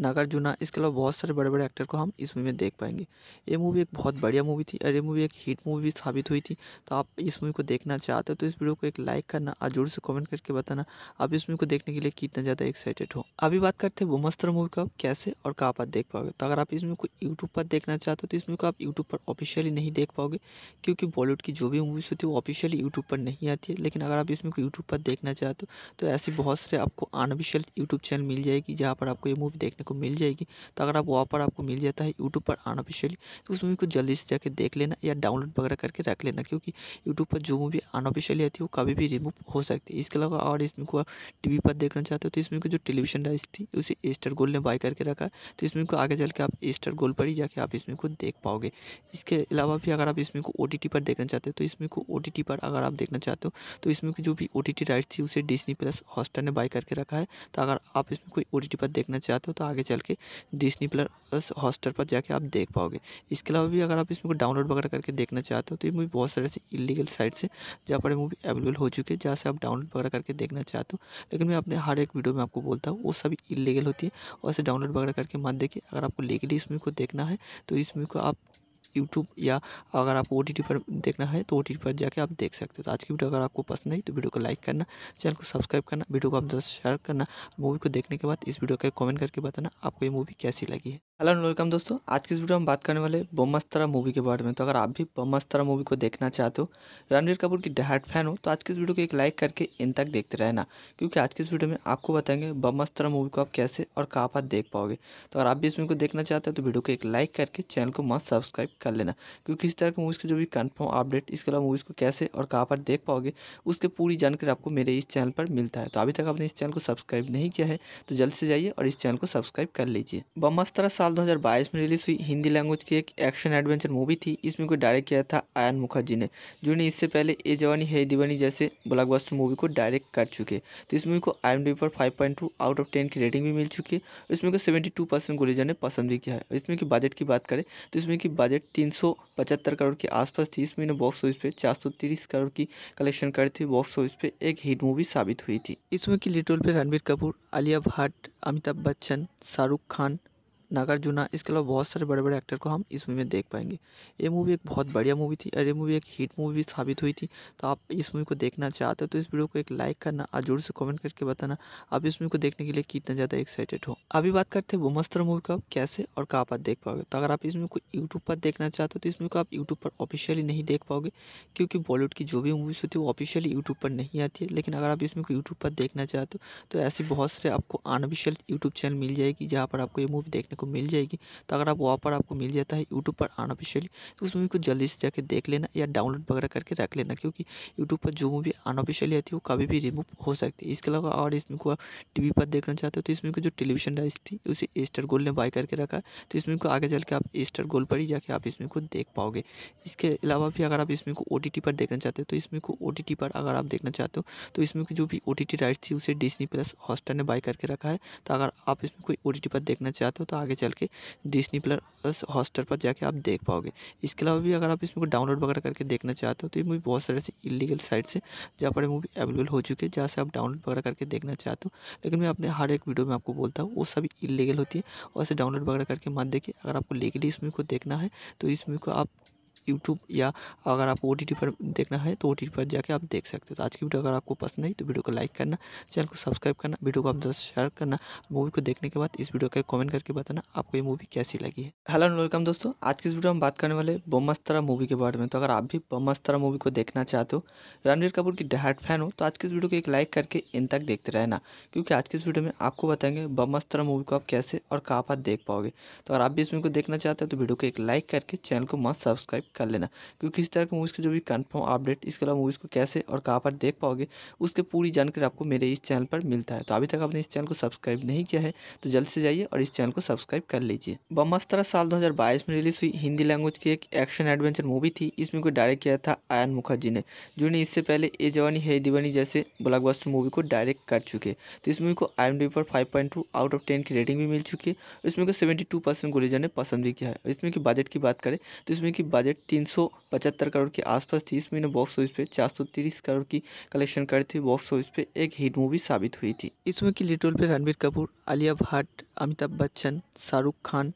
नागार्जुना इसके अलावा बहुत सारे बड़े बड़े एक्टर को हम इस मूवी में देख पाएंगे ये मूवी एक बहुत बढ़िया मूवी थी और ये मूवी एक हिट मूवी साबित हुई थी तो आप इस मूवी को देखना चाहते हो तो इस वीडियो को एक लाइक करना और जोर से कमेंट करके बताना आप इस मूवी को देखने के लिए कितना ज़्यादा एक्साइटेड हो अभी बात करते हैं मस्तर मूवी का कैसे और कहाँ पर देख पाओगे तो अगर आप इस मूवी को यूट्यूब पर देखना चाहते हो तो इस मूवी को आप यूट्यूब पर ऑफिशियली नहीं देख पाओगे क्योंकि बॉलीवुड की जो भी मूवीज़ होती है वो ऑफिशियली यूट्यूब पर नहीं आती है लेकिन अगर आप इस मूवी को यूट्यूब पर देखना चाहते हो तो ऐसी बहुत सारे आपको अनऑफिशियल यूट्यूब चैनल मिल जाएगी जहाँ पर आपको ये मूवी देखने देखने को मिल जाएगी तो अगर आप वहाँ पर आपको मिल जाता है यूट्यूब पर अनऑफिशियली तो उस मूवी को जल्दी से जाके देख लेना या डाउनलोड वगैरह करके रख लेना क्योंकि यूट्यूब पर जो मूवी अनऑफिशियली आती है वो कभी भी रिमूव हो सकती है इसके अलावा और इसमें को आप टी पर देखना चाहते हो तो इसमें को जो टेलीविजन राइस थी उसे एस्टर गोल्ड ने बाय करके रखा है तो इसमें को आगे चल के आप स्टार गोल्ड पर ही जाके आप इसमें को देख पाओगे इसके अलावा भी अगर आप इसमें को ओ पर देखना चाहते हो तो इसमें को ओ पर अगर आप देखना चाहते हो तो इसमें की जो भी ओ टी राइट थी उसे डिस्नी प्लस हॉस्टर ने बाय करके रखा है तो अगर आप इसमें कोई ओ पर देखना चाहते हो तो आगे चल के डिस्नी प्लस हॉस्टर पर जाके आप देख पाओगे इसके अलावा भी अगर आप इसमें को डाउनलोड वगैरह करके देखना चाहते हो तो ये मूवी बहुत सारे ऐसे इलीगल साइट से जहाँ पर मूवी अवेलेबल हो चुकी है जहाँ से आप डाउनलोड वगैरह करके देखना चाहते हो लेकिन मैं अपने हर एक वीडियो में आपको बोलता हूँ वो सभी इलीगल होती है और ऐसे डाउनलोड वगैरह करके मत देखिए अगर आपको लीगली इस मूवी को देखना है तो इस मूवी को आप यूट्यूब या अगर आपको ओ पर देखना है तो ओ पर जाके आप देख सकते हो तो आज की वीडियो अगर आपको पसंद आई तो वीडियो को लाइक करना चैनल को सब्सक्राइब करना वीडियो को आप दस शेयर करना मूवी को देखने के बाद इस वीडियो का कमेंट करके बताना आपको ये मूवी कैसी लगी है हेलो वेलकम दोस्तों आज की इस वीडियो में बात करने वाले ब्रह्मास्त्रा मूवी के बारे में तो अगर आप भी ब्रह्मास्त्रा मूवी को देखना चाहते हो रणवीर कपूर की डहाट फैन हो तो आज की इस वीडियो को एक लाइक करके इन तक देखते रहना क्योंकि आज की इस वीडियो में आपको बताएंगे ब्रह्मास्त्रा मूवी को आप कैसे और कहाँ पर देख पाओगे तो अगर आप भी इस मूवी को देखना चाहते हो तो वीडियो को एक लाइक करके चैनल को मस्त सब्सक्राइब कर लेना क्योंकि इस तरह की मूवीज़ के जो भी कन्फर्म अपडेट इसके अलावा मूवीज़ को कैसे और कहाँ पर देख पाओगे उसकी पूरी जानकारी आपको मेरे इस चैनल पर मिलता है तो अभी तक आपने इस चैनल को सब्सक्राइब नहीं किया है तो जल्द से जाइए और इस चैनल को सब्सक्राइब कर लीजिए ब्रह्मास्त्रा साल 2022 में रिलीज हुई हिंदी लैंग्वेज की एक एक्शन एडवेंचर मूवी थी इसमें को डायरेक्ट किया था आयन मुखर्जी ने जिन्होंने इससे पहले ए जवानी है दीवानी जैसे ब्लॉकबस्टर मूवी को डायरेक्ट कर चुके तो इस मूवी को आई पर 5.2 आउट ऑफ 10 की रेटिंग भी मिल चुकी है इसमें मूवी को टू परसेंट गुलिजा ने पसंद भी किया है इसमें की बजट की बात करें तो इसमें की बजट तीन करोड़ के आसपास थी इसमें मूवी बॉक्स ऑफिस पर चार करोड़ की कलेक्शन करी थी बॉक्स ऑफिस पर एक हिट मूवी साबित हुई थी इसमें की लिटोल पर रणबीर कपूर आलिया भट्ट अमिताभ बच्चन शाहरुख खान नागार्जुना इसके अलावा बहुत सारे बड़े बड़े एक्टर को हम इस मूवी में देख पाएंगे ये मूवी एक बहुत बढ़िया मूवी थी और ये मूवी एक हिट मूवी साबित हुई थी तो आप इस मूवी को देखना चाहते हो तो इस वीडियो को एक लाइक करना और जोर से कमेंट करके बताना आप इस मूवी को देखने के लिए कितना ज़्यादा एक्साइटेड हो अभी बात करते हैं मस्तर मूवी का कैसे और कहाँ पर देख पाओगे तो अगर आप इस मूवी को यूट्यूब पर देखना चाहते हो तो इस मूवी को आप यूट्यूब पर ऑफिशियली नहीं देख पाओगे क्योंकि बॉलीवुड की जो भी मूवीज़ होती है वो ऑफिशियली यूट्यूब पर नहीं आती है लेकिन अगर आप इस मूवी को यूट्यूब पर देखना चाहते हो तो ऐसी बहुत सारे आपको अनऑफिशियल यूट्यूब चैनल मिल जाएगी जहाँ पर आपको ये मूवी देखने को आपको मिल जाएगी तो अगर आप वहाँ पर आपको मिल जाता है यूट्यूब पर अनऑफिशियली तो उस मूवी को जल्दी से जाके देख लेना या डाउनलोड वगैरह करके रख लेना क्योंकि यूट्यूब पर जो मूवी अनऑफिशियली आती है वो कभी भी रिमूव हो सकती है इसके अलावा और इसमें को टी पर देखना चाहते हो तो इसमें को जो टेलीविजन डाइस थी उसे एस्टर गोल्ड ने बाय करके रखा है तो इसमें को आगे चल के आप एस्टर गोल्ड पर ही जाके आप इसमें को देख पाओगे इसके अलावा भी अगर आप इसमें को ओ पर देखना चाहते हो तो इसमें को ओ पर अगर आप देखना चाहते हो तो इसमें जो भी ओ राइट थी उसे डिजनी प्लस हॉस्टर ने बाय करके रखा है तो अगर आप इसमें कोई ओ पर देखना चाहते हो तो आगे चल के डिस्नी प्लस हॉस्टल पर जाके आप देख पाओगे इसके अलावा भी अगर आप इस को डाउनलोड वगैरह करके देखना चाहते हो तो ये मूवी बहुत सारे ऐसे इलीगल साइट से जहाँ पर मूवी अवेलेबल हो चुकी है जहाँ से आप डाउनलोड वगैरह करके देखना चाहते हो लेकिन मैं अपने हर एक वीडियो में आपको बोलता हूँ वो सभी इलीगल होती है और ऐसे डाउनलोड वगैरह करके मत देखिए अगर आपको लीगली इस मूवी को देखना है तो इस मूवी को आप यूट्यूब या अगर आपको ओ पर देखना है तो ओ पर जाके आप देख सकते हो तो आज की वीडियो अगर आपको पसंद आई तो वीडियो को लाइक करना चैनल को सब्सक्राइब करना वीडियो को आप दोस्तों शेयर करना मूवी को देखने के बाद इस वीडियो का कमेंट करके बताना आपको ये मूवी कैसी लगी है हेलो एंड वेलकम दोस्तों आज की इस वीडियो में बात करने वाले बमस्तरा मूवी के बारे में तो अगर आप भी बमस्तरा मूवी को देखना चाहते हो रणवीर कपूर की डहाट फैन हो तो आज की इस वीडियो को एक लाइक करके इन तक देखते रहना क्योंकि आज की इस वीडियो में आपको बताएंगे बमस्तरा मूवी को आप कैसे और कहाँ पर देख पाओगे तो अगर आप भी इस मूवी को देखना चाहते हो तो वीडियो को एक लाइक करके चैनल को मस्त सब्सक्राइब कर लेना क्योंकि किसी तरह के मूवीज़ के जो भी कन्फर्म अपडेट इसके अलावा मूवीज़ को कैसे और कहाँ पर देख पाओगे उसके पूरी जानकारी आपको मेरे इस चैनल पर मिलता है तो अभी तक आपने इस चैनल को सब्सक्राइब नहीं किया है तो जल्द से जाइए और इस चैनल को सब्सक्राइब कर लीजिए बमस्तरा साल दो में रिलीज हुई हिंदी लैंग्वेज की एक एक्शन एडवेंचर मूवी थी इसमें कोई को डायरेक्ट किया था आयन मुखर्जी ने जिन्होंने इससे पहले ए जवानी है दीवानी जैसे ब्लॉकबस्टर मूवी को डायरेक्ट कर चुके तो इस मूवी को आई पर फाइव आउट ऑफ टेन की रेटिंग भी मिल चुकी है इसमें को सेवेंटी टू परसेंट गुलेजा ने पसंद भी किया है इसमें की बजट की बात करें तो इसमें की बजट तीन सौ पचहत्तर करोड़ के आसपास थी इस महीने बॉक्स ऑफिस पे चार सौ तीस करोड़ की कलेक्शन करती थी बॉक्स ऑफिस पे एक हिट मूवी साबित हुई थी इसमें की लिटिल पे रणबीर कपूर आलिया भट्ट अमिताभ बच्चन शाहरुख खान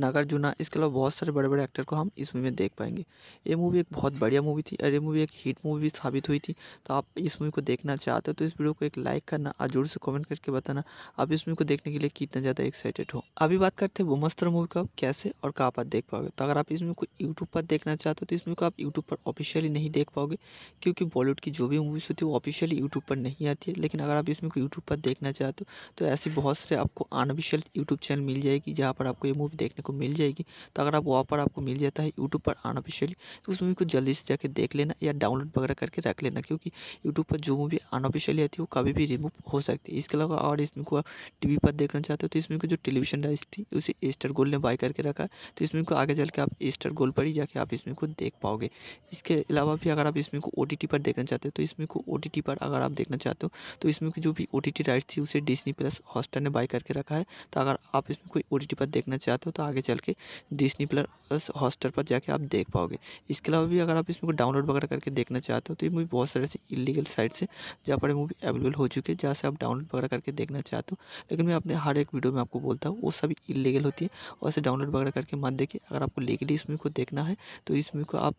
नागार्जुना इसके अलावा बहुत सारे बड़े बड़े एक्टर को हम इस मूवी में देख पाएंगे ये मूवी एक बहुत बढ़िया मूवी थी और ये मूवी एक हिट मूवी साबित हुई थी तो आप इस मूवी को देखना चाहते हो तो इस वीडियो को एक लाइक करना और जोर से कमेंट करके बताना आप इस मूवी को देखने के लिए कितना ज़्यादा एक्साइटेड हो अभी बात करते हैं वोमस्त्र मूवी को आप कैसे और कहाँ पर देख पाओगे तो अगर आप इस मूवी को यूट्यूब पर देखना चाहते हो तो इस मूवी को आप यूट्यूब पर ऑफिशियली नहीं देख पाओगे क्योंकि बॉलीवुड की जो भी मूवीज़ होती है वो ऑफिशियली यूट्यूब पर नहीं आती है लेकिन अगर आप इस मूवी को यूट्यूब पर देखना चाहते हो तो ऐसी बहुत सारे आपको अनऑफिशियल यूट्यूब चैनल मिल जाएगी जहाँ पर आपको ये मूवी देखने को मिल जाएगी तो अगर आप वहाँ पर आपको मिल जाता है यूट्यूब पर अनऑफिशियली तो उस मूवी को जल्दी से जाके देख लेना या डाउनलोड वगैरह करके रख लेना क्योंकि यूट्यूब पर जो मूवी अनऑफिशियली आती है वो कभी भी रिमूव हो सकती है इसके अलावा और इसमें को आप टी पर देखना चाहते हो तो इसमें को जो टेलीविजन राइस थी उसे स्टार गोल्ड ने बाय करके रखा तो इसमें को आगे चल के आप स्टार गोल्ड पर ही जाके आप इसमें को देख पाओगे इसके अलावा भी अगर आप इसमें को ओ पर देखना चाहते हो तो इसमें को ओ पर अगर आप देखना चाहते हो तो इसमें की जो भी ओ टी राइट थी उसे डिस्नी प्लस हॉस्टर ने बाय करके रखा है तो अगर आप इसमें कोई ओ पर देखना चाहते हो तो आगे आगे चल के डिस्नी प्लस हॉस्टर पर जाके आप देख पाओगे इसके अलावा भी अगर आप इसमें डाउनलोड वगैरह करके देखना चाहते हो तो ये मूवी बहुत सारे से इलीगल साइट से जहाँ पर मूवी अवेलेबल हो चुकी है जहाँ से आप डाउनलोड वगैरह करके देखना चाहते हो लेकिन मैं अपने हर एक वीडियो में आपको बोलता हूँ वो सभी इलीगल होती है और डाउनलोड वगैरह करके मत देखिए अगर आपको लीगली इस मूवी को देखना है तो इस मूवी को आप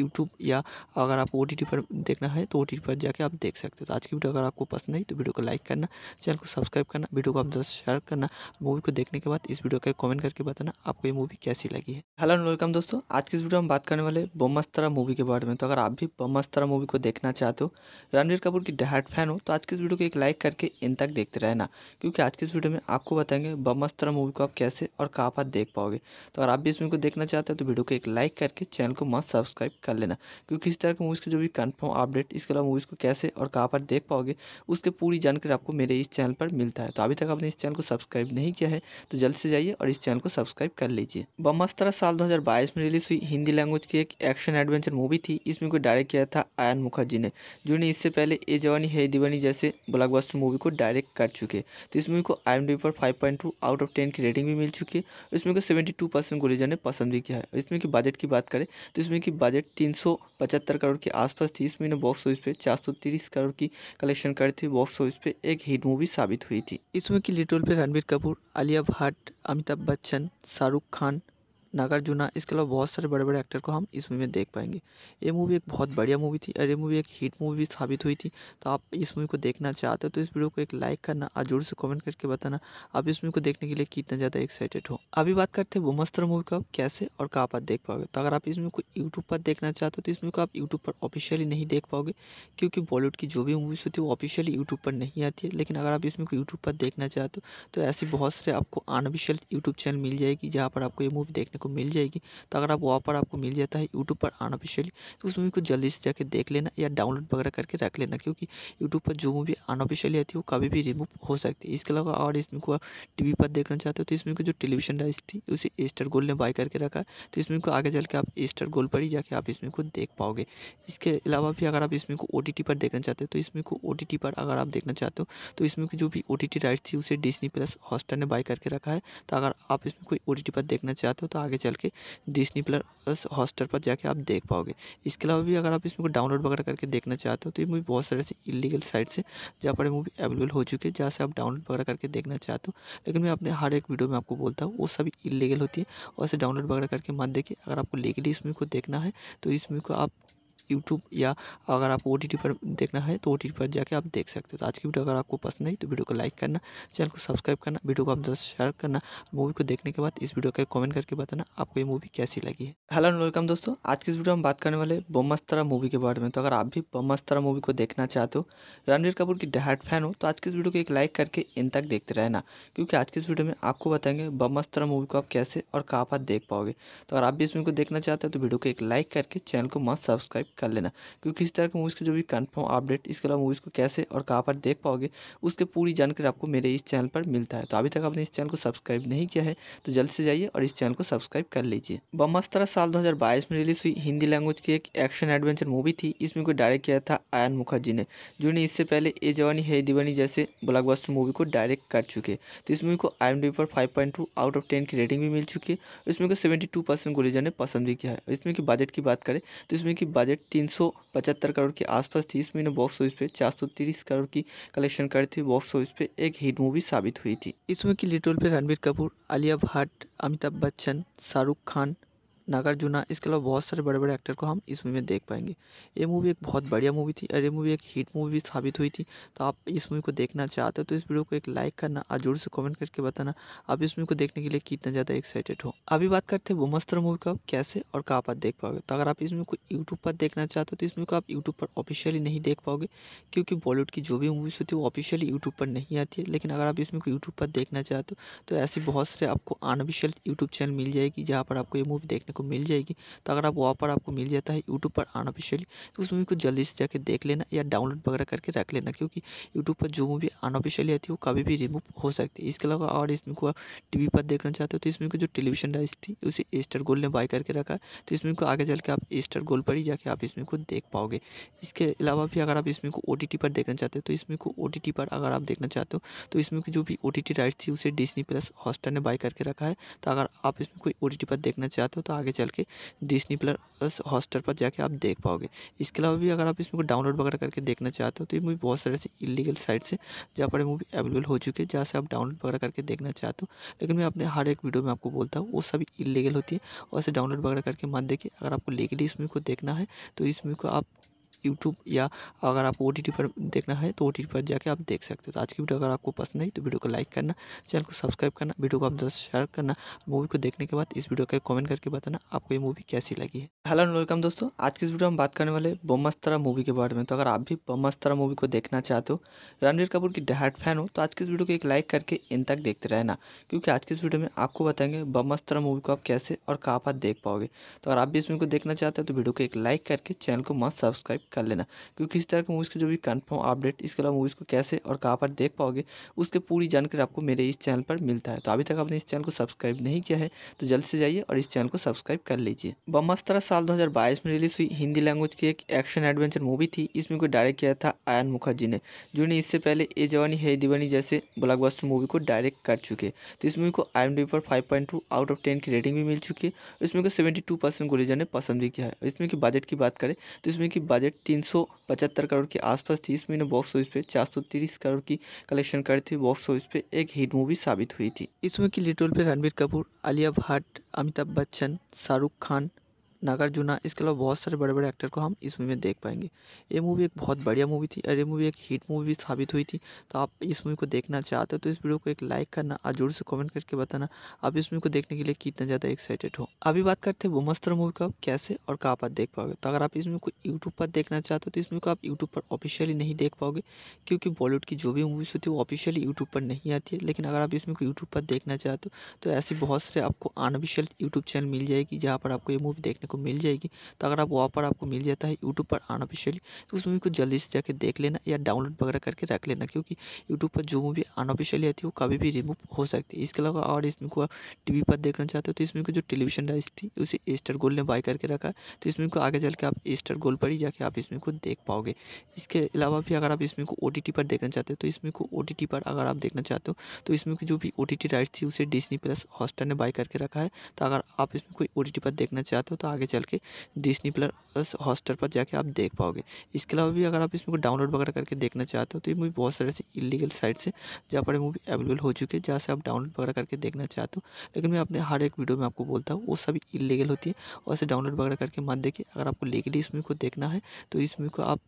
यूट्यूब या अगर आप ओ पर देखना है तो ओ पर जाके आप देख सकते हो तो आज की वीडियो अगर आपको पसंद आई तो वीडियो को लाइक करना चैनल को सब्सक्राइब करना वीडियो को आप दोस्त शेयर करना मूवी को देखने के बाद इस वीडियो का कमेंट करके बताना आपको ये मूवी कैसी लगी है हेलो एंड वेलकम दोस्तों आज की इस वीडियो में बात करने वाले बमस्तरा मूवी के बारे में तो अगर आप भी बमस्तरा मूवी को देखना चाहते हो रणवीर कपूर की डहाट फैन हो तो आज की इस वीडियो को एक लाइक करके इन तक देखते रहना क्योंकि आज की इस वीडियो में आपको बताएंगे बमस्तरा मूवी को आप कैसे और कहाँ पर देख पाओगे तो अगर आप भी इस मूवी को देखना चाहते हो तो वीडियो को एक लाइक करके चैनल को मस्त सब्सक्राइब कर कर लेना क्योंकि किसी तरह की मूवीज़ के जो भी कन्फर्म अपडेट इसके अलावा मूवीज़ को कैसे और कहाँ पर देख पाओगे उसके पूरी जानकारी आपको मेरे इस चैनल पर मिलता है तो अभी तक आपने इस चैनल को सब्सक्राइब नहीं किया है तो जल्द से जाइए और इस चैनल को सब्सक्राइब कर लीजिए बमस्तरा साल बाईस में रिलीज हुई हिंदी लैंग्वेज की एक एक्शन एडवेंचर मूवी थी इसमें को डायरेक्ट किया था आयन मुखर्जी ने जिन्होंने इससे पहले ए जवानी है दीवानी जैसे ब्लॉकबस्टर मूवी को डायरेक्ट कर चुके तो इस मूवी को आई पर फाइव आउट ऑफ टेन की रेटिंग भी मिल चुकी है इसमें को सेवेंटी टू परसेंट गुरेजा ने पसंद भी किया है इसमें की बजट की बात करें तो इसमें की बजट तीन सौ पचहत्तर करोड़ के आसपास थी इस महीने बॉक्स ऑफिस पे चार सौ तीस करोड़ की कलेक्शन करी थी बॉक्स ऑफिस पे एक हिट मूवी साबित हुई थी इसमें की लिटोल पे रणबीर कपूर आलिया भट्ट अमिताभ बच्चन शाहरुख खान नागार्जुना इसके अलावा बहुत सारे बड़े बड़े एक्टर को हम इस मूवी में देख पाएंगे ये मूवी एक बहुत बढ़िया मूवी थी और ये मूवी एक हिट मूवी साबित हुई थी तो आप इस मूवी को देखना चाहते हो तो इस वीडियो को एक लाइक करना और जोर से कमेंट करके बताना आप इस मूवी को देखने के लिए कितना ज़्यादा एक्साइटेड हो अभी बात करते हैं वोमस्त्र मूवी को आप कैसे और कहाँ पर देख पाओगे तो अगर आप इस मूवी को यूट्यूब पर देखना चाहते हो तो इस मूवी को आप यूट्यूब पर ऑफिशियली नहीं देख पाओगे क्योंकि बॉलीवुड की जो भी मूवीज़ होती है वो ऑफिशियली यूट्यूब पर नहीं आती है लेकिन अगर आप इस मूवी को यूट्यूब पर देखना चाहते हो तो ऐसी बहुत सारे आपको अनऑफिशियल यूट्यूब चैनल मिल जाएगी जहाँ पर आपको ये मूवी देखने को मिल जाएगी तो अगर आप पर आपको मिल जाता है यूट्यूब पर अनऑफिशियली तो उस मूवी को जल्दी से जाके देख लेना या डाउनलोड वगैरह करके रख लेना क्योंकि यूट्यूब पर जो मूवी अनऑफिशियली आती है वो कभी भी रिमूव हो सकती है इसके अलावा और इसमें को टी पर देखना चाहते हो तो इसमें को जो टेलीविजन राइस थी उसे एस्टर गोल्ड ने बाय करके रखा है तो इसमें को आगे चल के आप एस्टर गोल्ड पर ही जाके आप इसमें को देख पाओगे इसके अलावा भी अगर आप इसमें को ओ पर देखना चाहते हो तो इसमें को ओ पर अगर आप देखना चाहते हो तो इसमें की जो भी ओ टी राइट्स थी उसे डिस्नी प्लस हॉस्टर ने बाय करके रखा है तो अगर आप इसमें कोई ओ पर देखना चाहते हो तो आगे आगे चल के डिस्नी प्लस हॉस्टर पर जाके आप देख पाओगे इसके अलावा भी अगर आप इसमें को डाउनलोड वगैरह करके देखना चाहते हो तो ये मूवी बहुत सारे ऐसे इलीगल साइट से जहाँ पर मूवी अवेलेबल हो चुकी है जहाँ से आप डाउनलोड वगैरह करके देखना चाहते हो लेकिन मैं अपने हर एक वीडियो में आपको बोलता हूँ वो सभी इलीगल होती है और इसे डाउनलोड वगैरह करके मत देखिए अगर आपको लीगली इस मूवी को देखना है तो इस मूवी को आप यूट्यूब या अगर आपको ओ पर देखना है तो ओ पर जाके आप देख सकते हो तो आज की वीडियो अगर आपको पसंद आई तो वीडियो को लाइक करना चैनल को सब्सक्राइब करना वीडियो को आप दस शेयर करना मूवी को देखने के बाद इस वीडियो का कमेंट करके बताना आपको ये मूवी कैसी लगी है हेलो एंड वेलकम दोस्तों आज की इस वीडियो में बात करने वाले बमस्तरा मूवी के बारे में तो अगर आप भी बमस्तरा मूवी को देखना चाहते हो रणवीर कपूर की डहाट फैन हो तो आज की इस वीडियो को एक लाइक करके इन तक देखते रहना क्योंकि आज की इस वीडियो में आपको बताएंगे बमस्तरा मूवी को आप कैसे और कहाँ पर देख पाओगे तो अगर आप भी इस मूवी को देखना चाहते हो तो वीडियो को एक लाइक करके चैनल को मस्त सब्सक्राइब कर लेना क्योंकि किसी तरह के मूवीज़ के जो भी कन्फर्म अपडेट इसके अलावा मूवीज़ को कैसे और कहाँ पर देख पाओगे उसके पूरी जानकारी आपको मेरे इस चैनल पर मिलता है तो अभी तक आपने इस चैनल को सब्सक्राइब नहीं किया है तो जल्द से जाइए और इस चैनल को सब्सक्राइब कर लीजिए बमस्तरा साल 2022 में रिलीज हुई हिंदी लैंग्वेज की एक एक्शन एडवेंचर मूवी थी इसमें को डायरेक्ट किया था आयन मुखर्जी ने जिन्होंने इससे पहले ए जवानी है दीवानी जैसे ब्लॉकबस्टर मूवी को डायरेक्ट कर चुके तो इस मूवी को आई पर फाइव आउट ऑफ टेन की रेटिंग भी मिल चुकी है इसमें को सेवेंटी टू परसेंट गुलिजा ने पसंद भी किया है इसमें की बजट की बात करें तो इसमें की बजट तीन सौ पचहत्तर करोड़ के आसपास थी इसमें महीने बॉक्स ऑफिस पे चार सौ तीस करोड़ की कलेक्शन करती थी बॉक्स ऑफिस पे एक हिट मूवी साबित हुई थी इसमें की लिटोल पे रणबीर कपूर आलिया भट्ट अमिताभ बच्चन शाहरुख खान नागार्जुना इसके अलावा बहुत सारे बड़े बड़े एक्टर को हम इस मूवी में देख पाएंगे ये मूवी एक बहुत बढ़िया मूवी थी और ये मूवी एक हिट मूवी भी साबित हुई थी तो आप इस मूवी को देखना चाहते हो तो इस वीडियो को एक लाइक करना और जोर से कमेंट करके बताना आप इस मूवी को देखने के लिए कितना ज़्यादा एक्साइटेड हो अभी बात करते हैं मस्तर मूवी का कैसे और कहाँ पर देख पाओगे तो अगर आप इस मूवी को यूट्यूब पर देखना चाहते हो तो इस मूवी को आप यूट्यूब पर ऑफिशियली नहीं देख पाओगे क्योंकि बॉलीवुड की जो भी मूवीज़ होती है वो ऑफिशियली यूट्यूब पर नहीं आती है लेकिन अगर आप इस मूवी को यूट्यूब पर देखना चाहते हो तो ऐसी बहुत सारे आपको अनऑफिशियल यूट्यूब चैनल मिल जाएगी जहाँ पर आपको ये मूवी देखने को आपको मिल जाएगी तो अगर आप वहाँ पर आपको मिल जाता है यूट्यूब पर अनऑफिशियली तो उस मूवी को जल्दी से जाके देख लेना या डाउनलोड वगैरह करके रख लेना क्योंकि यूट्यूब पर जो मूवी अनऑफिशियली आती है वो कभी भी रिमूव हो सकती है इसके अलावा और इसमें को आप टी पर देखना चाहते हो तो इसमें को जो टेलीविजन डाइस थी उसे एस्टर गोल्ड ने बाय करके रखा है तो इसमें को आगे चल के आप एस्टर गोल्ड पर ही जाके आप इसमें को देख पाओगे इसके अलावा भी अगर आप इसमें को ओ पर देखना चाहते हो तो इसमें को ओ पर अगर आप देखना चाहते हो तो इसमें की जो भी ओ टी राइट थी उसे डिस्नी प्लस हॉस्टर ने बाय करके रखा है तो अगर आप इसमें कोई ओ पर देखना चाहते हो तो आगे चल के डिस्नी प्लस हॉस्टल पर जाके आप देख पाओगे इसके अलावा भी अगर आप इसमें को डाउनलोड वगैरह करके देखना चाहते हो तो ये मूवी बहुत सारे ऐसे इलीगल साइट से जहाँ पर मूवी अवेलेबल हो चुकी है जहाँ से आप डाउनलोड वगैरह करके देखना चाहते हो लेकिन मैं अपने हर एक वीडियो में आपको बोलता हूँ वो सभी इलीगल होती है और ऐसे डाउनलोड वगैरह करके मत देखिए अगर आपको लीगली इस मूवी को देखना है तो इस मूवी को आप यूट्यूब या अगर आपको ओ पर देखना है तो ओ पर जाके आप देख सकते हो तो आज की वीडियो अगर आपको पसंद आई तो वीडियो को लाइक करना चैनल को सब्सक्राइब करना वीडियो को आप दोस्त शेयर करना मूवी को देखने के बाद इस वीडियो का कमेंट करके बताना आपको ये मूवी कैसी लगी है हेलो एंड वेलकम दोस्तों आज की इस वीडियो में बात करने वाले बोमस्तरा मूवी के बारे में तो अगर आप भी बमस्तरा मूवी को देखना चाहते हो रणवीर कपूर की डहाट फैन हो तो आज की इस वीडियो को एक लाइक करके इन तक देखते रहना क्योंकि आज की इस वीडियो में आपको बताएंगे बमस्तरा मूवी को आप कैसे और कहाँ पर देख पाओगे तो अगर आप भी इस मूवी को देखना चाहते हो तो वीडियो को एक लाइक करके चैनल को मस्त सब्सक्राइब कर लेना क्योंकि किसी तरह की मूवीज़ के जो भी कन्फर्म अपडेट इसके अलावा मूवीज़ को कैसे और कहाँ पर देख पाओगे उसके पूरी जानकारी आपको मेरे इस चैनल पर मिलता है तो अभी तक आपने इस चैनल को सब्सक्राइब नहीं किया है तो जल्द से जाइए और इस चैनल को सब्सक्राइब कर लीजिए बमस्तरा साल दो में रिलीज हुई हिंदी लैंग्वेज की एक एक्शन एडवेंचर मूवी थी इसमें कोई को डायरेक्ट किया था आयन मुखर्जी ने जिन्होंने इससे पहले ए जवानी है दीवानी जैसे ब्लॉकबस्टर मूवी को डायरेक्ट कर चुके तो इस मूवी को आई पर फाइव आउट ऑफ टेन की रेटिंग भी मिल चुकी है इसमें को सेवेंटी टू परसेंट गुरीजा ने पसंद भी किया है इसमें की बजट की बात करें तो इसमें की बजट तीन सौ पचहत्तर करोड़ के आसपास थी इस महीने बॉक्स ऑफिस पे चार सौ तीस करोड़ की कलेक्शन करी थी बॉक्स ऑफिस पे एक हिट मूवी साबित हुई थी इसमें की लिटोल पे रणबीर कपूर आलिया भट्ट अमिताभ बच्चन शाहरुख खान नागार्जुना इसके अलावा बहुत सारे बड़े बड़े एक्टर को हम इस मूवी में देख पाएंगे ये मूवी एक बहुत बढ़िया मूवी थी और ये मूवी एक हिट मूवी साबित हुई थी तो आप इस मूवी को देखना चाहते हो तो इस वीडियो को एक लाइक करना और जोर से कमेंट करके बताना आप इस मूवी को देखने के लिए कितना ज़्यादा एक्साइटेड हो अभी बात करते हैं मस्तर मूवी को आप कैसे और कहाँ पर देख पाओगे तो अगर आप इस मूवी को यूट्यूब पर देखना चाहते हो तो इस मूवी को आप यूट्यूब पर ऑफिशियली नहीं देख पाओगे क्योंकि बॉलीवुड की जो भी मूवीज़ होती है वो ऑफिशियली यूट्यूब पर नहीं आती है लेकिन अगर आप इस मूवी को यूट्यूब पर देखना चाहते हो तो ऐसी बहुत सारे आपको अनऑफिशियल यूट्यूब चैनल मिल जाएगी जहाँ पर आपको ये मूवी देखने को मिल जाएगी तो अगर आप पर आपको मिल जाता है यूट्यूब पर अनऑफिशियली तो उस मूवी को जल्दी से जाके देख लेना या डाउनलोड वगैरह करके रख लेना क्योंकि यूट्यूब पर जो मूवी अनऑफिशियली आती है वो कभी भी रिमूव हो सकती है इसके अलावा और इसमें को टी पर देखना चाहते हो तो इसमें को जो टेलीविजन डाइस थी उसे एस्टर गोल्ड ने बाय करके रखा तो इसमें को आगे चल के आप एस्टर गोल्ड पर ही जाके आप इसमें को देख पाओगे इसके अलावा भी अगर आप इसमें को ओ पर देखना चाहते हो तो इसमें को ओ पर अगर आप देखना चाहते हो तो इसमें की जो भी ओ टी राइट थी उसे डिस्नी प्लस हॉस्टर ने बाय करके रखा है तो अगर आप इसमें कोई ओ पर देखना चाहते हो तो आगे आगे चल के डिस्नी प्लस हॉस्टर पर जाके आप देख पाओगे इसके अलावा भी अगर आप इसमें को डाउनलोड वगैरह करके देखना चाहते हो तो ये मूवी बहुत सारे ऐसे इलीगल साइट से जहाँ पर मूवी अवेलेबल हो चुकी है जहाँ से आप डाउनलोड वगैरह करके देखना चाहते हो लेकिन मैं अपने हर एक वीडियो में आपको बोलता हूँ वो सभी इलीगल होती है और डाउनलोड वगैरह करके मत देखिए अगर आपको लीगली इस मूवी को देखना है तो इस मूवी को आप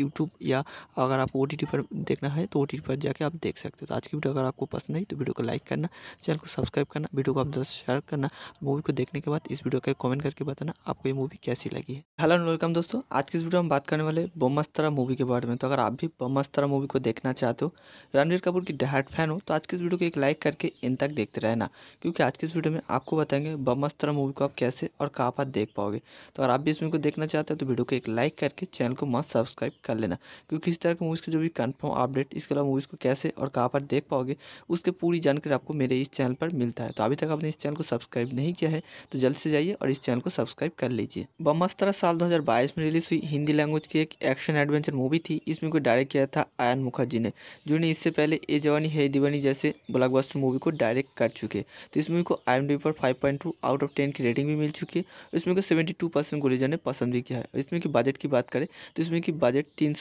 यूट्यूब या अगर आपको ओ पर देखना है तो ओ पर जाके आप देख सकते हो तो आज की वीडियो अगर आपको पसंद आई तो वीडियो को लाइक करना चैनल को सब्सक्राइब करना वीडियो को आप दस शेयर करना मूवी को देखने के बाद इस वीडियो का कमेंट करके बताना आपको ये मूवी कैसी लगी है हेलो एंड वेलकम दोस्तों आज की इस वीडियो में बात करने वाले बोमस्तरा मूवी के बारे में तो अगर आप भी बमस्तरा मूवी को देखना चाहते हो रणवीर कपूर की डहाट फैन हो तो आज की इस वीडियो को एक लाइक करके इन तक देखते रहना क्योंकि आज की इस वीडियो में आपको बताएंगे बोमस्तरा मूवी को आप कैसे और कहाँ पर देख पाओगे तो अगर आप भी इस मूवी को देखना चाहते हो तो वीडियो को एक लाइक करके चैनल को मस्त सब्सक्राइब कर कर लेना क्योंकि किसी तरह के मूवीज़ के जो भी कन्फर्म अपडेट इसके अलावा मूवीज़ को कैसे और कहाँ पर देख पाओगे उसके पूरी जानकारी आपको मेरे इस चैनल पर मिलता है तो अभी तक आपने इस चैनल को सब्सक्राइब नहीं किया है तो जल्द से जाइए और इस चैनल को सब्सक्राइब कर लीजिए बमस्तरा साल बाईस में रिलीज हुई हिंदी लैंग्वेज की एक एक्शन एडवेंचर मूवी थी इसमें को डायरेक्ट किया था आयन मुखर्जी ने जिन्होंने इससे पहले ए जवानी है दीवानी जैसे ब्लॉकबस्टर मूवी को डायरेक्ट कर चुके तो इस मूवी को आई पर फाइव आउट ऑफ टेन की रेटिंग भी मिल चुकी है इसमें को सेवेंटी टू परसेंट गुरीजा ने पसंद भी किया है इसमें की बजट की बात करें तो इसमें की बजट तीन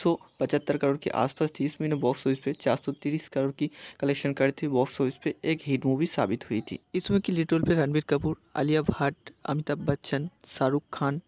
करोड़ के आसपास थी इस महीने बॉक्स ऑफिस पे 430 करोड़ की कलेक्शन करती थी बॉक्स ऑफिस पे एक हिट मूवी साबित हुई थी इसमें की लिटोल पे रणबीर कपूर आलिया भट्ट अमिताभ बच्चन शाहरुख खान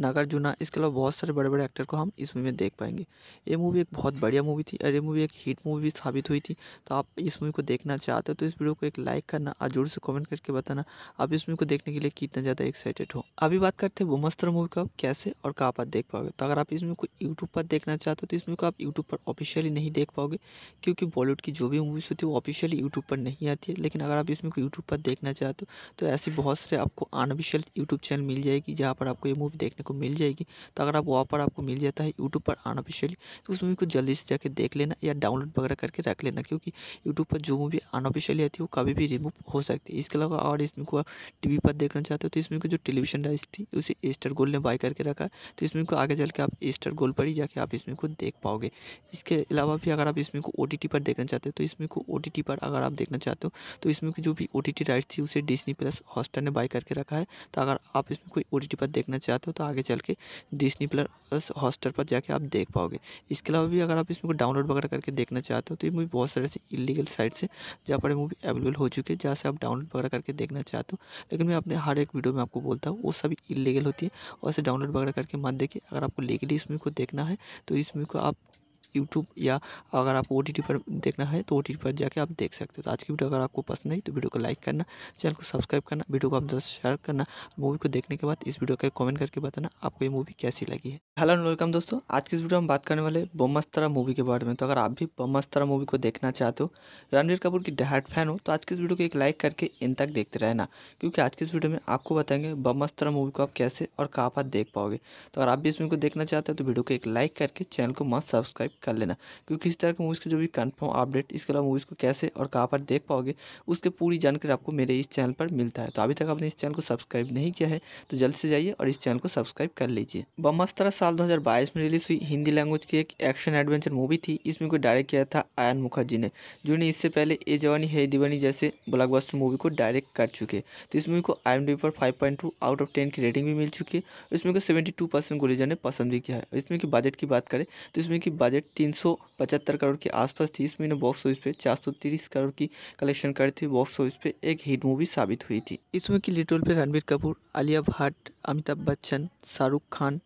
नागार्जुना इसके अलावा बहुत सारे बड़े बड़े एक्टर को हम इस मूवी में देख पाएंगे ये मूवी एक बहुत बढ़िया मूवी थी और ये मूवी एक हिट मूवी साबित हुई थी तो आप इस मूवी को देखना चाहते हो तो इस वीडियो को एक लाइक करना और जोर से कमेंट करके बताना आप इस मूवी को देखने के लिए कितना ज़्यादा एक्साइटेड हो अभी बात करते हैं वो मस्तर मूवी को कैसे और कहाँ पर देख पाओगे तो अगर आप इस मूवी को यूट्यूब पर देखना चाहते हो तो इस मूवी को आप यूट्यूब पर ऑफिशियली नहीं देख पाओगे क्योंकि बॉलीवुड की जो भी मूवीज़ होती है वो ऑफिशियली यूट्यूब पर नहीं आती है लेकिन अगर आप इस मूवी को यूट्यूब पर देखना चाहते हो तो ऐसी बहुत सारे आपको अनऑफिशियल यूट्यूब चैनल मिल जाएगी जहाँ पर आपको ये मूवी देखने को मिल जाएगी तो अगर आप वहाँ पर आपको मिल जाता है यूट्यूब पर अनऑफिशियली तो उस मूवी को जल्दी से जाके देख लेना या डाउनलोड वगैरह करके रख लेना क्योंकि यूट्यूब पर जो मूवी अनऑफिशियली आती है वो कभी भी रिमूव हो सकती है इसके अलावा और इसमें को टी पर देखना चाहते हो तो इसमें को जो टेलीविजन राइस थी उसे एस्टर गोल ने बाय करके रखा है तो इसमें को आगे चल के आप एस्टर गोल पर ही जाके आप इसमें को देख पाओगे इसके अलावा भी अगर आप इसमें को ओ पर देखना चाहते हो तो इसमें को ओ पर अगर आप देखना चाहते हो तो इसमें की जो भी ओ टी राइट थी उसे डिस्नी प्लस हॉस्टर ने बाय करके रखा है तो अगर आप इसमें कोई ओ पर देखना चाहते हो तो आगे चल के डिस्नी प्लस हॉस्टर पर जाके आप देख पाओगे इसके अलावा भी अगर आप इसमें को डाउनलोड वगैरह करके देखना चाहते हो तो ये मूवी बहुत सारे ऐसे इलीगल साइट से जहाँ पर मूवी अवेलेबल हो चुकी है जहाँ से आप डाउनलोड वगैरह करके देखना चाहते हो लेकिन मैं अपने हर एक वीडियो में आपको बोलता हूँ वो सभी इलीगल होती है और ऐसे डाउनलोड वगैरह करके मत देखिए अगर आपको लीगली इस मूवी को देखना है तो इस मूवी को आप यूट्यूब या अगर आपको ओ पर देखना है तो ओ पर जाके आप देख सकते हो तो आज की वीडियो अगर आपको पसंद आई तो वीडियो को लाइक करना चैनल को सब्सक्राइब करना वीडियो को आप दस शेयर करना मूवी को देखने के बाद इस वीडियो का कमेंट करके बताना आपको ये मूवी कैसी लगी है हेलो एंड वेलकम दोस्तों आज की इस वीडियो में बात करने वाले बमस्तरा मूवी के बारे में तो अगर आप भी बमस्तरा मूवी को देखना चाहते हो रणवीर कपूर की डहाट फैन हो तो आज की इस वीडियो को एक लाइक करके इन तक देखते रहना क्योंकि आज की इस वीडियो में आपको बताएंगे बमस्तरा मूवी को आप कैसे और कहाँ पर देख पाओगे तो अगर आप भी इस मूवी को देखना चाहते हो तो वीडियो को एक लाइक करके चैनल को मस्त सब्सक्राइब कर लेना क्योंकि इसी तरह की मूवीज़ के जो भी कन्फर्म अपडेट इसके अलावा मूवीज़ को कैसे और कहाँ पर देख पाओगे उसके पूरी जानकारी आपको मेरे इस चैनल पर मिलता है तो अभी तक आपने इस चैनल को सब्सक्राइब नहीं किया है तो जल्द से जाइए और इस चैनल को सब्सक्राइब कर लीजिए बमस्तरा साल दो में रिलीज हुई हिंदी लैंग्वेज की एक एक्शन एडवेंचर मूवी थी इसमें को डायरेक्ट किया था आयन मुखर्जी ने जिन्होंने इससे पहले ए जवानी है दीवानी जैसे ब्लॉकबस्टर मूवी को डायरेक्ट कर चुके तो इस मूवी को आई पर फाइव आउट ऑफ टेन की रेटिंग भी मिल चुकी है इसमें को सेवेंटी टू परसेंट गुलीजा ने पसंद भी किया है इसमें की बजट की बात करें तो इसमें की बजट तीन सौ पचहत्तर करोड़ के आसपास थी इस महीने बॉक्स ऑफिस पे चार सौ तीस करोड़ की कलेक्शन करी थी बॉक्स ऑफिस पे एक हिट मूवी साबित हुई थी इसमें की लिटोल पे रणबीर कपूर आलिया भट्ट अमिताभ बच्चन शाहरुख खान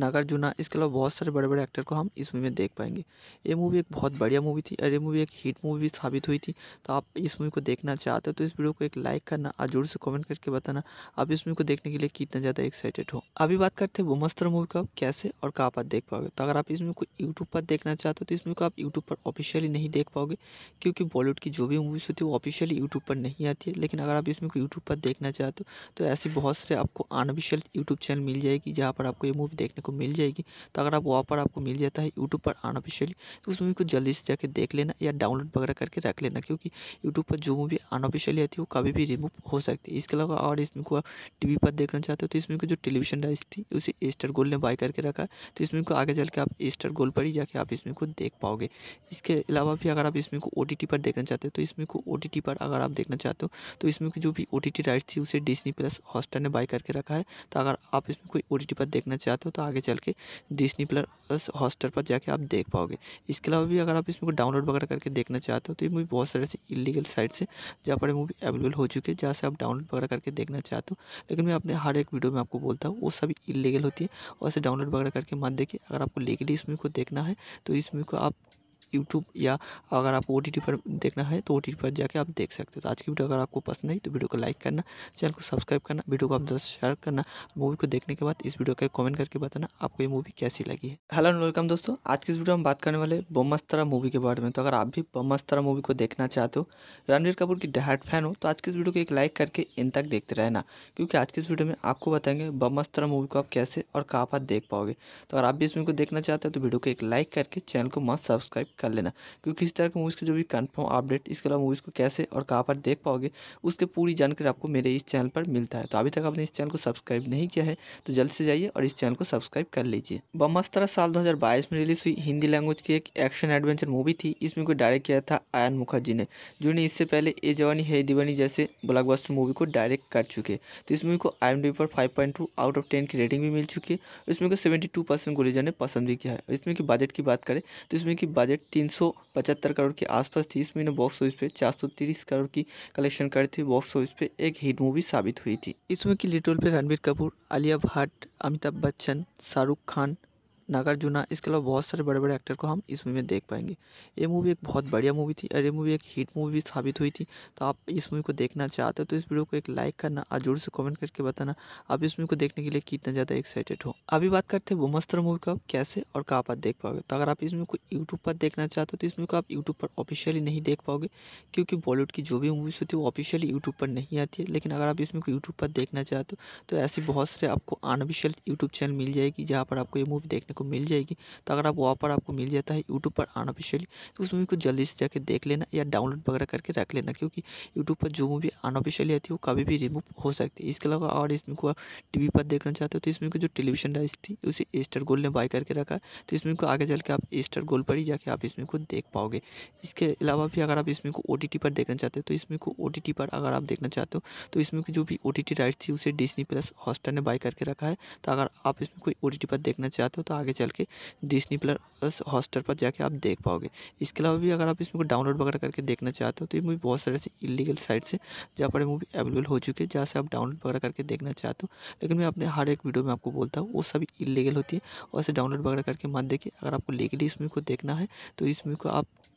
नागार्जुना इसके अलावा बहुत सारे बड़े बड़े एक्टर को हम इस मूवी में देख पाएंगे ये मूवी एक बहुत बढ़िया मूवी थी और ये मूवी एक हिट मूवी साबित हुई थी तो आप इस मूवी को देखना चाहते हो तो इस वीडियो को एक लाइक करना और जोर से कमेंट करके बताना आप इस मूवी को देखने के लिए कितना ज़्यादा एक्साइटेड हो अभी बात करते हैं मस्तर मूवी का कैसे और कहाँ पर देख पाओगे तो अगर आप इस मूवी को यूट्यूब पर देखना चाहते हो तो इस मूवी को आप यूट्यूब पर ऑफिशियली नहीं देख पाओगे क्योंकि बॉलीवुड की जो भी मूवीज़ होती है वो ऑफिशियली यूट्यूब पर नहीं आती है लेकिन अगर आप इस मूवी को यूट्यूब पर देखना चाहते हो तो ऐसी बहुत सारे आपको अनऑफिशियल यूट्यूब चैनल मिल जाएगी जहाँ पर आपको ये मूवी देखने को आपको मिल जाएगी तो अगर आप वहाँ पर आपको मिल जाता है यूट्यूब पर अनऑफिशियली तो उस मूवी को जल्दी से जाके देख लेना या डाउनलोड वगैरह करके रख लेना क्योंकि यूट्यूब पर जो मूवी अनऑफिशियली आती है वो कभी भी रिमूव हो सकती है इसके अलावा और इसमें को आप टी पर देखना चाहते हो तो इसमें को जो टेलीविजन डाइस थी उसे एस्टर गोल्ड ने बाय करके रखा है तो इसमें को आगे चल के आप एस्टर गोल्ड पर ही जाके आप इसमें को देख पाओगे इसके अलावा भी अगर आप इसमें को ओ पर देखना चाहते हो तो इसमें को ओ पर अगर आप देखना चाहते हो तो इसमें की जो भी ओ टी राइट थी उसे डिस्नी प्लस हॉस्टर ने बाय करके रखा है तो अगर आप इसमें कोई ओ पर देखना चाहते हो तो आगे आगे चल के डिस्नी प्लस हॉस्टल पर जाके आप देख पाओगे इसके अलावा भी अगर आप इसमें डाउनलोड वगैरह करके देखना चाहते हो तो ये मूवी बहुत सारे ऐसी इलीगल साइट से जहाँ पर मूवी अवेलेबल हो चुकी है जहाँ से आप डाउनलोड वगैरह करके देखना चाहते हो लेकिन मैं अपने हर एक वीडियो में आपको बोलता हूँ वो सभी इलीगल होती है और ऐसे डाउनलोड वगैरह करके मत देखिए अगर आपको लीगली इस मूवी को देखना है तो इस मूवी को आप यूट्यूब या अगर आप ओ पर देखना है तो ओ पर जाके आप देख सकते हो तो आज की वीडियो अगर आपको पसंद आई तो वीडियो को लाइक करना चैनल को सब्सक्राइब करना वीडियो को आप दोस्तों शेयर करना मूवी को देखने के बाद इस वीडियो का कमेंट करके बताना आपको ये मूवी कैसी लगी है हेलो एंड वेलकम दोस्तों आज की इस वीडियो में बात करने वाले बोमस्तरा मूवी के बारे में तो अगर आप भी बमस्तरा मूवी को देखना चाहते हो रणवीर कपूर की डहाट फैन हो तो आज की इस वीडियो को एक लाइक करके इन तक देखते रहना क्योंकि आज की इस वीडियो में आपको बताएंगे बमस्तरा मूवी को आप कैसे और कहाँ पर देख पाओगे तो अगर आप भी इस मूवी को देखना चाहते हो तो वीडियो को एक लाइक करके चैनल को मस्त सब्सक्राइब कर लेना क्योंकि इस तरह के मूवीज़ के जो भी कन्फर्म अपडेट इसके अलावा मूवीज़ को कैसे और कहाँ पर देख पाओगे उसके पूरी जानकारी आपको मेरे इस चैनल पर मिलता है तो अभी तक आपने इस चैनल को सब्सक्राइब नहीं किया है तो जल्द से जाइए और इस चैनल को सब्सक्राइब कर लीजिए बमस्तरा साल दो में रिलीज हुई हिंदी लैंग्वेज की एक एक्शन एडवेंचर मूवी थी इसमें को डायरेक्ट किया था आयन मुखर्जी ने जिन्होंने इससे पहले ए जवानी है दीवानी जैसे ब्लॉकबस्टर मूवी को डायरेक्ट कर चुके तो इस मूवी को आई पर फाइव आउट ऑफ टेन की रेटिंग भी मिल चुकी है इसमें को सेवेंटी टू परसेंट गुलीजा ने पसंद भी किया है इसमें की बजट की बात करें तो इसमें की बजट तीन सौ पचहत्तर करोड़ के आसपास थी इस महीने बॉक्स ऑफिस पे चार सौ तीस करोड़ की कलेक्शन करी थी बॉक्स ऑफिस पे एक हिट मूवी साबित हुई थी इसमें की लीड पे रणबीर कपूर आलिया भट्ट अमिताभ बच्चन शाहरुख खान नागार्जुना इसके अलावा बहुत सारे बड़े बड़े एक्टर को हम इस मूवी में देख पाएंगे ये मूवी एक बहुत बढ़िया मूवी थी और ये मूवी एक हिट मूवी साबित हुई थी तो आप इस मूवी को देखना चाहते हो तो इस वीडियो को एक लाइक करना और जोर से कमेंट करके बताना आप इस मूवी को देखने के लिए कितना ज़्यादा एक्साइटेड हो अभी बात करते हैं मस्तर मूवी को कैसे और कहाँ पर देख पाओगे तो अगर आप इस मूवी को यूट्यूब पर देखना चाहते हो तो इस मूवी को आप यूट्यूब पर ऑफिशियली नहीं देख पाओगे क्योंकि बॉलीवुड की जो भी मूवीज़ होती है वो ऑफिशियली यूट्यूब पर नहीं आती है लेकिन अगर आप इस मूवी को यूट्यूब पर देखना चाहते हो तो ऐसी बहुत सारे आपको अनऑफिशियल यूट्यूब चैनल मिल जाएगी जहाँ पर आपको ये मूवी देखने को मिल जाएगी तो अगर आप वहाँ पर आपको मिल जाता है यूट्यूब पर अनऑफिशियली तो उस मूवी को जल्दी से जाके देख लेना या डाउनलोड वगैरह करके रख लेना क्योंकि यूट्यूब पर जो मूवी अनऑफिशियली आती है वो कभी भी रिमूव हो सकती है इसके अलावा और इसमें को टी पर देखना चाहते हो तो इसमें की जो टेलीविजन राइस थी उसे एस्टर गोल्ड ने बाई करके रखा तो इसमें को आगे चल के आप एस्टर गोल्ड पर ही जाके आप इसमें को देख पाओगे इसके अलावा भी अगर आप इसमें को ओ पर देखना चाहते हो तो इसमें को ओ पर अगर आप देखना चाहते हो तो इसमें की जो भी ओ टी राइट थी उसे डिस्नी प्लस हॉस्टर ने बाई करके रखा है तो अगर आप इसमें कोई ओ पर देखना चाहते हो तो आगे आगे चल के डिस्नी प्लस हॉस्टल पर जाके आप देख पाओगे इसके अलावा भी अगर आप इसमें डाउनलोड वगैरह करके देखना चाहते हो तो ये मूवी बहुत सारे से इलीगल साइट से जहाँ पर मूवी अवेलेबल हो चुकी है जहाँ से आप डाउनलोड वगैरह करके देखना चाहते हो लेकिन मैं अपने हर एक वीडियो में आपको बोलता हूँ वो सभी इलीगल होती है और डाउनलोड वगैरह करके मत देखिए अगर आपको लीगली इस मूवी को देखना है तो इस मूवी को आप